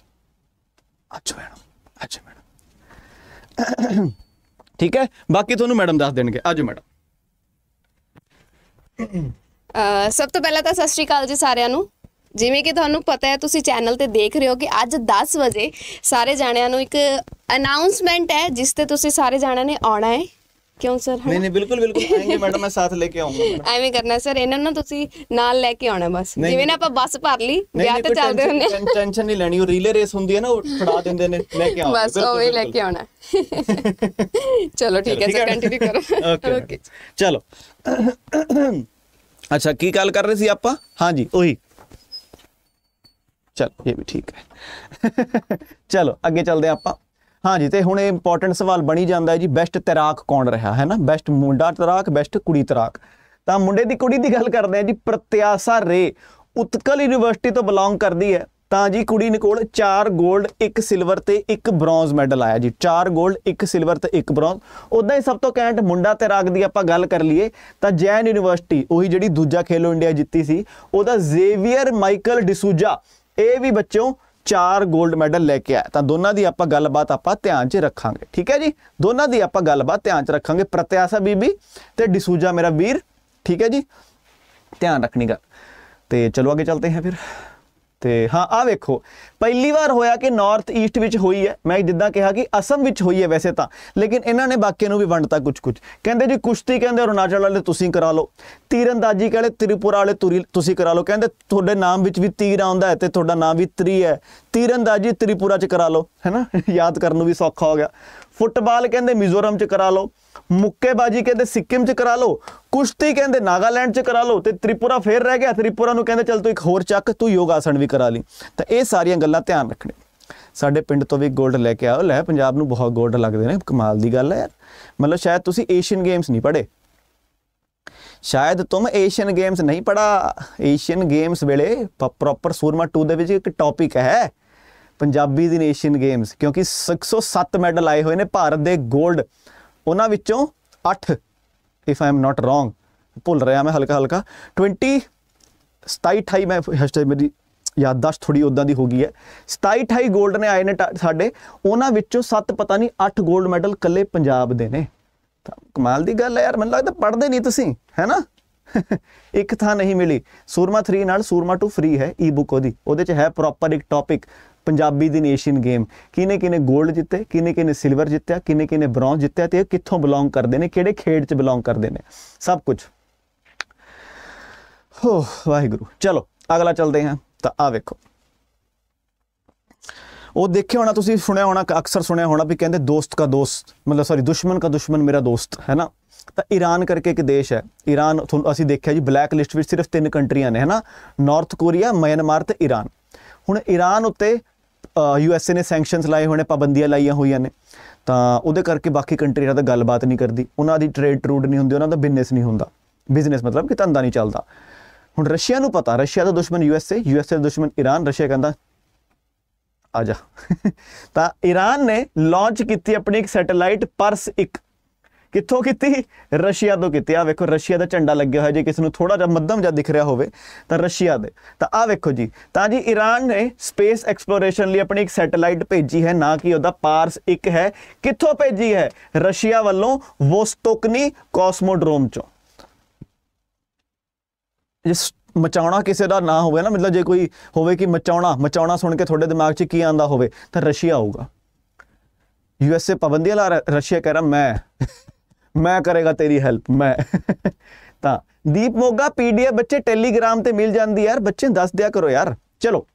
ਅੱਛਾ ਮੈਡਮ ਅੱਛਾ ਮੈਡਮ ਠੀਕ ਹੈ ਬਾਕੀ ਤੁਹਾਨੂੰ ਮੈਡਮ ਦੱਸ ਦੇਣਗੇ ਆਜੋ ਮੈਡਮ ਸਭ ਤੋਂ ਪਹਿਲਾਂ ਤਾਂ ਸਤਿ ਸ਼੍ਰੀ ਅਕਾਲ ਜੀ ਸਾਰਿਆਂ ਨੂੰ ਜਿਵੇਂ ਕਿ ਤੁਹਾਨੂੰ ਪਤਾ ਹੈ ਤੁਸੀਂ ਚੈਨਲ ਤੇ ਦੇਖ ਰਹੇ ਹੋ ਕਿ ਅੱਜ 10 ਵਜੇ ਸਾਰੇ ਜਾਣਿਆਂ ਨੂੰ ਇੱਕ ਅਨਾਉਂਸਮੈਂਟ ਹੈ ਜਿਸ ਤੇ ਤੁਸੀਂ ਸਾਰੇ ਜਾਣਿਆਂ ਨੇ ਆਉਣਾ ਹੈ ਕਿਉਂ ਸਰ ਨਹੀਂ ਨਹੀਂ ਬਿਲਕੁਲ ਬਿਲਕੁਲ ਆਏਗੇ ਮੈਡਮ ਮੈਂ ਸਾਥ ਲੈ ਕੇ ਆਉਂਗਾ ਐਵੇਂ ਕਰਨਾ ਸਰ ਇਹਨਾਂ ਨੂੰ ਤੁਸੀਂ ਨਾਲ ਲੈ ਕੇ ਆਉਣਾ ਬਸ ਜਿਵੇਂ ਨਾ ਆਪਾਂ ਬੱਸ ਭਰ ਲਈ ਵਿਆਹ ਤੇ ਚੱਲਦੇ ਹੁੰਦੇ ਨੇ ਟੈਨਸ਼ਨ ਨਹੀਂ ਲੈਣੀ ਉਹ ਰੀਲੇ ਰੇਸ ਹੁੰਦੀ ਹੈ ਨਾ ਉਹ ਫੜਾ ਦਿੰਦੇ ਨੇ ਲੈ ਕੇ ਆਉਂਦੇ ਬਸ ਉਹ ਹੀ ਲੈ ਕੇ ਆਉਣਾ ਚਲੋ ਠੀਕ ਹੈ ਸਰ ਕੰਟੀਨਿਊ ਕਰੋ ਓਕੇ ਚਲੋ ਅੱਛਾ ਕੀ ਗੱਲ ਕਰ ਰਹੇ ਸੀ ਆਪਾਂ ਹਾਂਜੀ ਉਹੀ ਚਲ ਇਹ ਵੀ ਠੀਕ ਹੈ ਚਲੋ ਅੱਗੇ ਚੱਲਦੇ ਆਪਾਂ ਹਾਂਜੀ ਤੇ ਹੁਣ ਇਹ ਇੰਪੋਰਟੈਂਟ ਸਵਾਲ ਬਣੀ ਜਾਂਦਾ ਹੈ ਜੀ ਬੈਸਟ ਤੈਰਾਕ ਕੌਣ ਰਿਹਾ ਹੈ ਨਾ ਬੈਸਟ ਮੁੰਡਾ ਤੈਰਾਕ ਬੈਸਟ ਕੁੜੀ ਤੈਰਾਕ ਤਾਂ ਮੁੰਡੇ ਦੀ ਕੁੜੀ ਦੀ ਗੱਲ ਕਰਦੇ ਆ ਜੀ ਪ੍ਰਤਿਆਸਾ ਰੇ ਉਤਕਲ ਯੂਨੀਵਰਸਿਟੀ ਤੋਂ ਬਿਲੋਂਗ ਕਰਦੀ ਹੈ ਤਾਂ ਜੀ ਕੁੜੀ ਨੇ ਕੋਲ 4 골ਡ 1 ਸਿਲਵਰ ਤੇ 1 ਬ੍ਰੌਂਜ਼ ਮੈਡਲ ਆਇਆ ਜੀ 4 골ਡ 1 ਸਿਲਵਰ ਤੇ 1 ਬ੍ਰੌਂਜ਼ ਉਦਾਂ ਹੀ ਸਭ ਤੋਂ ਕੈਂਟ ਮੁੰਡਾ ਤੇ ਰਾਗ ਦੀ ਆਪਾਂ ਗੱਲ ਕਰ ਲਈਏ ਤਾਂ ਜੈਨ ਯੂਨੀਵਰਸਿਟੀ ਉਹੀ ਜਿਹੜੀ ਦੂਜਾ ਖੇਲੋ ਇੰਡੀਆ ਜਿੱਤੀ ਸੀ ਉਹਦਾ ਜ਼ੇਵੀਅਰ ਮਾਈਕਲ ਡਿਸੂਜਾ ਇਹ ਵੀ ਬੱਚੋਂ ਚਾਰ 골ਡ ਮੈਡਲ ਲੈ ਕੇ ਆਇਆ ਤਾਂ ਦੋਨਾਂ ਦੀ ਆਪਾਂ ਗੱਲਬਾਤ ਆਪਾਂ ਧਿਆਨ 'ਚ ਰੱਖਾਂਗੇ ਠੀਕ ਹੈ ਜੀ ਦੋਨਾਂ ਦੀ ਆਪਾਂ ਗੱਲਬਾਤ ਧਿਆਨ 'ਚ ਰੱਖਾਂਗੇ ਪ੍ਰਤਿਆਸ਼ਾ ਬੀਬੀ ਤੇ ਡਿਸੂਜਾ ਮੇਰਾ ਵੀਰ ਠੀਕ ਹੈ ਜੀ ਧਿਆਨ ਰੱਖਣੀ ਗੱਲ ਤੇ ਚਲੋ ਅੱਗੇ ਚੱਲਦੇ ਹਾਂ ਫਿਰ ਤੇ ਹਾਂ ਆ ਵੇਖੋ ਪਹਿਲੀ ਵਾਰ ਹੋਇਆ ਕਿ ਨਾਰਥ ਈਸਟ ਵਿੱਚ ਹੋਈ ਹੈ ਮੈਂ ਜਿੱਦਾਂ ਕਿਹਾ ਕਿ ਅਸਮ ਵਿੱਚ ਹੋਈ ਹੈ ਵੈਸੇ ਤਾਂ ਲੇਕਿਨ ਇਹਨਾਂ ਨੇ ਬਾਕੀ ਨੂੰ ਵੀ ਵੰਡਤਾ ਕੁਝ ਕੁਝ ਕਹਿੰਦੇ ਜੀ ਕੁਸ਼ਤੀ ਕਹਿੰਦੇ ਅਰੁਣਾਚਲ ਵਾਲੇ ਤੁਸੀਂ ਕਰਾ ਲਓ ਤੀਰੰਦਾਜ਼ੀ ਕਹਿੰਦੇ ਤ੍ਰਿਪੁਰਾ ਵਾਲੇ ਤੁਸੀਂ ਕਰਾ ਲਓ ਕਹਿੰਦੇ ਤੁਹਾਡੇ ਨਾਮ ਵਿੱਚ ਵੀ ਤੀਰ ਆਉਂਦਾ ਹੈ ਤੇ ਤੁਹਾਡਾ ਨਾਮ ਵੀ ਤ੍ਰੀ ਹੈ ਤੀਰੰਦਾਜ਼ੀ ਤ੍ਰਿਪੁਰਾ ਚ ਕਰਾ ਲਓ ਹੈਨਾ ਯਾਦ ਕਰਨ ਨੂੰ ਵੀ ਸੌਖਾ ਹੋ ਗਿਆ ਫੁੱਟਬਾਲ ਕਹਿੰਦੇ ਮਿਜ਼ੋਰਮ ਚ ਕਰਾ ਲਓ ਮੁੱਕੇਬਾਜ਼ੀ ਕਹਿੰਦੇ ਸਿੱਕਮ ਚ ਕਰਾ ਲਓ ਕੁਸ਼ਤੀ ਕਹਿੰਦੇ ਨਾਗਾਲੈਂਡ ਚ ਕਰਾ ਲਓ ਤੇ ਤ੍ਰਿਪੁਰਾ ਫੇਰ ਰਹਿ ਗਿਆ ਤ੍ਰਿਪੁਰਾ ਨੂੰ ਕਹਿੰਦੇ ਚੱਲ ਤੂੰ ਇੱਕ ਹੋਰ ਚੱਕ ਤੂੰ ਯੋਗ ਆਸਣ ਵੀ ਕਰਾ ਲਈ ਤਾਂ ਇਹ ਸਾਰੀਆਂ ਗੱਲਾਂ ਧਿਆਨ ਰੱਖਣੇ ਸਾਡੇ ਪਿੰਡ ਤੋਂ ਵੀ 골ਡ ਲੈ ਕੇ ਆਓ ਲੈ ਪੰਜਾਬ ਨੂੰ ਬਹੁਤ 골ਡ ਲੱਗਦੇ ਨੇ ਕਮਾਲ ਦੀ ਗੱਲ ਹੈ ਯਾਰ ਮਤਲਬ ਸ਼ਾਇਦ ਤੁਸੀਂ ਏਸ਼ੀਅਨ ਗੇਮਸ ਨਹੀਂ ਪੜ੍ਹੇ ਸ਼ਾਇਦ ਤੁਮ ਏਸ਼ੀਅਨ ਗੇਮਸ ਨਹੀਂ ਪੜਾ ਏਸ਼ੀਅਨ ਗੇਮਸ ਵੇਲੇ ਪ੍ਰੋਪਰ ਸੂਰਮਾ 2 ਦੇ ਵਿੱਚ ਇੱਕ ਟੌਪਿਕ ਹੈ ਪੰਜਾਬੀ ਦੀ ਨੇਸ਼ਨ ਗੇਮਸ ਕਿਉਂਕਿ 607 ਮੈਡਲ ਆਏ ਹੋਏ ਨੇ ਭਾਰਤ ਦੇ 골ਡ ਉਹਨਾਂ ਵਿੱਚੋਂ 8 if I am not wrong ਭੁੱਲ ਰਿਹਾ ਮੈਂ ਹਲਕਾ ਹਲਕਾ 20 27 28 ਮੈਂ ਹਸ਼ਟੇ ਮੇਰੀ ਯਾਦਦਾਸ਼ਤ ਥੋੜੀ ਉਦਾਂ ਦੀ ਹੋ ਗਈ ਹੈ 27 28 골ਡ ਨੇ ਆਏ ਨੇ ਸਾਡੇ ਉਹਨਾਂ ਵਿੱਚੋਂ 7 ਪਤਾ ਨਹੀਂ 8 골ਡ ਮੈਡਲ ਕੱਲੇ ਪੰਜਾਬ ਦੇ ਨੇ ਕਮਾਲ ਦੀ ਗੱਲ ਹੈ ਯਾਰ ਮੈਨੂੰ ਲੱਗਦਾ ਪੜਦੇ ਨਹੀਂ ਤੁਸੀਂ ਹੈਨਾ ਇੱਕ ਥਾਂ ਨਹੀਂ ਮਿਲੀ ਸੂਰਮਾ 3 ਨਾਲ ਸੂਰਮਾ 2 ਫ੍ਰੀ ਹੈ ਈ ਬੁੱਕ ਉਹਦੀ ਉਹਦੇ ਚ ਹੈ ਪ੍ਰੋਪਰ ਇੱਕ ਟੌਪਿਕ ਪੰਜਾਬੀ ਦੀ ਏਸ਼ੀਅਨ ਗੇਮ ਕਿਨੇ ਕਿਨੇ 골ਡ ਜਿੱਤੇ ਕਿਨੇ ਕਿਨੇ ਸਿਲਵਰ ਜਿੱਤਿਆ ਕਿਨੇ ਕਿਨੇ ਬ੍ਰੌਂਜ਼ ਜਿੱਤਿਆ ਤੇ ਇਹ ਕਿੱਥੋਂ ਬਿਲੋਂਗ ਕਰਦੇ ਨੇ ਕਿਹੜੇ ਖੇਡ 'ਚ ਬਿਲੋਂਗ ਕਰਦੇ ਨੇ ਸਭ ਕੁਝ ਹੋ ਵਾਹਿਗੁਰੂ ਚਲੋ ਅਗਲਾ ਚਲਦੇ ਹਾਂ ਤਾਂ ਆ ਵੇਖੋ ਉਹ ਦੇਖਿਆ ਹੋਣਾ ਤੁਸੀਂ ਸੁਣਿਆ ਹੋਣਾ ਅਕਸਰ ਸੁਣਿਆ ਹੋਣਾ ਵੀ ਕਹਿੰਦੇ ਦੋਸਤ ਦਾ ਦੋਸਤ ਮਤਲਬ ਸੌਰੀ ਦੁਸ਼ਮਣ ਦਾ ਦੁਸ਼ਮਣ ਮੇਰਾ ਦੋਸਤ ਹੈ ਨਾ ਤਾਂ ਈਰਾਨ ਕਰਕੇ ਇੱਕ ਦੇਸ਼ ਹੈ ਈਰਾਨ ਅਸੀਂ ਦੇਖਿਆ ਜੀ ਬਲੈਕ ਲਿਸਟ ਵਿੱਚ ਸਿਰਫ ਤਿੰਨ ਕੰਟਰੀਆਂ ਨੇ ਹੈ ਨਾ ਨਾਰਥ ਕੋਰੀਆ ਮਿਆਂਮਾਰ ਤੇ ਈਰਾਨ ਹੁਣ ਈਰਾਨ ਉੱਤੇ ਯੂ ਐਸ ਏ ਨੇ ਸੈਂਕਸ਼ਨਸ ਲਾਏ ਹੋਣੇ ਪਾਬੰਦੀਆਂ ਲਾਈਆਂ ਹੋਈਆਂ ਨੇ ਤਾਂ ਉਹਦੇ ਕਰਕੇ ਬਾਕੀ ਕੰਟਰੀ ਨਾਲ ਗੱਲਬਾਤ ਨਹੀਂ ਕਰਦੀ ਉਹਨਾਂ ਦੀ ਟ੍ਰੇਡ ਟਰੂਡ ਨਹੀਂ ਹੁੰਦੀ ਉਹਨਾਂ ਦਾ ਬਿਜ਼ਨਸ ਨਹੀਂ ਹੁੰਦਾ ਬਿਜ਼ਨਸ ਮਤਲਬ ਕਿ ਧੰਦਾ ਨਹੀਂ ਚੱਲਦਾ ਹੁਣ ਰਸ਼ੀਆ ਨੂੰ ਪਤਾ ਰਸ਼ੀਆ ਦਾ ਦੁਸ਼ਮਣ U S A U S A ਦਾ ਦੁਸ਼ਮਣ ਈਰਾਨ ਰਸ਼ੀਆ ਕਹਿੰਦਾ ਆ ਜਾ ਤਾਂ ਈਰਾਨ ਨੇ ਲਾਂਚ ਕੀਤੀ ਆਪਣੀ ਇੱਕ ਸੈਟੇਲਾਈਟ ਪਰਸ ਇੱਕ ਕਿੱਥੋਂ ਕੀਤੀ ਰਸ਼ੀਆ ਤੋਂ ਕੀਤੀ ਆ ਵੇਖੋ ਰਸ਼ੀਆ ਦਾ ਝੰਡਾ ਲੱਗਿਆ ਹੋਇਆ ਜੇ ਕਿਸੇ ਨੂੰ ਥੋੜਾ ਜਿਹਾ ਮੱਧਮ ਜਿਹਾ ਦਿਖ ਰਿਹਾ ਹੋਵੇ ਤਾਂ ਰਸ਼ੀਆ ਦੇ ਤਾਂ ਆ ਵੇਖੋ ਜੀ ਤਾਂ ਜੀ ਈਰਾਨ ਨੇ ਸਪੇਸ ਐਕਸਪਲੋਰੇਸ਼ਨ ਲਈ ਆਪਣੀ ਇੱਕ ਸੈਟੇਲਾਈਟ ਭੇਜੀ ਹੈ ਨਾ ਕਿ ਉਹਦਾ ਪਾਰਸ 1 ਹੈ ਕਿੱਥੋਂ ਭੇਜੀ ਹੈ ਰਸ਼ੀਆ ਵੱਲੋਂ ਵੋਸਟੋਕਨੀ ਕਾਸਮੋਡਰੋਮ ਚੋਂ ਜਿਸ ਮਚਾਉਣਾ ਕਿਸੇ ਦਾ ਨਾ ਹੋਵੇ ਨਾ ਮਤਲਬ ਜੇ ਕੋਈ ਹੋਵੇ ਕਿ ਮਚਾਉਣਾ ਮਚਾਉਣਾ ਸੁਣ ਕੇ ਤੁਹਾਡੇ ਦਿਮਾਗ 'ਚ ਕੀ ਆਂਦਾ ਹੋਵੇ ਤਾਂ ਰਸ਼ੀਆ ਆਊਗਾ ਯੂਐਸਏ ਪਾਬੰਦੀਆਂ ਲਾ ਰਸ਼ੀਆ ਕਹਿ ਰਿਹਾ ਮੈਂ ਮੈਂ ਕਰੇਗਾ ਤੇਰੀ ਹੈਲਪ ਮੈਂ ਤਾਂ ਦੀਪ ਮੋਗਾ ਪੀਡੀਐਫ ਬੱਚੇ ਟੈਲੀਗ੍ਰਾਮ ਤੇ ਮਿਲ ਜਾਂਦੀ ਯਾਰ ਬੱਚੇ ਦੱਸ ਦਿਆ ਕਰੋ ਯਾਰ ਚਲੋ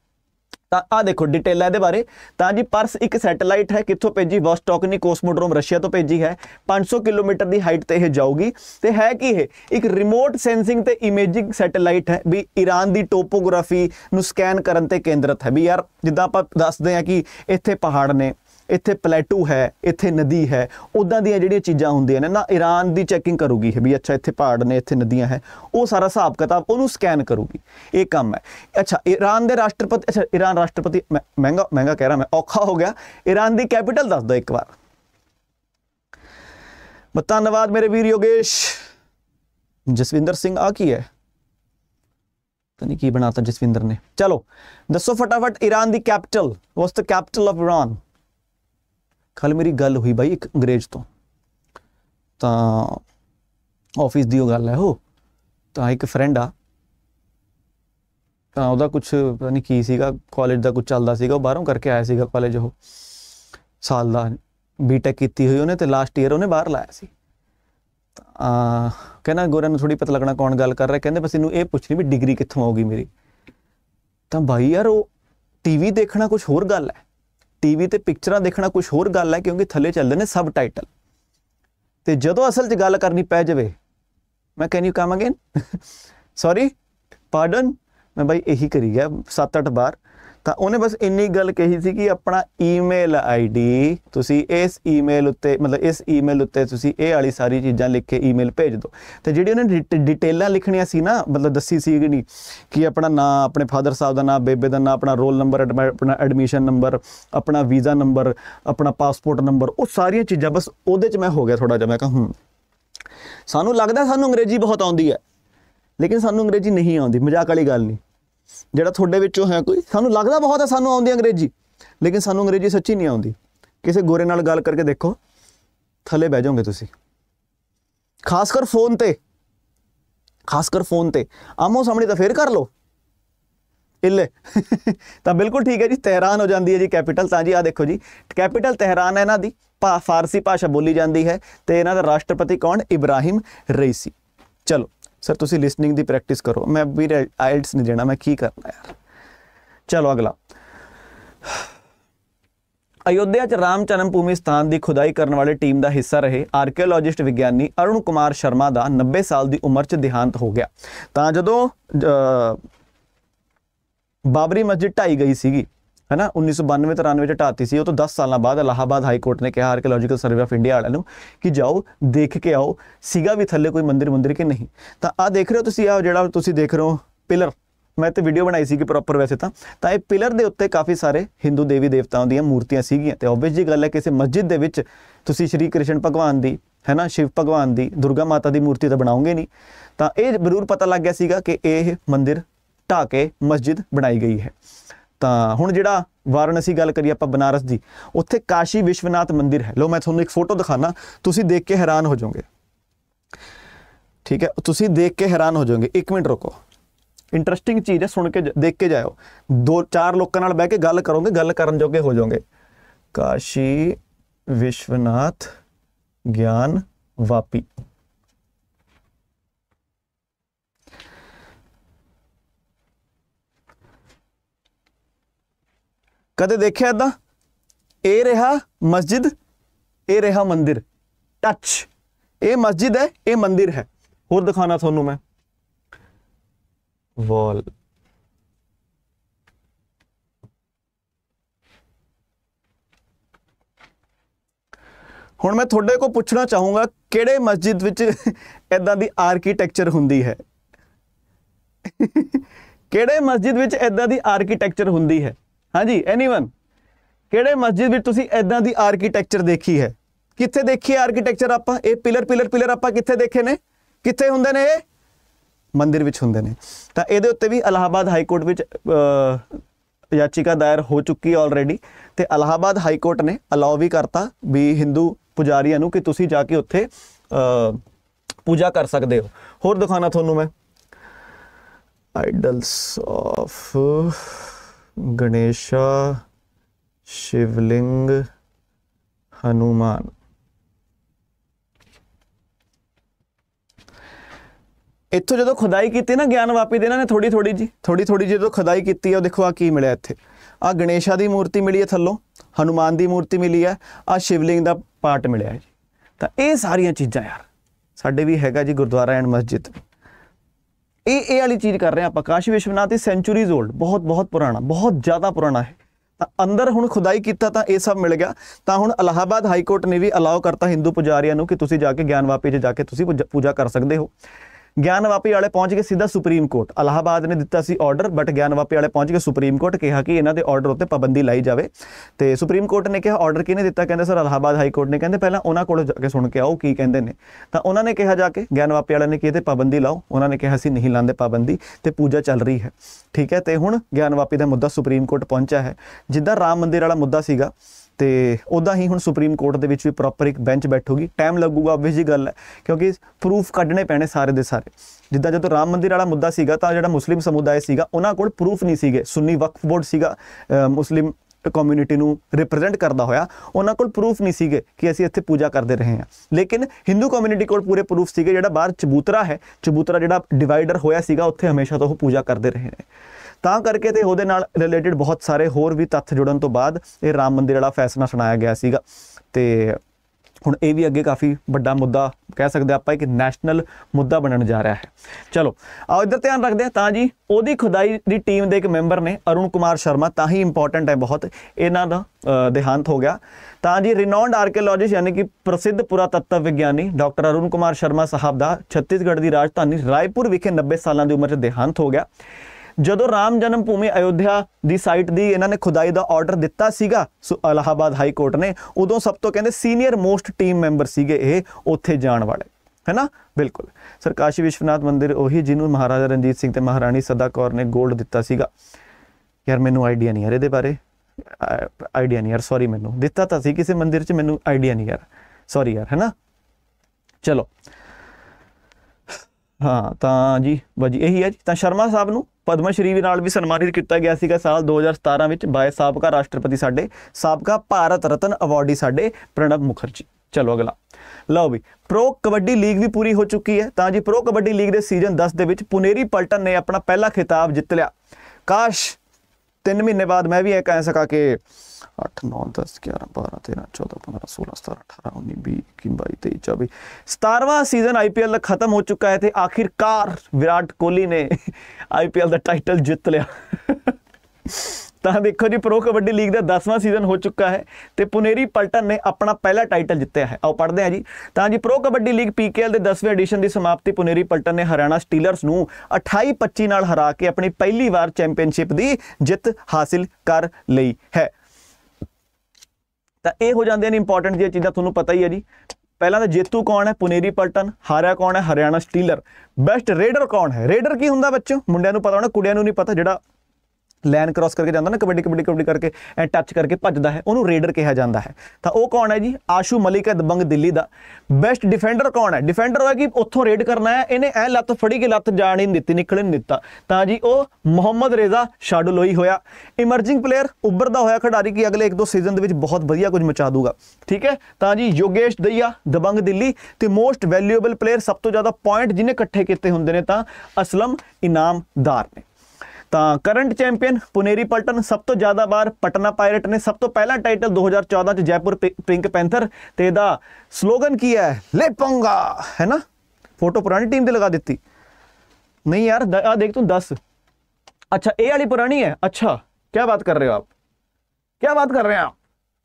ਤਾਂ ਆ ਦੇਖੋ ਡਿਟੇਲ ਹੈ ਇਹਦੇ ਬਾਰੇ ਤਾਂ ਜੀ ਪਰਸ ਇੱਕ ਸੈਟੇਲਾਈਟ ਹੈ ਕਿੱਥੋਂ ਭੇਜੀ ਨੇ ਕੋਸਮੋਡਰੋਮ ਰਸ਼ੀਆ ਤੋਂ ਭੇਜੀ ਹੈ 500 ਕਿਲੋਮੀਟਰ ਦੀ ਹਾਈਟ ਤੇ ਇਹ ਜਾਊਗੀ ਤੇ ਹੈ ਕੀ ਇਹ ਇੱਕ ਰਿਮੋਟ ਸੈਂਸਿੰਗ ਤੇ ਇਮੇਜਿੰਗ ਸੈਟੇਲਾਈਟ ਹੈ ਵੀ ਈਰਾਨ ਦੀ ਟੋਪੋਗ੍ਰਾਫੀ ਨੂੰ ਸਕੈਨ ਕਰਨ ਤੇ ਕੇਂਦਰਿਤ ਹੈ ਵੀ ਯਾਰ ਜਿੱਦਾਂ ਆਪਾਂ ਦੱਸਦੇ ਆ ਕਿ ਇੱਥੇ ਪਹਾੜ ਨੇ ਇੱਥੇ ਪਲੇਟੂ ਹੈ ਇੱਥੇ ਨਦੀ ਹੈ ਉਦਾਂ ਦੀਆਂ ਜਿਹੜੀਆਂ ਚੀਜ਼ਾਂ ਹੁੰਦੀਆਂ ਨੇ ਨਾ ਈਰਾਨ ਦੀ ਚੈਕਿੰਗ ਕਰੂਗੀ ਵੀ ਅੱਛਾ ਇੱਥੇ ਪਹਾੜ ਨੇ ਇੱਥੇ ਨਦੀਆਂ ਹੈ ਉਹ ਸਾਰਾ ਹਿਸਾਬ ਕਿਤਾਬ ਉਹਨੂੰ ਸਕੈਨ ਕਰੂਗੀ ਇਹ ਕੰਮ ਹੈ ਅੱਛਾ ਈਰਾਨ ਦੇ ਰਾਸ਼ਟਰਪਤੀ ਅੱਛਾ ਈਰਾਨ ਰਾਸ਼ਟਰਪਤੀ ਮਹਿੰਗਾ ਮਹਿੰਗਾ ਕਹਿ ਰਹਾ ਮੈਂ ਔਖਾ ਹੋ ਗਿਆ ਈਰਾਨ ਦੀ ਕੈਪੀਟਲ ਦੱਸ ਦਿਓ ਇੱਕ ਵਾਰ ਧੰਨਵਾਦ ਮੇਰੇ ਵੀਰ ਯੋਗੇਸ਼ ਜਸਵਿੰਦਰ ਸਿੰਘ ਆ ਕੀ ਹੈ ਤਨੀ ਕੀ ਬਣਾਤਾ ਜਸਵਿੰਦਰ ਨੇ ਚਲੋ ਦੱਸੋ ਫਟਾਫਟ ਈਰਾਨ ਦੀ capital was the capital of Iran ਕੱਲ ਮੇਰੀ ਗੱਲ ਹੋਈ ਬਾਈ ਇੱਕ ਅੰਗਰੇਜ਼ ਤੋਂ ਤਾਂ ਆਫਿਸ ਦੀ ਉਹ ਗੱਲ ਹੈ ਹੋ ਤਾਂ ਇੱਕ ਫਰੈਂਡ ਆ ਤਾਂ ਉਹਦਾ ਕੁਝ ਪਤਾ ਨਹੀਂ ਕੀ ਸੀਗਾ ਕਾਲਜ ਦਾ ਕੁਝ ਚੱਲਦਾ ਸੀਗਾ ਉਹ ਬਾਹਰੋਂ ਕਰਕੇ ਆਇਆ ਸੀਗਾ ਕਾਲਜ ਉਹ ਸਾਲ ਦਾ ਬੀਟੈਕ ਕੀਤੀ ਹੋਈ ਉਹਨੇ ਤੇ ਲਾਸਟ ਈਅਰ ਉਹਨੇ ਬਾਹਰ ਲਾਇਆ ਸੀ ਆ ਕਹਿੰਦਾ ਗੋਰਾ ਨੂੰ ਥੋੜੀ ਪਤਾ ਲੱਗਣਾ ਕੌਣ ਗੱਲ ਕਰ ਰਿਹਾ ਕਹਿੰਦੇ ਬਸ ਇਹਨੂੰ ਇਹ ਪੁੱਛਣੀ ਵੀ ਡਿਗਰੀ ਕਿੱਥੋਂ ਆਉਗੀ ਮੇਰੀ ਤਾਂ ਬਾਈ ਯਾਰ ਉਹ ਟੀਵੀ ਦੇਖਣਾ ਕੁਝ ਹੋਰ ਗੱਲ ਹੈ ਟੀਵੀ ਤੇ ਪਿਕਚਰਾਂ ਦੇਖਣਾ ਕੁਝ ਹੋਰ ਗੱਲ ਹੈ ਕਿਉਂਕਿ ਥੱਲੇ ਚੱਲਦੇ ਨੇ ਸਬ ਟਾਈਟਲ ਤੇ ਜਦੋਂ ਅਸਲ 'ਚ ਗੱਲ ਕਰਨੀ ਪੈ ਜਾਵੇ ਮੈਂ can you come again sorry pardon ਮੈਂ ਭਾਈ ਇਹੀ ਕਰੀ ਗਿਆ 7-8 ਵਾਰ ਤਾਂ ਉਹਨੇ ਬਸ ਇੰਨੀ ਗੱਲ ਕਹੀ ਸੀ ਕਿ ਆਪਣਾ ਈਮੇਲ ਆਈਡੀ ਤੁਸੀਂ ਇਸ ਈਮੇਲ ਉੱਤੇ ਮਤਲਬ ਇਸ ਈਮੇਲ ਉੱਤੇ ਤੁਸੀਂ ਇਹ ਵਾਲੀ ਸਾਰੀ ਚੀਜ਼ਾਂ ਲਿਖ ਕੇ ਈਮੇਲ ਭੇਜ ਦਿਓ ਤੇ ਜਿਹੜੀ ਉਹਨੇ ਡਿਟੇਲਾਂ ਲਿਖਣੀਆਂ ਸੀ ਨਾ ਮਤਲਬ ਦੱਸੀ ਸੀ ਕਿ ਨਹੀਂ ਕਿ ਆਪਣਾ ਨਾਮ ਆਪਣੇ ਫਾਦਰ ਸਾਹਿਬ ਦਾ ਨਾਮ ਬੇਬੇ ਦਾ ਨਾਮ ਆਪਣਾ ਰੋਲ ਨੰਬਰ ਆਪਣਾ ਐਡਮਿਸ਼ਨ ਨੰਬਰ ਆਪਣਾ ਵੀਜ਼ਾ ਨੰਬਰ ਆਪਣਾ ਪਾਸਪੋਰਟ ਨੰਬਰ ਉਹ ਸਾਰੀਆਂ ਚੀਜ਼ਾਂ ਬਸ ਉਹਦੇ 'ਚ ਮੈਂ ਹੋ ਗਿਆ ਥੋੜਾ ਜਿਹਾ ਮੈਂ ਕਹਾਂ ਹੂੰ ਸਾਨੂੰ ਲੱਗਦਾ ਸਾਨੂੰ ਅੰਗਰੇਜ਼ੀ ਬਹੁਤ ਆਉਂਦੀ ਹੈ ਲੇਕਿਨ ਸਾਨੂੰ ਅੰਗਰੇਜ਼ੀ ਨਹੀਂ ਆਉਂਦੀ ਮਜ਼ਾਕ ਵਾਲੀ ਗੱਲ ਨਹੀਂ ਜਿਹੜਾ ਤੁਹਾਡੇ ਵਿੱਚੋਂ ਹੈ ਕੋਈ ਸਾਨੂੰ ਲੱਗਦਾ ਬਹੁਤ ਹੈ ਸਾਨੂੰ ਆਉਂਦੀ ਅੰਗਰੇਜ਼ੀ ਲੇਕਿਨ ਸਾਨੂੰ ਅੰਗਰੇਜ਼ੀ ਸੱਚੀ ਨਹੀਂ ਆਉਂਦੀ ਕਿਸੇ ਗੋਰੇ ਨਾਲ ਗੱਲ ਕਰਕੇ ਦੇਖੋ ਥੱਲੇ ਬਹਿ ਜਾਓਗੇ ਤੁਸੀਂ ਖਾਸ ਕਰ ਫੋਨ ਤੇ ਖਾਸ ਕਰ ਫੋਨ ਤੇ ਆਮੋ ਸਾਹਮਣੇ ਤਾਂ ਫੇਰ ਕਰ ਲੋ ਇੱਲੇ ਤਾਂ ਬਿਲਕੁਲ ਠੀਕ ਹੈ ਜੀ ਤਹਿਰਾਨ ਹੋ ਜਾਂਦੀ ਹੈ ਜੀ ਕੈਪੀਟਲ ਤਾਂ ਜੀ ਆ ਦੇਖੋ ਜੀ ਕੈਪੀਟਲ ਤਹਿਰਾਨ ਹੈ ਇਹਨਾਂ ਦੀ ਫਾਰਸੀ ਭਾਸ਼ਾ ਬੋਲੀ ਜਾਂਦੀ ਹੈ ਤੇ ਇਹਨਾਂ ਦਾ ਰਾਸ਼ਟਰਪਤੀ ਕੌਣ ਇਬਰਾਹਿਮ ਰਈਸੀ ਚਲੋ ਸਰ ਤੁਸੀਂ ਲਿਸਨਿੰਗ ਦੀ ਪ੍ਰੈਕਟਿਸ ਕਰੋ ਮੈਂ ਵੀ ਆਇਲਟਸ ਨਹੀਂ ਦੇਣਾ ਮੈਂ ਕੀ ਕਰਨਾ ਯਾਰ ਚਲੋ ਅਗਲਾ ਅਯੋਧਿਆ 'ਚ ਰਾਮ ਚਨਮ ਭੂਮੀ ਸਥਾਨ ਦੀ ਖੁਦਾਈ ਕਰਨ ਵਾਲੇ ਟੀਮ ਦਾ ਹਿੱਸਾ ਰਹੇ ਆਰਕੀਓਲੋਜਿਸਟ ਵਿਗਿਆਨੀ ਅਰੁਣ ਕੁਮਾਰ ਸ਼ਰਮਾ ਦਾ 90 ਸਾਲ ਦੀ ਉਮਰ 'ਚ ਦੇਹਾਂਤ ਹੋ ਗਿਆ ਤਾਂ ਜਦੋਂ ਬਾਬਰੀ ਮਸਜਿਦ ਢਾਈ ਗਈ ਸੀਗੀ ਹੈਨਾ 1992 93 ਵਿੱਚ ਢਾਤੀ ਸੀ ਉਹ ਤੋਂ 10 ਸਾਲਾਂ ਬਾਅਦ ਇਲਾਹਾਬਾਦ ਹਾਈ ਕੋਰਟ ਨੇ ਕਿਹਾ ਆਰਕੀਓਲੋਜੀਕਲ ਸਰਵੇ ਆਫ ਇੰਡੀਆ ਵਾਲਿਆਂ ਨੂੰ ਕਿ ਜਾਓ ਦੇਖ ਕੇ ਆਓ ਸੀਗਾ ਵੀ ਥੱਲੇ ਕੋਈ ਮੰਦਿਰ ਮੰਦਿਰ ਕਿ ਨਹੀਂ ਤਾਂ ਆ ਦੇਖ ਰਹੇ ਹੋ ਤੁਸੀਂ ਆ ਜਿਹੜਾ ਤੁਸੀਂ ਦੇਖ ਰਹੇ ਹੋ ਪਿਲਰ ਮੈਂ ਤੇ ਵੀਡੀਓ ਬਣਾਈ ਸੀ ਕਿ ਪ੍ਰੋਪਰ ਵੈਸੇ ਤਾਂ ਤਾਂ ਇਹ ਪਿਲਰ ਦੇ ਉੱਤੇ ਕਾਫੀ ਸਾਰੇ ਹਿੰਦੂ ਦੇਵੀ ਦੇਵਤਾਵਾਂ ਦੀਆਂ ਮੂਰਤੀਆਂ ਸੀਗੀਆਂ ਤੇ ਆਬਵੀਅਸ ਜੀ ਗੱਲ ਹੈ ਕਿਸੇ ਮਸਜਿਦ ਦੇ ਵਿੱਚ ਤੁਸੀਂ ਸ਼੍ਰੀ ਕ੍ਰਿਸ਼ਨ ਭਗਵਾਨ ਦੀ ਹੈ ਨਾ ਸ਼ਿਵ ਭਗਵਾਨ ਦੀ ਦੁਰਗਾ ਮਾਤਾ ਦੀ ਮੂਰਤੀ ਤਾਂ ਬਣਾਉਂਗੇ ਨਹੀਂ ਤਾਂ ਇਹ ਜ਼ਰੂਰ ਪਤਾ ਲੱਗ ਗਿਆ ਸੀਗਾ ਕਿ ਇਹ ਮੰਦਿਰ ਢਾ ਕੇ ਮਸਜਿਦ ਬਣਾਈ ਗਈ ਹੈ ਤਾਂ ਹੁਣ ਜਿਹੜਾ ਵਾਰਾਣਸੀ ਗੱਲ ਕਰੀ ਆਪਾਂ ਬਨਾਰਸ ਦੀ ਉੱਥੇ ਕਾਸ਼ੀ ਵਿਸ਼ਵਨਾਥ ਮੰਦਿਰ ਹੈ ਲੋ ਮੈਂ ਤੁਹਾਨੂੰ ਇੱਕ ਫੋਟੋ ਦਿਖਾਣਾ ਤੁਸੀਂ ਦੇਖ ਕੇ ਹੈਰਾਨ ਹੋ ਜਾਓਗੇ ਠੀਕ ਹੈ ਤੁਸੀਂ ਦੇਖ ਕੇ ਹੈਰਾਨ ਹੋ ਜਾਓਗੇ 1 ਮਿੰਟ ਰੁਕੋ ਇੰਟਰਸਟਿੰਗ ਚੀਜ਼ ਹੈ ਸੁਣ ਕੇ ਦੇਖ ਕੇ ਜਾਇਓ ਦੋ ਚਾਰ ਲੋਕਾਂ ਨਾਲ ਬਹਿ ਕੇ ਗੱਲ ਕਰੋਗੇ ਗੱਲ ਕਰਨ ਜੋਗੇ ਹੋ ਜਾਓਗੇ ਕਾਸ਼ੀ ਵਿਸ਼ਵਨਾਥ ਗਿਆਨ ਵਾਪੀ ਕਦੇ ਦੇਖਿਆ ਇਦਾਂ ਇਹ ਰਿਹਾ ਮਸਜਿਦ ਇਹ ਰਿਹਾ ਮੰਦਿਰ ਟੱਚ ਇਹ ਮਸਜਿਦ ਹੈ ਇਹ ਮੰਦਿਰ ਹੈ ਹੋਰ ਦਿਖਾਣਾ ਤੁਹਾਨੂੰ ਮੈਂ ਵਾਲ ਹੁਣ ਮੈਂ ਤੁਹਾਡੇ ਕੋਲ ਪੁੱਛਣਾ ਚਾਹੂੰਗਾ ਕਿਹੜੇ ਮਸਜਿਦ ਵਿੱਚ ਐਦਾਂ ਦੀ ਆਰਕੀਟੈਕਚਰ ਹੁੰਦੀ ਹੈ ਕਿਹੜੇ ਮਸਜਿਦ ਵਿੱਚ ਐਦਾਂ ਦੀ ਆਰਕੀਟੈਕਚਰ ਹੁੰਦੀ ਹੈ ਹਾਂਜੀ ਐਨੀਵਨ ਕਿਹੜੇ ਮਸਜਿਦ ਵਿੱਚ ਤੁਸੀਂ ਐਦਾਂ ਦੀ ਆਰਕੀਟੈਕਚਰ ਦੇਖੀ ਹੈ ਕਿੱਥੇ ਦੇਖੀ ਹੈ ਆਰਕੀਟੈਕਚਰ ਆਪਾਂ ਇਹ ਪਿਲਰ ਪਿਲਰ ਪਿਲਰ ਆਪਾਂ ਕਿੱਥੇ ਦੇਖੇ ਨੇ ਕਿੱਥੇ ਹੁੰਦੇ ਨੇ ਇਹ ਮੰਦਿਰ ਵਿੱਚ ਹੁੰਦੇ ਨੇ ਤਾਂ ਇਹਦੇ ਉੱਤੇ ਵੀ ਅਲਾਹਾਬਾਦ ਹਾਈ ਕੋਰਟ ਵਿੱਚ ਯਾਚਿਕਾ ਦਾਇਰ ਹੋ ਚੁੱਕੀ ਹੈ ਆਲਰੇਡੀ ਤੇ ਅਲਾਹਾਬਾਦ ਹਾਈ ਕੋਰਟ ਨੇ ਅਲਾਉ ਵੀ ਕਰਤਾ ਵੀ Hindu ਪੁਜਾਰੀਆਂ ਨੂੰ ਕਿ ਤੁਸੀਂ ਜਾ ਕੇ ਉੱਥੇ ਪੂਜਾ ਕਰ ਸਕਦੇ ਹੋ ਹੋਰ ਦਿਖਾਣਾ ਤੁਹਾਨੂੰ ਮੈਂ ਆਈਡਲਸ ਆਫ ਗਣੇਸ਼ਾ ਸ਼ਿਵਲਿੰਗ ਹਨੂਮਾਨ ਇੱਥੋਂ ਜਦੋਂ ਖੁਦਾਈ ਕੀਤੀ ਨਾ ਗਿਆਨ ਵਾਪੀ ਦੇ ਨਾ ਨੇ ਥੋੜੀ ਥੋੜੀ ਜੀ ਥੋੜੀ ਥੋੜੀ ਜਦੋਂ ਖੁਦਾਈ ਕੀਤੀ ਆ ਦੇਖੋ ਆ ਕੀ ਮਿਲਿਆ ਇੱਥੇ ਆ ਗਣੇਸ਼ਾ ਦੀ ਮੂਰਤੀ ਮਿਲੀ ਹੈ ਥੱਲੋਂ ਹਨੂਮਾਨ ਦੀ ਮੂਰਤੀ ਮਿਲੀ ਹੈ ਆ ਸ਼ਿਵਲਿੰਗ ਦਾ ਪਾਰਟ ਮਿਲਿਆ ਹੈ ਜੀ ਤਾਂ ਇਹ ਸਾਰੀਆਂ ਚੀਜ਼ਾਂ ਯਾਰ ਸਾਡੇ ਵੀ ਹੈਗਾ ਜੀ ਗੁਰਦੁਆਰਾ ਐਂਡ ਮਸਜਿਦ ਇਹ ਇਹ ਵਾਲੀ ਚੀਜ਼ ਕਰ ਰਹੇ ਆ ਆਪਾਂ ਕਾਸ਼ੀ ਵਿਸ਼ਵਨਾਥ ਇਹ ਸੈਂਚੂਰੀਜ਼ 올ਡ ਬਹੁਤ ਬਹੁਤ ਪੁਰਾਣਾ ਬਹੁਤ ਜ਼ਿਆਦਾ ਪੁਰਾਣਾ ਹੈ ਤਾਂ ਅੰਦਰ ਹੁਣ ਖੁਦਾਈ ਕੀਤਾ ਤਾਂ ਇਹ ਸਭ ਮਿਲ ਗਿਆ ਤਾਂ ਹੁਣ ਅਲਾਹਾਬਾਦ ਹਾਈ ਕੋਰਟ ਨੇ ਵੀ ਅਲਾਉ ਕਰਤਾ ਹਿੰਦੂ ਪੁਜਾਰੀਆਂ ਨੂੰ ਕਿ ਤੁਸੀਂ ਜਾ ਕੇ ਗਿਆਨਵਾਪੀ 'ਚ ਜਾ ਕੇ ਤੁਸੀਂ ਪੂਜਾ ਕਰ ਸਕਦੇ ਹੋ ਗਿਆਨਵਾਪੀ ਵਾਲੇ ਪਹੁੰਚ ਕੇ ਸਿੱਧਾ ਸੁਪਰੀਮ ਕੋਰਟ ਅਲਾਹਾਬਾਦ ਨੇ ਦਿੱਤਾ ਸੀ ਆਰਡਰ ਬਟ ਗਿਆਨਵਾਪੀ ਵਾਲੇ ਪਹੁੰਚ ਕੇ ਸੁਪਰੀਮ ਕੋਰਟ ਕਿਹਾ ਕਿ ਇਹਨਾਂ ਦੇ ਆਰਡਰ ਉੱਤੇ ਪਾਬੰਦੀ ਲਾਈ ਜਾਵੇ ਤੇ ਸੁਪਰੀਮ ਕੋਰਟ ਨੇ ਕਿਹਾ ਆਰਡਰ ਕਿਹਨੇ ਦਿੱਤਾ ਕਹਿੰਦੇ ਸਰ ਅਲਾਹਾਬਾਦ ਹਾਈ ਕੋਰਟ ਨੇ ਕਹਿੰਦੇ ਪਹਿਲਾਂ ਉਹਨਾਂ ਕੋਲ ਜਾ ਕੇ ਸੁਣ ਕੇ ਆਓ ਕੀ ਕਹਿੰਦੇ ਨੇ ਤਾਂ ਉਹਨਾਂ ਨੇ ਕਿਹਾ ਜਾ ਕੇ ਗਿਆਨਵਾਪੀ ਵਾਲਿਆਂ ਨੇ ਕਿਹਾ ਤੇ ਪਾਬੰਦੀ ਲਾਓ ਉਹਨਾਂ ਨੇ ਕਿਹਾ ਸੀ ਨਹੀਂ ਲਾਉਂਦੇ ਪਾਬੰਦੀ ਤੇ ਪੂਜਾ ਚੱਲ ਰਹੀ ਹੈ ਠੀਕ ਹੈ ਤੇ ਹੁਣ ਗਿਆਨਵਾਪੀ ਦਾ ਮੁੱਦਾ ਸੁਪਰੀਮ ਕੋਰਟ ਪਹੁੰਚਿਆ ਹੈ ਜਿੱਦਾਂ ਰਾਮ ਮੰਦਿਰ ਵਾਲਾ ਮੁੱਦਾ ਸੀਗਾ ਤੇ ਉਦਾਂ ਹੀ ਹੁਣ ਸੁਪਰੀਮ ਕੋਰਟ ਦੇ ਵਿੱਚ ਵੀ ਪ੍ਰੋਪਰ ਇੱਕ ਬੈਂਚ ਬੈਠੂਗੀ ਟਾਈਮ ਲੱਗੂਗਾ ਆਬਵੀਅਸ ਜੀ ਗੱਲ ਹੈ ਕਿਉਂਕਿ ਪ੍ਰੂਫ ਕੱਢਣੇ ਪੈਣੇ ਸਾਰੇ ਦੇ ਸਾਰੇ ਜਿੱਦਾਂ ਜਦੋਂ ਰਾਮ ਮੰਦਿਰ ਵਾਲਾ ਮੁੱਦਾ ਸੀਗਾ ਤਾਂ ਜਿਹੜਾ ਮੁਸਲਿਮ ਸਮੁਦਾਇ ਸੀਗਾ ਉਹਨਾਂ ਕੋਲ ਪ੍ਰੂਫ ਨਹੀਂ ਸੀਗੇ ਸੁੰਨੀ ਵਕਫ ਬੋਰਡ ਸੀਗਾ ਮੁਸਲਿਮ ਕਮਿਊਨਿਟੀ ਨੂੰ ਰਿਪਰੈਜ਼ੈਂਟ ਕਰਦਾ ਹੋਇਆ ਉਹਨਾਂ ਕੋਲ ਪ੍ਰੂਫ ਨਹੀਂ ਸੀਗੇ ਕਿ ਅਸੀਂ ਇੱਥੇ ਪੂਜਾ ਕਰਦੇ ਰਹੇ ਹਾਂ ਲੇਕਿਨ ਹਿੰਦੂ ਕਮਿਊਨਿਟੀ ਕੋਲ ਪੂਰੇ ਪ੍ਰੂਫ ਸੀਗੇ ਜਿਹੜਾ ਬਾਹਰ ਚਬੂਤਰਾ ਹੈ ਚਬੂਤਰਾ ਜਿਹੜਾ ਡਿਵਾਈਡਰ ਹੋਇਆ ਸੀਗਾ ਉੱਥੇ ਹਮੇਸ਼ਾ ਤੋਂ ਉਹ ਪੂਜਾ ਕਰਦੇ ਰਹੇ ਨੇ ਤਾਂ ਕਰਕੇ ਤੇ ਉਹਦੇ ਨਾਲ ਰਿਲੇਟਡ ਬਹੁਤ ਸਾਰੇ ਹੋਰ ਵੀ ਤੱਥ ਜੁੜਨ ਤੋਂ ਬਾਅਦ ਇਹ ਰਾਮ ਮੰਦਿਰ ਵਾਲਾ ਫੈਸਲਾ ਸੁਣਾਇਆ ਗਿਆ ਸੀਗਾ ਤੇ ਹੁਣ ਇਹ ਵੀ ਅੱਗੇ ਕਾਫੀ ਵੱਡਾ ਮੁੱਦਾ ਕਹਿ ਸਕਦੇ ਆਪਾਂ ਇੱਕ ਨੈਸ਼ਨਲ ਮੁੱਦਾ ਬਣਨ ਜਾ ਰਿਹਾ ਹੈ ਚਲੋ ਆਓ ਇਧਰ ਧਿਆਨ ਰੱਖਦੇ ਆ ਤਾਂ ਜੀ ਉਹਦੀ ਖੁਦਾਈ ਦੀ ਟੀਮ ਦੇ ਇੱਕ ਮੈਂਬਰ ਨੇ ਅਰੁਣ ਕੁਮਾਰ ਸ਼ਰਮਾ ਤਾਂ ਹੀ ਇੰਪੋਰਟੈਂਟ ਹੈ ਬਹੁਤ ਇਹਨਾਂ ਦਾ ਦੇਹਾਂਤ ਹੋ ਗਿਆ ਤਾਂ ਜੀ ਰਿਨੋਨਡ ਆਰਕੀਓਲੋਜਿਸਟ ਯਾਨੀ ਕਿ ਪ੍ਰਸਿੱਧ ਪੁਰਾਤੱਤਵ ਵਿਗਿਆਨੀ ਡਾਕਟਰ ਅਰੁਣ ਕੁਮਾਰ ਸ਼ਰਮਾ ਸਾਹਿਬ ਦਾ ਛੱਤੀਸਗੜ੍ਹ ਦੀ ਰਾਜਧਾਨੀ ਰਾਏਪੁਰ ਵਿਖੇ 90 ਸਾਲਾਂ ਦੀ ਉਮਰ 'ਚ ਦੇਹਾਂਤ ਹੋ ਗਿਆ ਜਦੋਂ ਰਾਮ ਜਨਮ ਭੂਮੀ ਅਯੋਧਿਆ ਦੀ ਸਾਈਟ ਦੀ ਇਹਨਾਂ ਨੇ ਖੁਦਾਈ ਦਾ ਆਰਡਰ ਦਿੱਤਾ ਸੀਗਾ ਸੋ ਅਲਾਹਾਬਾਦ ਹਾਈ ਕੋਰਟ ਨੇ ਉਦੋਂ ਸਭ ਤੋਂ ਕਹਿੰਦੇ ਸੀਨੀਅਰ ਮੋਸਟ ਟੀਮ ਮੈਂਬਰ ਸੀਗੇ ਇਹ ਉੱਥੇ ਜਾਣ ਵਾਲੇ ਹੈਨਾ ਬਿਲਕੁਲ ਸਰ ਕਾਸ਼ੀ ਵਿਸ਼ਵਨਾਥ ਮੰਦਿਰ ਉਹੀ ਜਿਹਨੂੰ ਮਹਾਰਾਜਾ ਰਣਜੀਤ ਸਿੰਘ ਤੇ ਮਹਾਰਾਣੀ ਸਦਾ ਕੌਰ ਨੇ ਗੋਲਡ ਦਿੱਤਾ ਸੀਗਾ ਯਾਰ ਮੈਨੂੰ ਆਈਡੀਆ ਨਹੀਂ ਯਾਰ ਇਹਦੇ ਬਾਰੇ ਆਈਡੀਆ ਨਹੀਂ ਯਾਰ ਸੌਰੀ ਮੈਨੂੰ ਦਿੱਤਾ ਤਾਂ ਸੀ ਕਿਸੇ ਮੰਦਿਰ 'ਚ ਮੈਨੂੰ ਆਈਡੀਆ ਨਹੀਂ ਯਾਰ ਸੌਰੀ ਯਾਰ ਹੈਨਾ ਚਲੋ ਹਾਂ ਤਾਂ ਜੀ ਬਾਜੀ ਇਹੀ ਹੈ ਜੀ ਤਾਂ ਸ਼ਰਮਾ ਸਾਹਿਬ ਨੂੰ ਪਦਮ ਸ਼੍ਰੀ ਵੀ ਨਾਲ ਵੀ ਸਨਮਾਨਿਤ ਕੀਤਾ ਗਿਆ ਸੀਗਾ ਸਾਲ 2017 ਵਿੱਚ ਬਾਏ ਸਾਬਕਾ ਰਾਸ਼ਟਰਪਤੀ ਸਾਡੇ ਸਾਬਕਾ ਭਾਰਤ ਰਤਨ ਅਵਾਰਡੀ ਸਾਡੇ ਪ੍ਰਣਬ ਮੁਖਰਜੀ ਚਲੋ ਅਗਲਾ ਲਓ ਵੀ ਪ੍ਰੋ ਕਬੱਡੀ ਲੀਗ ਵੀ ਪੂਰੀ ਹੋ ਚੁੱਕੀ ਹੈ ਤਾਂ ਜੀ ਪ੍ਰੋ ਕਬੱਡੀ ਲੀਗ ਦੇ ਸੀਜ਼ਨ 10 ਦੇ ਵਿੱਚ ਪੁਨੇਰੀ ਪਲਟਨ ਨੇ ਆਪਣਾ ਪਹਿਲਾ ਖਿਤਾਬ ਜਿੱਤ ਲਿਆ ਕਾਸ਼ 3 ਮਹੀਨੇ ਬਾਅਦ ਮੈਂ ਵੀ ਇਹ ਕਹਿ ਸਕਾਂ ਕਿ 8 9 10 11 12 13 14 15 16 17 18 19 20 21 22 23 24 17ਵਾਂ ਸੀਜ਼ਨ ਆਈਪੀਐਲ ਦਾ ਖਤਮ ਹੋ ਚੁੱਕਾ ਹੈ ਤੇ ਆਖਿਰਕਾਰ ਵਿਰਾਟ ਕੋਹਲੀ ਨੇ ਆਈਪੀਐਲ ਦਾ ਟਾਈਟਲ ਜਿੱਤ ਲਿਆ ਤਾਂ ਦੇਖੋ ਜੀ ਪ੍ਰੋ ਕਬੱਡੀ ਲੀਗ ਦਾ 10ਵਾਂ ਸੀਜ਼ਨ ਹੋ ਚੁੱਕਾ ਹੈ ਤੇ ਪੁਨੇਰੀ ਪਲਟਨ ਨੇ ਆਪਣਾ ਪਹਿਲਾ ਟਾਈਟਲ ਜਿੱਤਿਆ ਹੈ ਆਓ ਪੜ੍ਹਦੇ ਹਾਂ ਜੀ ਤਾਂ ਜੀ ਪ੍ਰੋ ਕਬੱਡੀ ਲੀਗ ਪੀਕੇਐਲ ਦੇ 10ਵੇਂ ਐਡੀਸ਼ਨ ਦੀ ਸਮਾਪਤੀ ਪੁਨੇਰੀ ਪਲਟਨ ਨੇ ਹਰਿਆਣਾ ਸਟੀਲਰਸ ਨੂੰ 28-25 ਨਾਲ ਹਰਾ ਕੇ ਆਪਣੀ ਪਹਿਲੀ ਵਾਰ ਚੈਂਪੀਅਨਸ਼ਿਪ ਦੀ ਜਿੱਤ ਹਾਸਿਲ ਕਰ ਲਈ ਹੈ ਤਾਂ ਇਹ ਹੋ ਜਾਂਦੇ ਨੇ ਇੰਪੋਰਟੈਂਟ ਜਿਹੀਆਂ ਚੀਜ਼ਾਂ ਤੁਹਾਨੂੰ ਪਤਾ ਹੀ ਹੈ ਜੀ ਪਹਿਲਾਂ ਤਾਂ ਜੇਤੂ ਕੌਣ ਹੈ ਪੁਨੇਰੀ ਪਲਟਨ ਹਾਰਿਆ ਕੌਣ ਹੈ ਹਰਿਆਣਾ ਸਟੀਲਰ ਬੈਸਟ ਰੇਡਰ ਕੌਣ ਹੈ ਰੇਡਰ ਕੀ ਹੁੰਦਾ ਬੱਚੋ ਮੁੰਡਿਆਂ ਨੂੰ ਪਤਾ ਹੋਣਾ ਕੁੜੀਆਂ ਨੂੰ ਨਹੀਂ ਪਤਾ ਜਿਹੜਾ ਲਾਈਨ ਕ੍ਰਾਸ ਕਰਕੇ ਜਾਂਦਾ ਨਾ ਕਬੱਡੀ ਕਬੱਡੀ ਕਬੱਡੀ ਕਰਕੇ ਐ ਟੱਚ ਕਰਕੇ ਭੱਜਦਾ ਹੈ ਉਹਨੂੰ ਰੇਡਰ ਕਿਹਾ ਜਾਂਦਾ ਹੈ ਤਾਂ ਉਹ ਕੌਣ ਹੈ ਜੀ ਆਸ਼ੂ ਮਲਿਕ ਹੈ ਦਬੰਗ ਦਿੱਲੀ ਦਾ ਬੈਸਟ ਡਿਫੈਂਡਰ ਕੌਣ ਹੈ ਡਿਫੈਂਡਰ ਹੋਇਆ ਕਿ ਉੱਥੋਂ ਰੇਡ ਕਰਨਾ ਹੈ ਇਹਨੇ ਐ ਲੱਤ ਫੜੀ ਕੇ ਲੱਤ ਜਾਣ ਹੀ ਦਿੱਤੀ ਨਿਕਲਣ ਦਿੱਤਾ ਤਾਂ ਜੀ ਉਹ ਮੁਹੰਮਦ ਰੇਜ਼ਾ ਲੋਈ ਹੋਇਆ ਇਮਰਜਿੰਗ ਪਲੇਅਰ ਉੱਭਰਦਾ ਹੋਇਆ ਖਿਡਾਰੀ ਕੀ ਅਗਲੇ 1-2 ਸੀਜ਼ਨ ਦੇ ਵਿੱਚ ਬਹੁਤ ਵਧੀਆ ਕੁਝ ਮਚਾ ਦੂਗਾ ਠੀਕ ਹੈ ਤਾਂ ਜੀ ਯੋਗੇਸ਼ ਦਈਆ ਦਬੰਗ ਦਿੱਲੀ ਤੇ ਮੋਸਟ ਵੈਲਿਊਏਬਲ ਪਲੇਅਰ ਸਭ ਤੋਂ ਜ਼ਿਆਦਾ ਪੁਆਇੰਟ ਜਿਨੇ ਇਕੱਠੇ ਕੀਤੇ ਹੁੰਦੇ ਨੇ ਤਾਂ ਅਸਲਮ ਇਨਾਮਦਾਰ ਨੇ ਤਾਂ ਕਰੰਟ ਚੈਂਪੀਅਨ ਪੁਨੇਰੀ ਪਲਟਨ ਸਭ ਤੋਂ ਜ਼ਿਆਦਾ ਵਾਰ ਪਟਨਾ ਪਾਇਰਟ ਨੇ ਸਭ ਤੋਂ ਪਹਿਲਾ ਟਾਈਟਲ 2014 ਚ ਜੈਪੁਰ ਪਿੰਕ ਪੈਂਥਰ ਤੇ ਇਹਦਾ ਸਲੋਗਨ ਕੀ ਹੈ ਲੈ ਪੋਂਗਾ ਹੈ ਨਾ ਫੋਟੋ ਪੁਰਾਣੀ ਟੀਮ ਤੇ ਲਗਾ ਦਿੱਤੀ ਨਹੀਂ ਯਾਰ ਆ ਦੇਖ ਤੂੰ 10 ਅੱਛਾ ਇਹ ਵਾਲੀ ਪੁਰਾਣੀ ਹੈ ਅੱਛਾ ਕੀ ਬਾਤ ਕਰ ਰਹੇ ਹੋ ਆਪ ਕੀ ਬਾਤ ਕਰ ਰਹੇ ਆ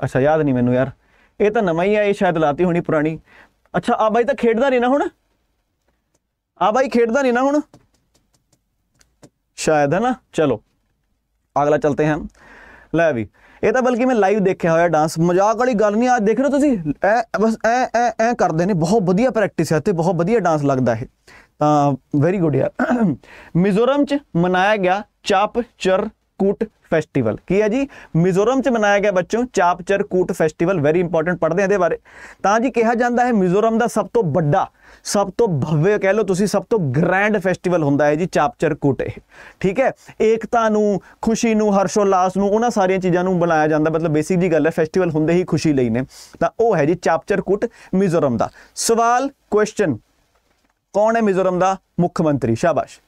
ਅੱਛਾ ਯਾਦ ਨਹੀਂ ਮੈਨੂੰ ਯਾਰ ਇਹ ਤਾਂ ਨਵਾਂ ਹੀ ਆ ਇਹ ਸ਼ਾਇਦ ਲਾਤੀ ਹੋਣੀ ਪੁਰਾਣੀ ਅੱਛਾ ਆ ਬਾਈ ਤਾਂ ਖੇਡਦਾ ਨਹੀਂ ਨਾ ਹੁਣ ਆ ਬਾਈ ਖੇਡਦਾ ਨਹੀਂ ਨਾ ਹੁਣ ਸ਼ਾਇਦ ਹੈ ਨਾ ਚਲੋ ਅਗਲਾ ਚਲਤੇ ਹਾਂ ਲੈ ਵੀ ਇਹ ਤਾਂ ਬਲਕਿ ਮੈਂ ਲਾਈਵ ਦੇਖਿਆ ਹੋਇਆ ਡਾਂਸ ਮਜ਼ਾਕ ਵਾਲੀ ਗੱਲ ਨਹੀਂ ਆ ਦੇਖ ਰਹੇ ਤੁਸੀਂ ਐ ਬਸ ਐ ਐ ਐ ਕਰਦੇ ਨੇ ਬਹੁਤ ਵਧੀਆ ਪ੍ਰੈਕਟਿਸ ਹੈ ਤੇ ਬਹੁਤ ਵਧੀਆ ਡਾਂਸ ਲੱਗਦਾ ਇਹ ਤਾਂ ਵੈਰੀ ਗੁੱਡ ਯਾਰ ਮਿਜ਼ੋਰਮ ਚ ਮਨਾਇਆ ਗਿਆ ਚਾਪ ਚਰ ਕੂਟ ਫੈਸਟੀਵਲ ਕੀ ਹੈ ਜੀ ਮਿਜ਼ੋਰਮ ਚ ਮਨਾਇਆ ਗਿਆ ਬੱਚੋ Chapchar Kut festival very important ਪੜ੍ਹਦੇ ਆ ਇਹਦੇ ਬਾਰੇ ਤਾਂ ਜੀ ਕਿਹਾ ਜਾਂਦਾ ਹੈ ਮਿਜ਼ੋਰਮ ਦਾ ਸਭ ਤੋਂ ਵੱਡਾ ਸਭ ਤੋਂ ਭਵਯ ਕਹਿ ਲਓ ਤੁਸੀਂ ਸਭ ਤੋਂ ਗ੍ਰੈਂਡ ਫੈਸਟੀਵਲ ਹੁੰਦਾ ਹੈ ਜੀ ਚਾਪਚਰ ਕੂਟ ਇਹ ਠੀਕ ਹੈ ਏਕਤਾ ਨੂੰ ਖੁਸ਼ੀ ਨੂੰ ਹਰਸ਼ੋ ਲਾਸ ਨੂੰ ਉਹਨਾਂ ਸਾਰੀਆਂ ਚੀਜ਼ਾਂ ਨੂੰ ਬਣਾਇਆ ਜਾਂਦਾ ਮਤਲਬ ਬੇਸਿਕ ਜੀ ਗੱਲ ਹੈ ਫੈਸਟੀਵਲ ਹੁੰਦੇ ਹੀ ਖੁਸ਼ੀ ਲਈ ਨੇ ਤਾਂ ਉਹ ਹੈ ਜੀ ਚਾਪਚਰ ਕੂਟ ਮਿਜ਼ੋਰਮ ਦਾ ਸਵਾਲ ਕੁਐਸਚਨ ਕੌਣ ਹੈ ਮਿਜ਼ੋਰਮ ਦਾ ਮੁੱਖ ਮੰਤਰੀ ਸ਼ਾਬਾਸ਼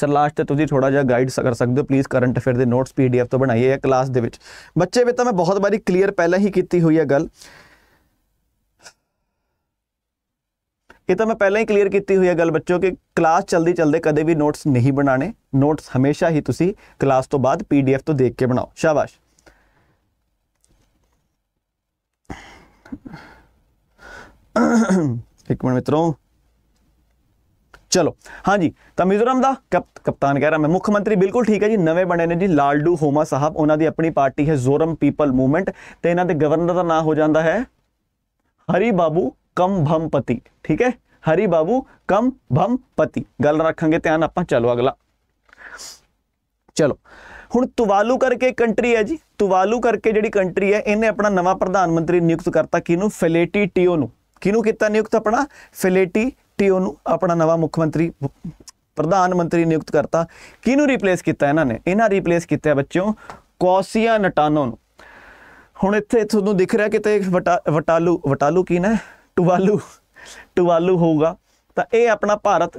ਸਰ ਲਾਸਟ ਤੇ ਤੁਸੀਂ ਥੋੜਾ ਜਿਹਾ ਗਾਈਡ ਕਰ ਸਕਦੇ ਹੋ ਪਲੀਜ਼ ਕਰੰਟ ਅਫੇਅਰ ਦੇ ਨੋਟਸ ਪੀਡੀਐਫ ਤੋਂ ਬਣਾਈਏ ਜਾਂ ਕਲਾਸ ਦੇ ਵਿੱਚ ਬੱਚੇ ਵੀ ਤਾਂ ਮੈਂ ਬਹੁਤ ਵਾਰੀ ਕਲੀਅਰ ਪਹਿਲਾਂ ਹੀ ਕੀਤੀ ਹੋਈ ਹੈ ਗੱਲ ਇਹ ਤਾਂ ਮੈਂ ਪਹਿਲਾਂ ਹੀ ਕਲੀਅਰ ਕੀਤੀ ਹੋਈ ਹੈ ਗੱਲ ਬੱਚੋ ਕਿ ਕਲਾਸ ਚਲਦੀ ਚਲਦੇ ਕਦੇ ਵੀ ਨੋਟਸ ਨਹੀਂ ਬਣਾਣੇ ਨੋਟਸ ਹਮੇਸ਼ਾ ਹੀ ਤੁਸੀਂ ਕਲਾਸ ਤੋਂ ਬਾਅਦ ਪੀਡੀਐਫ ਤੋਂ ਦੇਖ ਕੇ ਬਣਾਓ ਸ਼ਾਬਾਸ਼ ਇੱਕ ਮਿੰਟ ਮਿੱਤਰੋ ਚਲੋ ਹਾਂਜੀ ਤਾਂ ਮਿਜ਼ੋਰਮ ਦਾ ਕਪਤਾਨ ਕਹਿ ਰਹਾ ਮੈਂ ਮੁੱਖ ਮੰਤਰੀ ਬਿਲਕੁਲ ਠੀਕ ਹੈ ਜੀ ਨਵੇਂ ਬਣੇ ਨੇ ਜੀ ਲਾਲਡੂ ਹੋਮਾ ਸਾਹਿਬ ਉਹਨਾਂ ਦੀ ਆਪਣੀ ਪਾਰਟੀ ਹੈ ਜ਼ੋਰਮ ਪੀਪਲ ਮੂਵਮੈਂਟ ਤੇ ਇਹਨਾਂ ਦੇ ਗਵਰਨਰ ਦਾ ਨਾਮ ਹੋ ਜਾਂਦਾ ਹੈ ਹਰੀ ਬਾਬੂ ਕਮ ਭੰਪਤੀ ਠੀਕ ਹੈ ਹਰੀ ਬਾਬੂ ਕਮ ਭੰਪਤੀ ਗੱਲ ਰੱਖਾਂਗੇ ਧਿਆਨ ਆਪਾਂ ਚਲੋ ਅਗਲਾ ਚਲੋ ਹੁਣ ਤੁਵਾਲੂ ਕਰਕੇ ਕੰਟਰੀ ਹੈ ਜੀ ਤੁਵਾਲੂ ਕਰਕੇ ਜਿਹੜੀ ਕੰਟਰੀ ਹੈ ਇਹਨੇ ਆਪਣਾ ਨਵਾਂ ਪ੍ਰਧਾਨ ਮੰਤਰੀ ਨਿਯੁਕਤ ਕਰਤਾ ਕਿਨੂੰ ਫਿਲੇਟੀ ਟੀਓ ਨੂੰ ਕਿਨੂੰ ਕੀਤਾ ਨਿਯੁਕਤ ਆਪਣਾ ਫਿਲੇਟੀ ਟੀਓ ਨੂੰ ਆਪਣਾ ਨਵਾਂ ਮੁੱਖ ਮੰਤਰੀ ਪ੍ਰਧਾਨ ਮੰਤਰੀ ਨਿਯੁਕਤ ਕਰਤਾ ਕਿਹਨੂੰ ਰਿਪਲੇਸ ਕੀਤਾ ਇਹਨਾਂ ਨੇ ਇਹਨਾਂ ਰਿਪਲੇਸ ਕੀਤਾ ਬੱਚਿਓ ਕੋਸੀਆ ਨਟਾਨੋ ਨੂੰ ਹੁਣ ਇੱਥੇ ਤੁਹਾਨੂੰ ਦਿਖ ਰਿਹਾ ਕਿਤੇ ਵਟਾਲੂ ਵਟਾਲੂ ਕੀ ਨਾ ਟੁਵਾਲੂ ਟੁਵਾਲੂ ਹੋਊਗਾ ਤਾਂ ਇਹ ਆਪਣਾ ਭਾਰਤ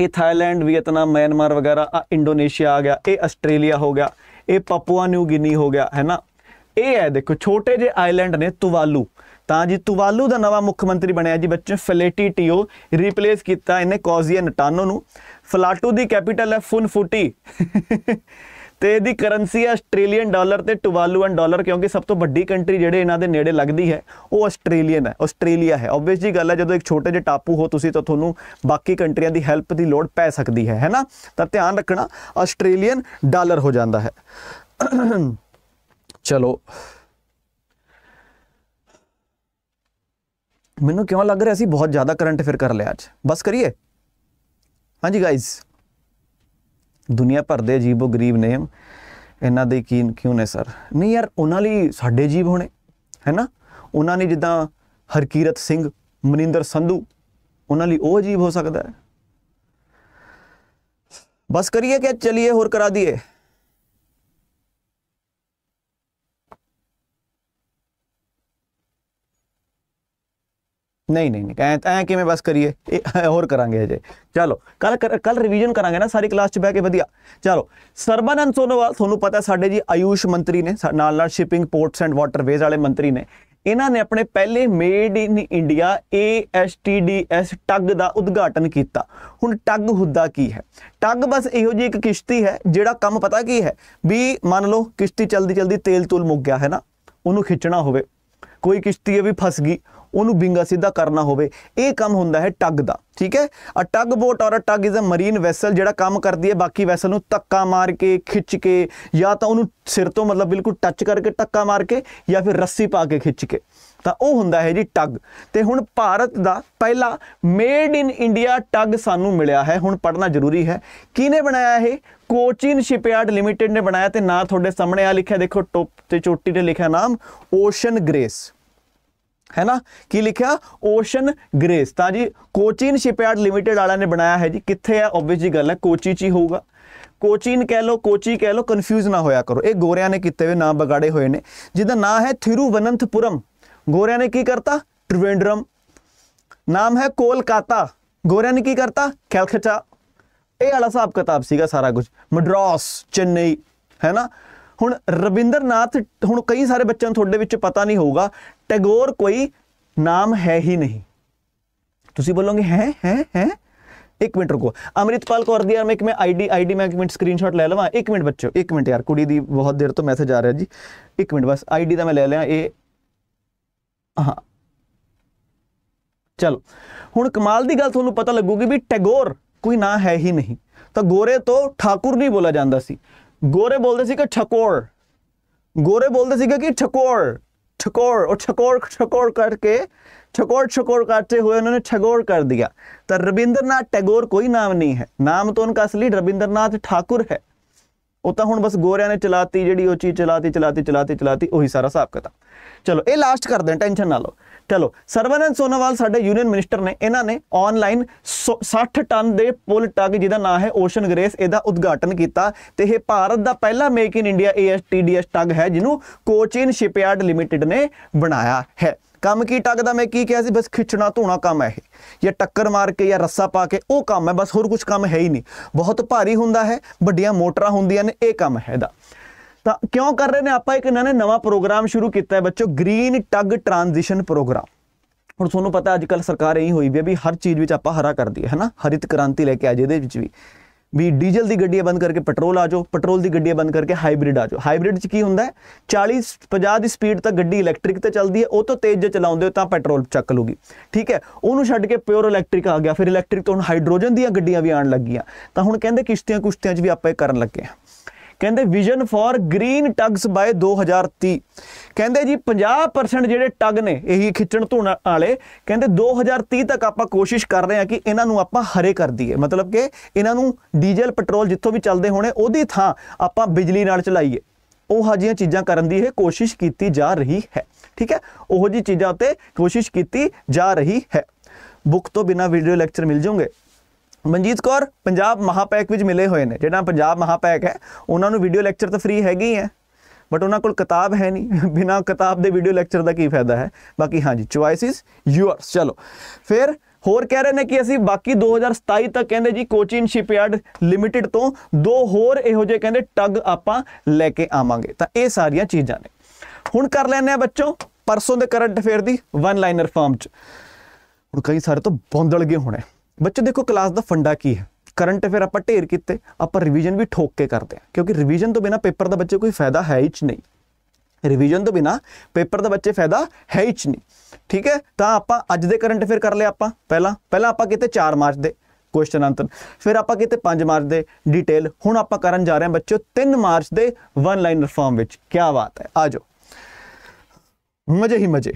ਇਹ ਥਾਈਲੈਂਡ ਵੀਅਤਨਾਮ ਮਿਆਂਮਾਰ ਵਗੈਰਾ ਆ ਇੰਡੋਨੇਸ਼ੀਆ ਆ ਗਿਆ ਇਹ ਆਸਟ੍ਰੇਲੀਆ ਹੋ ਗਿਆ ਇਹ ਪਪੂਆ ਨਿਊ ਗਿਨੀ ਹੋ ਗਿਆ ਹੈ ਨਾ ਇਹ ਹੈ ਦੇਖੋ ਛੋਟੇ ਜਿਹੇ ਆਈਲੈਂਡ ਨੇ ਤੁਵਾਲੂ ਤਾਂ ਜੀ ਤੁਵਾਲੂ ਦਾ ਨਵਾਂ ਮੁੱਖ ਮੰਤਰੀ ਬਣਿਆ ਜੀ ਬੱਚੇ ਫਲੇਟੀ ਟੀਓ ਰਿਪਲੇਸ ਕੀਤਾ ਇਹਨੇ ਕੋਜ਼ੀਆ ਨਟਾਨੋ ਨੂੰ ਫਲਾਟੂ ਦੀ ਕੈਪੀਟਲ ਹੈ ਫੁਨਫੂਟੀ ਤੇ ਇਹਦੀ ਕਰੰਸੀ ਹੈ ਆਸਟ੍ਰੇਲੀਅਨ ਡਾਲਰ ਤੇ ਐਂਡ ਡਾਲਰ ਕਿਉਂਕਿ ਸਭ ਤੋਂ ਵੱਡੀ ਕੰਟਰੀ ਜਿਹੜੇ ਇਹਨਾਂ ਦੇ ਨੇੜੇ ਲੱਗਦੀ ਹੈ ਉਹ ਆਸਟ੍ਰੇਲੀਅਨ ਹੈ ਆਸਟ੍ਰੇਲੀਆ ਹੈ ਆਬਵੀਅਸ ਜੀ ਗੱਲ ਹੈ ਜਦੋਂ ਇੱਕ ਛੋਟੇ ਜਿਹੇ ਟਾਪੂ ਹੋ ਤੁਸੀਂ ਤਾਂ ਤੁਹਾਨੂੰ ਬਾਕੀ ਕੰਟਰੀਆਂ ਦੀ ਹੈਲਪ ਦੀ ਲੋੜ ਪੈ ਸਕਦੀ ਹੈ ਹੈਨਾ ਤਾਂ ਧਿਆਨ ਰੱਖਣਾ ਆਸਟ੍ਰੇਲੀਅਨ ਡਾਲਰ ਹੋ ਜਾਂਦਾ ਹੈ ਚਲੋ ਮੈਨੂੰ ਕਿਉਂ ਲੱਗ ਰਿਹਾ ਸੀ ਬਹੁਤ ਜ਼ਿਆਦਾ ਕਰੰਟ ਅਫੇਅਰ ਕਰ ਲਿਆ ਅੱਜ ਬਸ ਕਰੀਏ ਹਾਂਜੀ ਗਾਇਸ ਦੁਨੀਆ ਭਰ ਦੇ ਅਜੀਬੋ ਗਰੀਬ ਨੇ ਇਹਨਾਂ ਦੇ ਕੀ ਕਿਉਂ ਨੇ ਸਰ ਨਹੀਂ ਯਾਰ ਉਹਨਾਂ ਲਈ ਸਾਡੇ ਜੀਵ ਹੋਣੇ ਹੈਨਾ ਉਹਨਾਂ ਨੇ ਜਿੱਦਾਂ ਹਰਕੀਰਤ ਸਿੰਘ ਮਨਿੰਦਰ ਸੰਧੂ ਉਹਨਾਂ ਲਈ ਉਹ ਅਜੀਬ ਹੋ ਸਕਦਾ ਹੈ ਬਸ ਕਰੀਏ ਕਿ ਚਲਿਏ ਹੋਰ ਕਰਾ ਦਈਏ ਨਹੀਂ ਨਹੀਂ ਨਹੀਂ ਐ ਕਿਵੇਂ ਬਸ ਕਰੀਏ ਇਹ ਹੋਰ ਕਰਾਂਗੇ ਅਜੇ ਚਲੋ ਕੱਲ ਕੱਲ ਰਿਵੀਜ਼ਨ ਕਰਾਂਗੇ ਨਾ ਸਾਰੀ ਕਲਾਸ 'ਚ ਬਹਿ ਕੇ ਵਧੀਆ ਚਲੋ ਸਰਬਨੰਦ ਸੋਨੋਵਾਲ ਤੁਹਾਨੂੰ ਪਤਾ ਸਾਡੇ ਜੀ ਆਯੂਸ਼ ਮੰਤਰੀ ਨੇ ਨਾਲ ਨਾਲ ਸ਼ਿਪਿੰਗ ਪੋਰਟਸ ਐਂਡ ਵਾਟਰਵੇਜ਼ ਵਾਲੇ ਮੰਤਰੀ ਨੇ ਇਹਨਾਂ ਨੇ ਆਪਣੇ ਪਹਿਲੇ made in India ASTDS tug ਦਾ ਉਦਘਾਟਨ ਕੀਤਾ ਹੁਣ ਟੱਗ ਹੁੰਦਾ ਕੀ ਹੈ ਟੱਗ ਬਸ ਇਹੋ ਜੀ ਇੱਕ ਕਿਸ਼ਤੀ ਹੈ ਜਿਹੜਾ ਕੰਮ ਪਤਾ ਕੀ ਹੈ ਵੀ ਮੰਨ ਲਓ ਕਿਸ਼ਤੀ ਚਲਦੀ ਚਲਦੀ ਤੇਲ ਤੁਲ ਮੁੱਕ ਗਿਆ ਹੈ ਨਾ ਉਹਨੂੰ ਖਿੱਚਣਾ ਹੋਵੇ ਕੋਈ ਕਿਸ਼ਤੀ ਇਹ ਵੀ ਫਸ ਗਈ ਉਹਨੂੰ ਬਿੰਗਾ ਸਿੱਧਾ ਕਰਨਾ ਹੋਵੇ ਇਹ ਕੰਮ ਹੁੰਦਾ ਹੈ ਟੱਗ ਦਾ ਠੀਕ ਹੈ ਅ tug boat or a tug is a marine vessel ਜਿਹੜਾ ਕੰਮ ਕਰਦੀ ਹੈ ਬਾਕੀ ਵੈਸਲ ਨੂੰ ਤੱਕਾ ਮਾਰ ਕੇ ਖਿੱਚ ਕੇ ਜਾਂ ਤਾਂ ਉਹਨੂੰ ਸਿਰ ਤੋਂ ਮਤਲਬ ਬਿਲਕੁਲ ਟੱਚ ਕਰਕੇ ਤੱਕਾ ਮਾਰ ਕੇ ਜਾਂ ਫਿਰ ਰੱਸੀ ਪਾ ਕੇ ਖਿੱਚ ਕੇ ਤਾਂ ਉਹ ਹੁੰਦਾ ਹੈ ਜੀ ਟੱਗ ਤੇ ਹੁਣ ਭਾਰਤ ਦਾ ਪਹਿਲਾ ਮੇਡ ਇਨ ਇੰਡੀਆ ਟੱਗ ਸਾਨੂੰ ਮਿਲਿਆ ਹੈ ਹੁਣ ਪੜਨਾ ਜ਼ਰੂਰੀ ਹੈ ਕਿਹਨੇ ਬਣਾਇਆ ਇਹ ਕੋਚਿਨ ਸ਼ਿਪਯਾਰਡ ਲਿਮਟਿਡ ਨੇ ਬਣਾਇਆ ਤੇ ਨਾਂ ਤੁਹਾਡੇ ਸਾਹਮਣੇ ਆ ਲਿਖਿਆ ਦੇਖੋ ਟੋਪ ਤੇ ਚੋਟੀ ਤੇ ਲਿਖਿਆ ਨਾਮ ਓਸ਼ਨ ਗ੍ਰੇਸ ਹੈ ਨਾ ਕੀ ਲਿਖਿਆ ਓਸ਼ਨ ਗ੍ਰੇਸ ਤਾਂ ਜੀ ਕੋਚੀਨ ਸ਼ਿਪਯਾਰਡ ਲਿਮਿਟਿਡ ਵਾਲਿਆਂ ਨੇ ਬਣਾਇਆ ਹੈ ਜੀ ਕਿੱਥੇ ਹੈ ਆਬਵੀਅਸ ਜੀ ਗੱਲ ਹੈ ਕੋਚੀ ਚ ਹੀ ਹੋਊਗਾ ਕੋਚੀਨ ਕਹਿ ਲੋ ਕੋਚੀ ਕਹਿ ਲੋ ਕਨਫਿਊਜ਼ ਨਾ ਹੋਇਆ ਕਰੋ ਇਹ ਗੋਰਿਆਂ ਨੇ ਕੀਤੇ ਹੋਏ ਨਾਮ ਬਗਾੜੇ ਹੋਏ ਨੇ ਜਿਹਦਾ ਨਾਮ ਹੈ ਥਿਰੂਵਨੰਤਪੁਰਮ ਗੋਰਿਆਂ ਨੇ ਕੀ ਕਰਤਾ ਟ੍ਰਿਵੈਂਡਰਮ ਨਾਮ ਹੈ ਕੋਲਕਾਤਾ ਗੋਰਿਆਂ ਨੇ ਕੀ ਕਰਤਾ ਕੈਲਕਟਾ ਇਹ ਵਾਲਾ ਹਿਸਾਬ ਕਿਤਾਬ ਸੀਗਾ ਸਾਰਾ ਕੁਝ ਮਡਰਾਸ ਚੇਨਈ ਹੈ ਨਾ ਹੁਣ ਰਵਿੰਦਰਨਾਥ ਹੁਣ ਕਈ ਸਾਰੇ ਬੱਚਿਆਂ ਨੂੰ ਤੁਹਾਡੇ ਵਿੱਚ ਪਤਾ ਨਹੀਂ ਹੋਊਗਾ ਟੈਗੋਰ ਕੋਈ ਨਾਮ ਹੈ ਹੀ ਨਹੀਂ ਤੁਸੀਂ ਬੋਲੋਗੇ ਹੈ ਹੈ ਹੈ ਇੱਕ ਮਿੰਟ ਰੁਕੋ ਅਮਰਿਤਪਾਲ ਕੌਰ ਦੀ ਯਾਰ ਮੈਂ ਇੱਕ ਮੈਂ ਆਈਡੀ ਆਈਡੀ ਮੈਂ ਇੱਕ ਮਿੰਟ ਸਕਰੀਨਸ਼ਾਟ ਲੈ ਲਵਾਂ ਇੱਕ ਮਿੰਟ ਬੱਚੋ ਇੱਕ ਮਿੰਟ ਯਾਰ ਕੁੜੀ ਦੀ ਬਹੁਤ ਦੇਰ ਤੋਂ ਮੈਸੇਜ ਆ ਰਿਹਾ ਜੀ ਇੱਕ ਮਿੰਟ ਬਸ ਆਈਡੀ ਦਾ ਮੈਂ ਲੈ ਲਿਆ ਇਹ ਹਾਂ ਚਲੋ ਹੁਣ ਕਮਾਲ ਦੀ ਗੱਲ ਤੁਹਾਨੂੰ ਪਤਾ ਲੱਗੂਗੀ ਵੀ ਟੈਗੋਰ ਕੋਈ ਨਾਂ ਹੈ ਹੀ ਨਹੀਂ ਤਾਂ ਗੋਰੇ ਤੋਂ ਠਾਕੁਰ ਨਹੀਂ ਬੋਲਾ ਜਾਂਦਾ ਸੀ ਗੋਰੇ ਬੋਲਦੇ ਸੀ ਕਿ ਠਕੋਰ ਗੋਰੇ ਬੋਲਦੇ ਸੀਗੇ ਕਿ ਠਕੋਰ ਠਕੋਰ ਉਹ ਠਕੋਰ ਠਕੋਰ ਕਰਕੇ ठकोर छकोर काटते हुए उन्होंने ठगोर कर दिया तो रविंद्रनाथ टैगोर कोई नाम नहीं है नाम तो उनका असली रविंद्रनाथ ठाकुर है ਉਹ ਤਾਂ ਹੁਣ ਬਸ ਗੋਰਿਆਂ ਨੇ ਚਲਾਤੀ ਜਿਹੜੀ ਉਹ ਚੀਜ਼ ਚਲਾਤੀ ਚਲਾਤੀ ਚਲਾਤੀ ਚਲਾਤੀ ਉਹੀ ਸਾਰਾ ਹਿਸਾਬ ਕਿਤਾਬ ਚਲੋ ਇਹ ਲਾਸਟ ਕਰਦੇ ਟੈਨਸ਼ਨ ਨਾ ਲਓ ਚਲੋ ਸਰਵਨੰਦ ਸੋਨਵਾਲ ਸਾਡੇ ਯੂਨੀਅਨ ਮਿਨਿਸਟਰ ਨੇ ਇਹਨਾਂ ਨੇ ਆਨਲਾਈਨ 60 ਟਨ ਦੇ ਪੁਲ ਟਗ ਜਿਹਦਾ ਨਾਮ ਹੈ ਓਸ਼ਨ ਗ੍ਰੇਸ ਇਹਦਾ ਉਦਘਾਟਨ ਕੀਤਾ ਤੇ ਇਹ ਭਾਰਤ ਦਾ ਪਹਿਲਾ make in India ASTDS tug ਹੈ ਜਿਹਨੂੰ ਕੋਚਿਨ ਸ਼ਿਪਯਾਰਡ ਲਿਮਟਿਡ ਨੇ ਬਣਾਇਆ ਹੈ ਕੰਮ ਕੀ ਟੱਗ ਦਾ ਮੈਂ ਕੀ ਕਿਹਾ ਸੀ ਬਸ ਖਿੱਚਣਾ ਧੋਣਾ ਕੰਮ ਹੈ ਇਹ ਜਾਂ ਟੱਕਰ ਮਾਰ ਕੇ ਜਾਂ ਰੱਸਾ ਪਾ ਕੇ ਉਹ ਕੰਮ ਹੈ ਬਸ ਹੋਰ ਕੁਝ ਕੰਮ ਹੈ ਹੀ ਨਹੀਂ ਬਹੁਤ ਭਾਰੀ ਹੁੰਦਾ ਹੈ ਵੱਡੀਆਂ ਮੋਟਰਾਂ ਹੁੰਦੀਆਂ ਨੇ ਇਹ ਕੰਮ ਹੈ ਦਾ ਤਾਂ ਕਿਉਂ ਕਰ ਰਹੇ ਨੇ ਆਪਾਂ ਇੱਕ ਇਹਨਾਂ ਨੇ ਨਵਾਂ ਪ੍ਰੋਗਰਾਮ ਸ਼ੁਰੂ ਕੀਤਾ ਹੈ ਬੱਚੋ ਗ੍ਰੀਨ ਟੱਗ ਟ੍ਰਾਂਜੀਸ਼ਨ ਪ੍ਰੋਗਰਾਮ ਹੁਣ ਤੁਹਾਨੂੰ ਪਤਾ ਅੱਜ ਕੱਲ ਸਰਕਾਰ ਇਹੀ ਹੋਈ ਵੀ ਵੀ ਹਰ ਚੀਜ਼ ਵਿੱਚ ਆਪਾਂ ਹਰਾ ਕਰਦੀ ਹੈ ਹਨਾ ਹਰਿਤ ਕ੍ਰਾਂਤੀ ਲੈ ਕੇ ਆ ਜਿਹਦੇ ਵਿੱਚ ਵੀ ਵੀ ਡੀਜ਼ਲ ਦੀ ਗੱਡੀਆਂ ਬੰਦ ਕਰਕੇ ਪੈਟਰੋਲ ਆ ਜਾਓ ਪੈਟਰੋਲ ਦੀ ਗੱਡੀਆਂ ਬੰਦ ਕਰਕੇ ਹਾਈਬ੍ਰਿਡ ਆ ਜਾਓ ਹਾਈਬ੍ਰਿਡ 'ਚ ਕੀ ਹੁੰਦਾ 40 50 ਦੀ ਸਪੀਡ ਤੱਕ ਗੱਡੀ ਇਲੈਕਟ੍ਰਿਕ ਤੇ ਚੱਲਦੀ ਹੈ ਉਹ ਤੋਂ ਤੇਜ਼ ਜੇ ਚਲਾਉਂਦੇ ਹੋ ਤਾਂ ਪੈਟਰੋਲ ਚੱਕ ਲੂਗੀ ਠੀਕ ਹੈ ਉਹਨੂੰ ਛੱਡ ਕੇ ਪਿਓਰ ਇਲੈਕਟ੍ਰਿਕ ਆ ਗਿਆ ਫਿਰ ਇਲੈਕਟ੍ਰਿਕ ਤੋਂ ਹਾਈਡਰੋਜਨ ਦੀਆਂ ਗੱਡੀਆਂ ਵੀ ਆਉਣ ਲੱਗੀਆਂ ਤਾਂ ਹੁਣ ਕਹਿੰਦੇ ਕਿਸ਼ਤੀਆਂ ਕੁਸ਼ਤੀਆਂ 'ਚ ਵੀ ਆਪਾਂ ਇਹ ਕਰਨ ਲੱਗੇ ਆ ਕਹਿੰਦੇ vision for green tugs by 2030 ਕਹਿੰਦੇ ਜੀ 50% ਜਿਹੜੇ ਟੱਗ ਨੇ ਇਹੀ ਖਿੱਚਣ ਧੋਣ ਵਾਲੇ ਕਹਿੰਦੇ 2030 ਤੱਕ ਆਪਾਂ ਕੋਸ਼ਿਸ਼ ਕਰ ਰਹੇ ਹਾਂ ਕਿ ਇਹਨਾਂ ਨੂੰ ਆਪਾਂ ਹਰੇ ਕਰ ਦਈਏ ਮਤਲਬ ਕਿ ਇਹਨਾਂ ਨੂੰ ਡੀਜ਼ਲ ਪੈਟਰੋਲ ਜਿੱਥੋਂ ਵੀ ਚੱਲਦੇ ਹੋਣੇ ਉਹਦੀ ਥਾਂ ਆਪਾਂ ਬਿਜਲੀ ਨਾਲ ਚਲਾਈਏ ਉਹ ਹਜੀਆਂ ਚੀਜ਼ਾਂ ਕਰਨ ਦੀ ਇਹ ਕੋਸ਼ਿਸ਼ ਕੀਤੀ ਜਾ ਰਹੀ ਹੈ ਠੀਕ ਹੈ ਉਹੋ ਜੀ ਚੀਜ਼ਾਂ ਉੱਤੇ ਕੋਸ਼ਿਸ਼ ਕੀਤੀ ਜਾ ਰਹੀ ਹੈ ਬੁੱਕ ਤੋਂ ਬਿਨਾ ਵੀਡੀਓ ਲੈਕਚਰ ਮਿਲ ਜਾਓਗੇ ਮਨਜੀਤ ਕੌਰ ਪੰਜਾਬ ਮਹਾਪੈਕ ਵਿੱਚ ਮਿਲੇ ਹੋਏ ਨੇ ਜਿਹੜਾ ਪੰਜਾਬ ਮਹਾਪੈਕ ਹੈ ਉਹਨਾਂ ਨੂੰ ਵੀਡੀਓ ਲੈਕਚਰ ਤਾਂ ਫ੍ਰੀ ਹੈਗੇ ਹੀ ਹੈ ਬਟ ਉਹਨਾਂ ਕੋਲ ਕਿਤਾਬ ਹੈ ਨਹੀਂ ਬਿਨਾ ਕਿਤਾਬ ਦੇ ਵੀਡੀਓ ਲੈਕਚਰ ਦਾ ਕੀ ਫਾਇਦਾ ਹੈ ਬਾਕੀ ਹਾਂਜੀ ਚੁਆਇਸ ਇਜ਼ ਯੂਅਰਸ ਚਲੋ ਫਿਰ ਹੋਰ ਕਹਿ ਰਹੇ ਨੇ ਕਿ ਅਸੀਂ ਬਾਕੀ 2027 ਤੱਕ ਕਹਿੰਦੇ ਜੀ ਕੋਚਿਨ ਸ਼ਿਪਯਾਰਡ ਲਿਮਿਟਿਡ ਤੋਂ ਦੋ ਹੋਰ ਇਹੋ ਜਿਹੇ ਕਹਿੰਦੇ ਟੱਗ ਆਪਾਂ ਲੈ ਕੇ ਆਵਾਂਗੇ ਤਾਂ ਇਹ ਸਾਰੀਆਂ ਚੀਜ਼ਾਂ ਨੇ ਹੁਣ ਕਰ ਲੈਣੇ ਆ ਬੱਚੋ ਪਰਸੋਂ ਦੇ ਕਰੰਟ ਅਫੇਅਰ ਦੀ ਵਨ ਲਾਈਨਰ ਫਾਰਮ ਚ ਹੁਣ ਕਈ ਸਾਰੇ ਤੋਂ ਬੰਦਲ ਗਏ ਹੋਣੇ ਬੱਚੇ ਦੇਖੋ ਕਲਾਸ ਦਾ ਫੰਡਾ ਕੀ ਹੈ ਕਰੰਟ ਅਫੇਅਰ ਆਪਾਂ ਢੇਰ ਕੀਤੇ ਆਪਾਂ ਰਿਵੀਜ਼ਨ ਵੀ ਠੋਕ ਕੇ ਕਰਦੇ ਆ ਕਿਉਂਕਿ ਰਿਵੀਜ਼ਨ ਤੋਂ ਬਿਨਾ ਪੇਪਰ ਦਾ ਬੱਚੇ ਕੋਈ ਫਾਇਦਾ ਹੈ ਹੀ ਨਹੀਂ ਰਿਵੀਜ਼ਨ ਤੋਂ ਬਿਨਾ ਪੇਪਰ ਦਾ ਬੱਚੇ ਫਾਇਦਾ ਹੈ ਹੀ ਨਹੀਂ ਠੀਕ ਹੈ ਤਾਂ ਆਪਾਂ ਅੱਜ ਦੇ ਕਰੰਟ ਅਫੇਅਰ ਕਰ ਲਿਆ ਆਪਾਂ ਪਹਿਲਾਂ ਪਹਿਲਾਂ ਆਪਾਂ ਕਿਤੇ 4 ਮਾਰਚ ਦੇ ਕੁਐਸਚਨ ਆਨਸਰ ਫਿਰ ਆਪਾਂ ਕਿਤੇ 5 ਮਾਰਚ ਦੇ ਡਿਟੇਲ ਹੁਣ ਆਪਾਂ ਕਰਨ ਜਾ ਰਹੇ ਹਾਂ ਬੱਚਿਓ 3 ਮਾਰਚ ਦੇ ਵਨ ਲਾਈਨਰ ਫਾਰਮ ਵਿੱਚ ਕੀ ਬਾਤ ਹੈ ਆਜੋ ਮਜ਼ੇ ਹੀ ਮਜ਼ੇ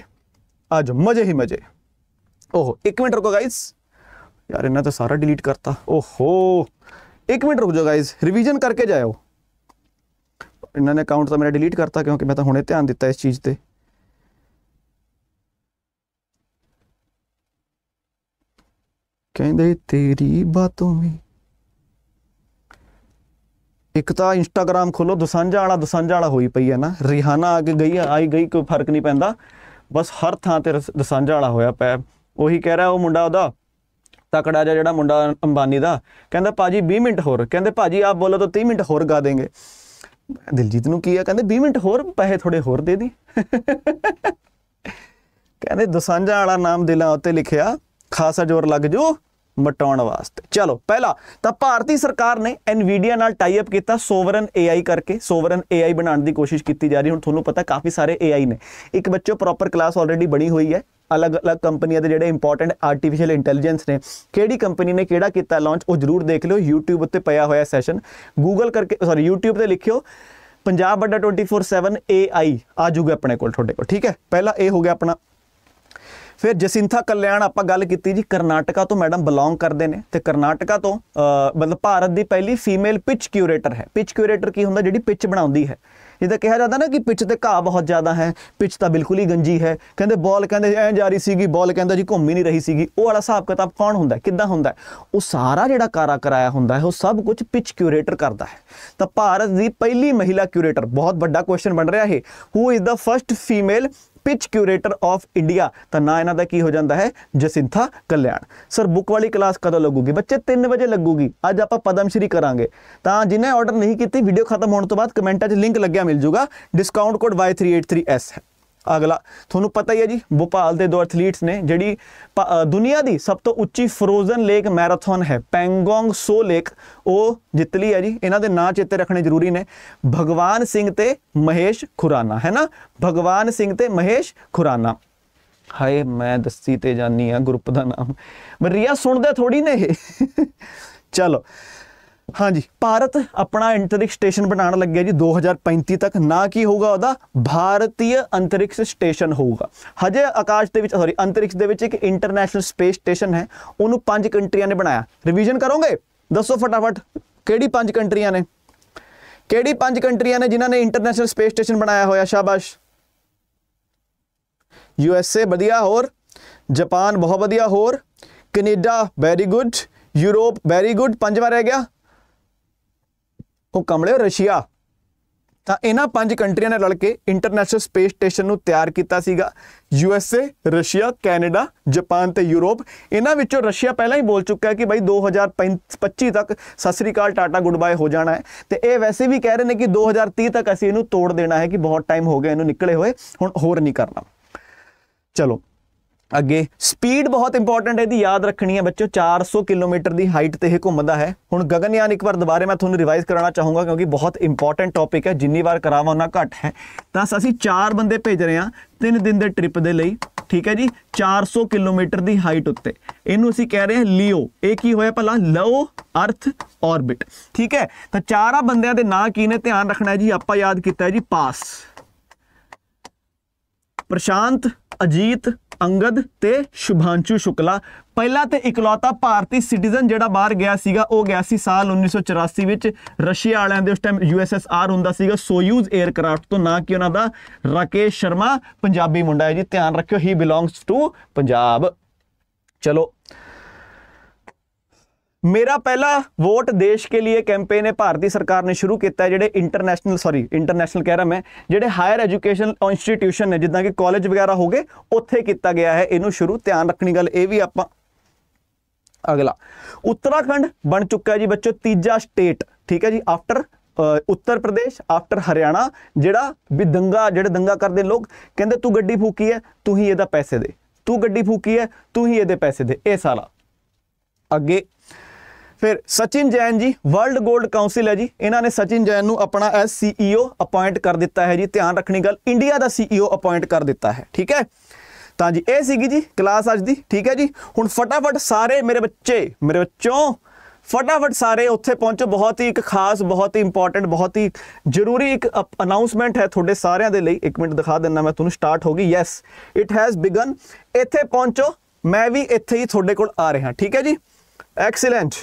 ਆਜੋ ਮਜ਼ੇ ਹੀ ਮਜ਼ੇ ਓਹੋ 1 ਮਿੰਟ ਰੁਕੋ ਗਾਇਸ ਯਾਰ ਇਹਨਾਂ ਤਾਂ ਸਾਰਾ ਡਿਲੀਟ ਕਰਤਾ ਓਹੋ 1 ਮਿੰਟ ਰੁਕ ਜਾਓ ਗਾਇਜ਼ ਰਿਵੀਜ਼ਨ ਕਰਕੇ ਜਾਇਓ ਇਹਨਾਂ ਨੇ ਅਕਾਊਂਟ ਤਾਂ ਮੇਰਾ ਡਿਲੀਟ ਕਰਤਾ ਕਿਉਂਕਿ ਮੈਂ ਤਾਂ ਹੁਣੇ ਧਿਆਨ ਦਿੱਤਾ ਇਸ ਚੀਜ਼ ਤੇ ਕਹਿੰਦੇ ਤੇਰੀ ਬਾਤੋਂ ਵਿੱਚ ਇੱਕ ਤਾਂ ਇੰਸਟਾਗ੍ਰam ਖੋਲੋ ਦਸਾਂਝਾ ਵਾਲਾ ਦਸਾਂਝਾ ਵਾਲਾ ਹੋਈ ਪਈ ਹੈ ਨਾ ਰਿਹਾਨਾ ਆ ਕੇ ਗਈ ਆਈ ਗਈ ਕੋਈ ਫਰਕ ਨਹੀਂ ਪੈਂਦਾ ਬਸ ਹਰ ਥਾਂ ਤੇ ਦਸਾਂਝਾ ਵਾਲਾ ਹੋਇਆ ਪਿਆ ਉਹੀ ਕਹਿ ਰਿਹਾ ਉਹ ਮੁੰਡਾ ਉਹਦਾ ਤਕੜਾ ਜਿਹਾ ਜਿਹੜਾ ਮੁੰਡਾ ਅੰਬਾਨੀ ਦਾ ਕਹਿੰਦਾ ਪਾਜੀ 20 ਮਿੰਟ ਹੋਰ ਕਹਿੰਦੇ ਪਾਜੀ ਆਪ ਬੋਲੋ ਤਾਂ 30 ਮਿੰਟ ਹੋਰ ਗਾ ਦੇਂਗੇ ਦਿਲਜੀਤ ਨੂੰ ਕੀ ਆ ਕਹਿੰਦੇ 20 ਮਿੰਟ ਹੋਰ ਪੈਸੇ ਥੋੜੇ ਹੋਰ ਦੇ ਦੀ ਕਹਿੰਦੇ ਦਸਾਂਝਾ ਵਾਲਾ ਨਾਮ ਦਿਲਾਂ ਉੱਤੇ ਲਿਖਿਆ ਖਾਸਾ ਜ਼ੋਰ ਲੱਗ ਜੋ ਮਟਾਉਣ ਵਾਸਤੇ ਚਲੋ ਪਹਿਲਾ ਤਾਂ ਭਾਰਤੀ ਸਰਕਾਰ ਨੇ ਐਨਵੀਡੀਆ ਨਾਲ ਟਾਈ ਅਪ ਕੀਤਾ ਸੋਵਰਨ ਏਆਈ ਕਰਕੇ ਸੋਵਰਨ ਏਆਈ ਬਣਾਉਣ ਦੀ ਕੋਸ਼ਿਸ਼ ਕੀਤੀ ਜਾ ਰਹੀ ਹੁਣ ਤੁਹਾਨੂੰ ਪਤਾ ਕਾਫੀ ਸਾਰੇ ਏਆਈ ਨੇ ਇੱਕ ਬੱਚੋ ਪ੍ਰੋਪਰ ਕਲਾਸ ਆਲਰੇਡੀ ਬਣੀ ਹੋਈ ਹੈ ਅਲੱਗ-ਅਲੱਗ ਕੰਪਨੀਆਂ ਦੇ ਜਿਹੜੇ ਇੰਪੋਰਟੈਂਟ ਆਰਟੀਫੀਸ਼ੀਅਲ ਇੰਟੈਲੀਜੈਂਸ ਨੇ ਕਿਹੜੀ ਕੰਪਨੀ ਨੇ ਕਿਹੜਾ ਕੀਤਾ ਲਾਂਚ ਉਹ ਜਰੂਰ ਦੇਖ ਲਿਓ YouTube ਉੱਤੇ ਪਿਆ ਹੋਇਆ ਸੈਸ਼ਨ Google ਕਰਕੇ ਸੌਰੀ YouTube ਤੇ ਲਿਖਿਓ ਪੰਜਾਬ ਅੱਡਾ 24/7 AI ਆ ਆਪਣੇ ਕੋਲ ਤੁਹਾਡੇ ਕੋਲ ਠੀਕ ਹੈ ਪਹਿਲਾ ਇਹ ਹੋ ਗਿਆ ਆਪਣਾ ਫਿਰ ਜਸਿੰਥਾ ਕਲਿਆਣ ਆਪਾਂ ਗੱਲ ਕੀਤੀ ਜੀ ਕਰਨਾਟਕਾ ਤੋਂ ਮੈਡਮ ਬਿਲੋਂਗ ਕਰਦੇ ਨੇ ਤੇ ਕਰਨਾਟਕਾ ਤੋਂ ਮਤਲਬ ਭਾਰਤ ਦੀ ਪਹਿਲੀ ਫੀਮੇਲ ਪਿਚ ਕਿਊਰੇਟਰ ਹੈ ਪਿਚ ਕਿਊਰੇਟਰ ਕੀ ਹੁੰਦਾ ਜਿਹੜੀ ਪਿਚ ਬਣਾਉਂਦੀ ਹੈ ਇਹਦਾ ਕਿਹਾ ਜਾਂਦਾ ਨਾ ਕਿ ਪਿਚ ਤੇ ਘਾਹ ਬਹੁਤ ਜ਼ਿਆਦਾ ਹੈ ਪਿਚ ਤਾਂ ਬਿਲਕੁਲ ਹੀ ਗੰਜੀ ਹੈ ਕਹਿੰਦੇ ਬਾਲ ਕਹਿੰਦੇ ਐਂ ਜਾ ਰਹੀ ਸੀਗੀ ਬਾਲ ਕਹਿੰਦਾ ਜੀ ਘੁੰਮ ਹੀ ਨਹੀਂ ਰਹੀ ਸੀਗੀ ਉਹ ਵਾਲਾ ਹਿਸਾਬ ਕਿਤਾਬ ਕੌਣ ਹੁੰਦਾ ਕਿੱਦਾਂ ਹੁੰਦਾ ਉਹ ਸਾਰਾ ਜਿਹੜਾ ਕਾਰਾ ਕਰਾਇਆ ਹੁੰਦਾ ਹੈ ਉਹ ਸਭ ਕੁਝ ਪਿਚ ਕਿਊਰੇਟਰ ਕਰਦਾ ਹੈ ਤਾਂ ਭਾਰਤ ਦੀ ਪਹਿਲੀ ਮਹਿਲਾ ਕਿਊਰੇਟਰ ਬਹੁਤ ਵੱਡਾ ਕੁਐਸਚਨ ਬਣ ਰਿਹਾ ਹੈ who is the first female pitch curator of India ਤਾਂ ਨਾ ਇਹਨਾਂ ਦਾ ਕੀ ਹੋ ਜਾਂਦਾ ਹੈ ਜਸਿੰਥਾ ਕਲਿਆਣ ਸਰ ਬੁੱਕ ਵਾਲੀ ਕਲਾਸ ਕਦੋਂ ਲੱਗੂਗੀ ਬੱਚੇ 3 ਵਜੇ ਲੱਗੂਗੀ ਅੱਜ ਆਪਾਂ ਪਦਮ ਸ਼੍ਰੀ ਕਰਾਂਗੇ ਤਾਂ ਜਿਨੇ ਆਰਡਰ ਨਹੀਂ ਕੀਤੀ ਵੀਡੀਓ ਖਤਮ ਹੋਣ ਤੋਂ ਬਾਅਦ ਕਮੈਂਟਾਂ 'ਚ ਲਿੰਕ ਲੱਗਿਆ ਮਿਲ ਜਾਊਗਾ ਡਿਸਕਾਊਂਟ ਕੋਡ Y383S ਹੈ ਅਗਲਾ ਤੁਹਾਨੂੰ ਪਤਾ ਹੀ ਹੈ ਜੀ ਭੋਪਾਲ ਦੇ ਦੋ ਐਥਲੀਟਸ ਨੇ ਜਿਹੜੀ ਦੁਨੀਆ ਦੀ ਸਭ ਤੋਂ ਉੱਚੀ ਫਰੋਜ਼ਨ ਲੇਕ ਮੈਰਾਥਨ ਹੈ ਪੈਂਗੋਂਗ ਸੋ ਲੇਕ ਉਹ ਜਿੱਤ ਲਈ ਹੈ ਜੀ ਇਹਨਾਂ ਦੇ ਨਾਂ ਚੇਤੇ ਰੱਖਣੇ ਜ਼ਰੂਰੀ ਨੇ ਭਗਵਾਨ ਸਿੰਘ ਤੇ ਮਹੇਸ਼ ਖੁਰਾਨਾ ਹੈ ਨਾ ਭਗਵਾਨ ਸਿੰਘ ਤੇ ਮਹੇਸ਼ ਖੁਰਾਨਾ ਹਾਏ ਮੈਂ ਦੱਸੀ ਤੇ ਜਾਨੀ ਆ ਗਰੁੱਪ ਦਾ ਨਾਮ ਮਰੀਆ ਸੁਣਦੇ ਥੋੜੀ ਨੇ ਇਹ ਚਲੋ ਹਾਂਜੀ ਭਾਰਤ ਆਪਣਾ ਅੰਤਰਿਕਸ਼ ਸਟੇਸ਼ਨ ਬਣਾਉਣ ਲੱਗਿਆ ਜੀ 2035 ਤੱਕ ਨਾ ਕੀ ਹੋਊਗਾ ਉਹਦਾ ਭਾਰਤੀ ਅੰਤਰਿਕਸ਼ ਸਟੇਸ਼ਨ ਹੋਊਗਾ ਹਜੇ ਆਕਾਸ਼ ਦੇ ਵਿੱਚ ਸੌਰੀ ਅੰਤਰਿਕਸ਼ ਦੇ ਵਿੱਚ ਇੱਕ ਇੰਟਰਨੈਸ਼ਨਲ ਸਪੇਸ ਸਟੇਸ਼ਨ ਹੈ ਉਹਨੂੰ ਪੰਜ ਕੰਟਰੀਆਂ ਨੇ ਬਣਾਇਆ ਰਿਵੀਜ਼ਨ ਕਰੋਗੇ ਦੱਸੋ ਫਟਾਫਟ ਕਿਹੜੀ ਪੰਜ ਕੰਟਰੀਆਂ ਨੇ ਕਿਹੜੀ ਪੰਜ ਕੰਟਰੀਆਂ ਨੇ ਜਿਨ੍ਹਾਂ ਨੇ ਇੰਟਰਨੈਸ਼ਨਲ ਸਪੇਸ ਸਟੇਸ਼ਨ ਬਣਾਇਆ ਹੋਇਆ ਸ਼ਾਬਾਸ਼ ਯੂ ਐਸ ਏ ਵਧੀਆ ਹੋਰ ਜਾਪਾਨ ਬਹੁਤ ਵਧੀਆ ਹੋਰ Canada very good Europe very good ਪੰਜਵਾਂ ਰਹਿ ਗਿਆ ਉਹ ਕਮਲੇ ਰਸ਼ੀਆ ਤਾਂ ਇਹਨਾਂ ਪੰਜ ਕੰਟਰੀਆਂ ਨੇ ਰਲ ਕੇ ਇੰਟਰਨੈਸ਼ਨਲ ਸਪੇਸ ਸਟੇਸ਼ਨ ਨੂੰ ਤਿਆਰ ਕੀਤਾ ਸੀਗਾ U S A Russia Canada Japan ਤੇ ਯੂਰਪ ਇਹਨਾਂ ਵਿੱਚੋਂ ਰਸ਼ੀਆ ਪਹਿਲਾਂ ਹੀ ਬੋਲ ਚੁੱਕਾ ਹੈ ਕਿ ਬਈ 2025 ਤੱਕ ਸਤਿ ਸ੍ਰੀ ਅਕਾਲ ਟਾਟਾ ਗੁੱਡ ਬਾਏ ਹੋ ਜਾਣਾ ਹੈ ਤੇ ਇਹ ਵੈਸੇ ਵੀ ਕਹਿ ਰਹੇ ਨੇ ਕਿ 2030 ਤੱਕ ਅਸੀਂ ਇਹਨੂੰ ਤੋੜ ਦੇਣਾ ਹੈ ਕਿ ਬਹੁਤ ਟਾਈਮ ਹੋ ਗਿਆ ਇਹਨੂੰ ਨਿਕਲੇ ਹੋਏ ਹੁਣ ਹੋਰ ਨਹੀਂ ਕਰਨਾ ਚਲੋ ਅੱਗੇ ਸਪੀਡ ਬਹੁਤ ਇੰਪੋਰਟੈਂਟ ਹੈ ਇਹਦੀ ਯਾਦ ਰੱਖਣੀ ਹੈ ਬੱਚੋ 400 ਕਿਲੋਮੀਟਰ ਦੀ ਹਾਈਟ ਤੇ ਇਹ ਘੁੰਮਦਾ ਹੈ ਹੁਣ ਗਗਨਯਾਨ ਇੱਕ ਵਾਰ ਦੁਬਾਰੇ ਮੈਂ ਤੁਹਾਨੂੰ ਰਿਵਾਈਜ਼ ਕਰਾਉਣਾ ਚਾਹੂੰਗਾ ਕਿਉਂਕਿ ਬਹੁਤ ਇੰਪੋਰਟੈਂਟ ਟੌਪਿਕ ਹੈ ਜਿੰਨੀ ਵਾਰ ਕਰਾਵਾਂ ਉਹਨਾਂ ਘੱਟ ਹੈ ਤਾਂ ਅਸੀਂ 4 ਬੰਦੇ ਭੇਜ ਰਹੇ ਹਾਂ 3 ਦਿਨ ਦੇ ਟ੍ਰਿਪ ਦੇ ਲਈ ਠੀਕ ਹੈ ਜੀ 400 ਕਿਲੋਮੀਟਰ ਦੀ ਹਾਈਟ ਉੱਤੇ ਇਹਨੂੰ ਅਸੀਂ ਕਹਿ ਰਹੇ ਹਾਂ ਲਿਓ ਇਹ ਕੀ ਹੋਇਆ ਭਲਾ ਲਓ ਅਰਥ ਆਰਬਿਟ ਠੀਕ ਹੈ ਤਾਂ ਚਾਰਾ ਬੰਦਿਆਂ ਦੇ ਨਾਂ ਕੀ ਨੇ ਧਿਆਨ ਰੱਖਣਾ ਹੈ ਜੀ ਆਪਾਂ ਯਾਦ ਕੀਤਾ ਹੈ ਜੀ ਪਾਸ ਪ੍ਰਸ਼ਾਂਤ ਅਜੀਤ ਅੰਗਦ ਤੇ ਸ਼ੁਭਾਂਸ਼ੂ ਸ਼ੁਕਲਾ ਪਹਿਲਾ ਤੇ ਇਕਲੌਤਾ ਭਾਰਤੀ ਸਿਟੀਜ਼ਨ ਜਿਹੜਾ ਬਾਹਰ ਗਿਆ ਸੀਗਾ ਉਹ ਗਿਆ ਸੀ ਸਾਲ 1984 ਵਿੱਚ ਰਸ਼ੀਆ ਵਾਲਿਆਂ ਦੇ ਉਸ ਟਾਈਮ ਯੂਐਸਐਸਆਰ ਹੁੰਦਾ ਸੀਗਾ ਸੋਯੂਜ਼ 에ਅਰਕ੍ਰਾਫਟ ਤੋਂ ਨਾ ਕਿ ਉਹਨਾਂ ਦਾ ਰਾਕੇਸ਼ ਸ਼ਰਮਾ ਪੰਜਾਬੀ ਮੁੰਡਾ ਹੈ ਜੀ ਧਿਆਨ ਰੱਖਿਓ ਹੀ ਬਿਲੋਂਗਸ ਟੂ ਪੰਜਾਬ ਚਲੋ ਮੇਰਾ ਪਹਿਲਾ ਵੋਟ ਦੇਸ਼ ਕੇ ਲਈ ਕੈਂਪੇਨ ਹੈ ਭਾਰਤੀ ਸਰਕਾਰ ਨੇ ਸ਼ੁਰੂ ਕੀਤਾ ਹੈ ਜਿਹੜੇ ਇੰਟਰਨੈਸ਼ਨਲ ਸੌਰੀ ਇੰਟਰਨੈਸ਼ਨਲ ਕਹਿ ਰਹਾ ਮੈਂ ਜਿਹੜੇ ਹਾਇਰ ਐਜੂਕੇਸ਼ਨ ਇੰਸਟੀਟਿਊਸ਼ਨ ਨੇ ਜਿੱਦਾਂ ਕਿ ਕਾਲਜ ਵਗੈਰਾ ਹੋਗੇ ਉੱਥੇ ਕੀਤਾ ਗਿਆ ਹੈ ਇਹਨੂੰ ਸ਼ੁਰੂ ਧਿਆਨ ਰੱਖਣੀ ਗੱਲ ਇਹ ਵੀ ਆਪਾਂ ਅਗਲਾ ਉੱਤਰਾਖੰਡ ਬਣ ਚੁੱਕਾ ਹੈ ਜੀ ਬੱਚੋ ਤੀਜਾ ਸਟੇਟ ਠੀਕ ਹੈ ਜੀ ਆਫਟਰ ਉੱਤਰ ਪ੍ਰਦੇਸ਼ ਆਫਟਰ ਹਰਿਆਣਾ ਜਿਹੜਾ ਵੀ ਦੰਗਾ ਜਿਹੜੇ ਦੰਗਾ ਕਰਦੇ ਲੋਕ ਕਹਿੰਦੇ ਤੂੰ ਗੱਡੀ ਫੂਕੀ ਹੈ ਤੂੰ ਹੀ ਇਹਦਾ ਪੈਸੇ ਦੇ ਤੂੰ ਗੱਡੀ ਫੂਕੀ ਹੈ ਤੂੰ ਹੀ ਇਹਦੇ ਪੈਸੇ ਦੇ ਇਹ ਸਾਲਾ ਅੱਗੇ ਫਿਰ ਸਚਿਨ ਜੈਨ ਜੀ ਵਰਲਡ 골ਡ ਕਾਉਂਸਲ ਹੈ ਜੀ ਇਹਨਾਂ ਨੇ ਸਚਿਨ ਜੈਨ ਨੂੰ ਆਪਣਾ ਐਸ ਸੀਈਓ ਅਪਾਇੰਟ ਕਰ ਦਿੱਤਾ ਹੈ ਜੀ ਧਿਆਨ ਰੱਖਣੀ ਗੱਲ ਇੰਡੀਆ ਦਾ ਸੀਈਓ ਅਪਾਇੰਟ e ਕਰ ਦਿੱਤਾ ਹੈ ਠੀਕ ਹੈ ਤਾਂ ਜੀ ਇਹ ਸੀਗੀ ਜੀ ਕਲਾਸ ਅੱਜ ਦੀ ਠੀਕ ਹੈ ਜੀ ਹੁਣ ਫਟਾਫਟ ਸਾਰੇ ਮੇਰੇ ਬੱਚੇ ਮੇਰੇ ਬੱਚੋਂ ਫਟਾਫਟ ਸਾਰੇ ਉੱਥੇ ਪਹੁੰਚੋ ਬਹੁਤ ਹੀ ਇੱਕ ਖਾਸ ਬਹੁਤ ਹੀ ਇੰਪੋਰਟੈਂਟ ਬਹੁਤ ਹੀ ਜ਼ਰੂਰੀ ਇੱਕ ਅਨਾਉਂਸਮੈਂਟ ਹੈ ਤੁਹਾਡੇ ਸਾਰਿਆਂ ਦੇ ਲਈ 1 ਮਿੰਟ ਦਿਖਾ ਦਿੰਨਾ ਮੈਂ ਤੁਹਾਨੂੰ ਸਟਾਰਟ ਹੋ ਗਈ ਯੈਸ ਇਟ ਹੈਜ਼ ਬਿਗਨ ਇੱਥੇ ਪਹੁੰਚੋ ਮੈਂ ਵੀ ਇੱਥੇ ਹੀ ਤੁਹਾਡੇ ਕੋਲ ਆ ਰਿਹਾ ਠੀਕ ਹੈ ਜੀ ਐਕਸਲੈਂਟ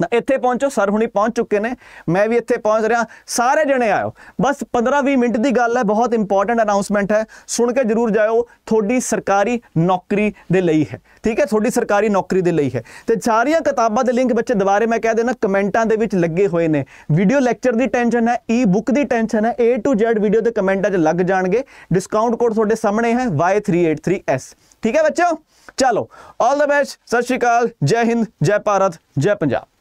ਤਾਂ ਇੱਥੇ ਪਹੁੰਚੋ ਸਰ ਹੁਣੀ ਪਹੁੰਚ ਚੁੱਕੇ ਨੇ ਮੈਂ ਵੀ ਇੱਥੇ ਪਹੁੰਚ ਰਿਹਾ ਸਾਰੇ ਜਣੇ ਆਇਓ ਬਸ 15-20 ਮਿੰਟ ਦੀ ਗੱਲ ਹੈ ਬਹੁਤ ਇੰਪੋਰਟੈਂਟ ਅਨਾਉਂਸਮੈਂਟ ਹੈ ਸੁਣ ਕੇ ਜਰੂਰ ਜਾਇਓ ਤੁਹਾਡੀ ਸਰਕਾਰੀ ਨੌਕਰੀ ਦੇ ਲਈ ਹੈ ਠੀਕ ਹੈ ਤੁਹਾਡੀ ਸਰਕਾਰੀ ਨੌਕਰੀ ਦੇ ਲਈ ਹੈ ਤੇ ਸਾਰੀਆਂ ਕਿਤਾਬਾਂ ਦੇ ਲਿੰਕ ਬੱਚੇ ਦੁਬਾਰੇ ਮੈਂ ਕਹਿ ਦੇਣਾ ਕਮੈਂਟਾਂ ਦੇ ਵਿੱਚ ਲੱਗੇ ਹੋਏ ਨੇ ਵੀਡੀਓ ਲੈਕਚਰ ਦੀ ਟੈਨਸ਼ਨ ਹੈ ਈ ਬੁੱਕ ਦੀ ਟੈਨਸ਼ਨ ਹੈ A to Z ਵੀਡੀਓ ਦੇ ਕਮੈਂਟਾਂ 'ਚ ਲੱਗ ਜਾਣਗੇ ਡਿਸਕਾਊਂਟ ਕੋਡ ਤੁਹਾਡੇ ਸਾਹਮਣੇ ਹੈ Y383S ਠੀਕ ਹੈ ਬੱਚੋ ਚਲੋ ਆਲ ਦਾ ਬੈਸਟ ਸਤਿ ਸ਼੍ਰੀ ਅਕਾਲ ਜੈ ਹਿੰਦ ਜੈ ਭਾਰਤ ਜੈ ਪੰਜਾਬ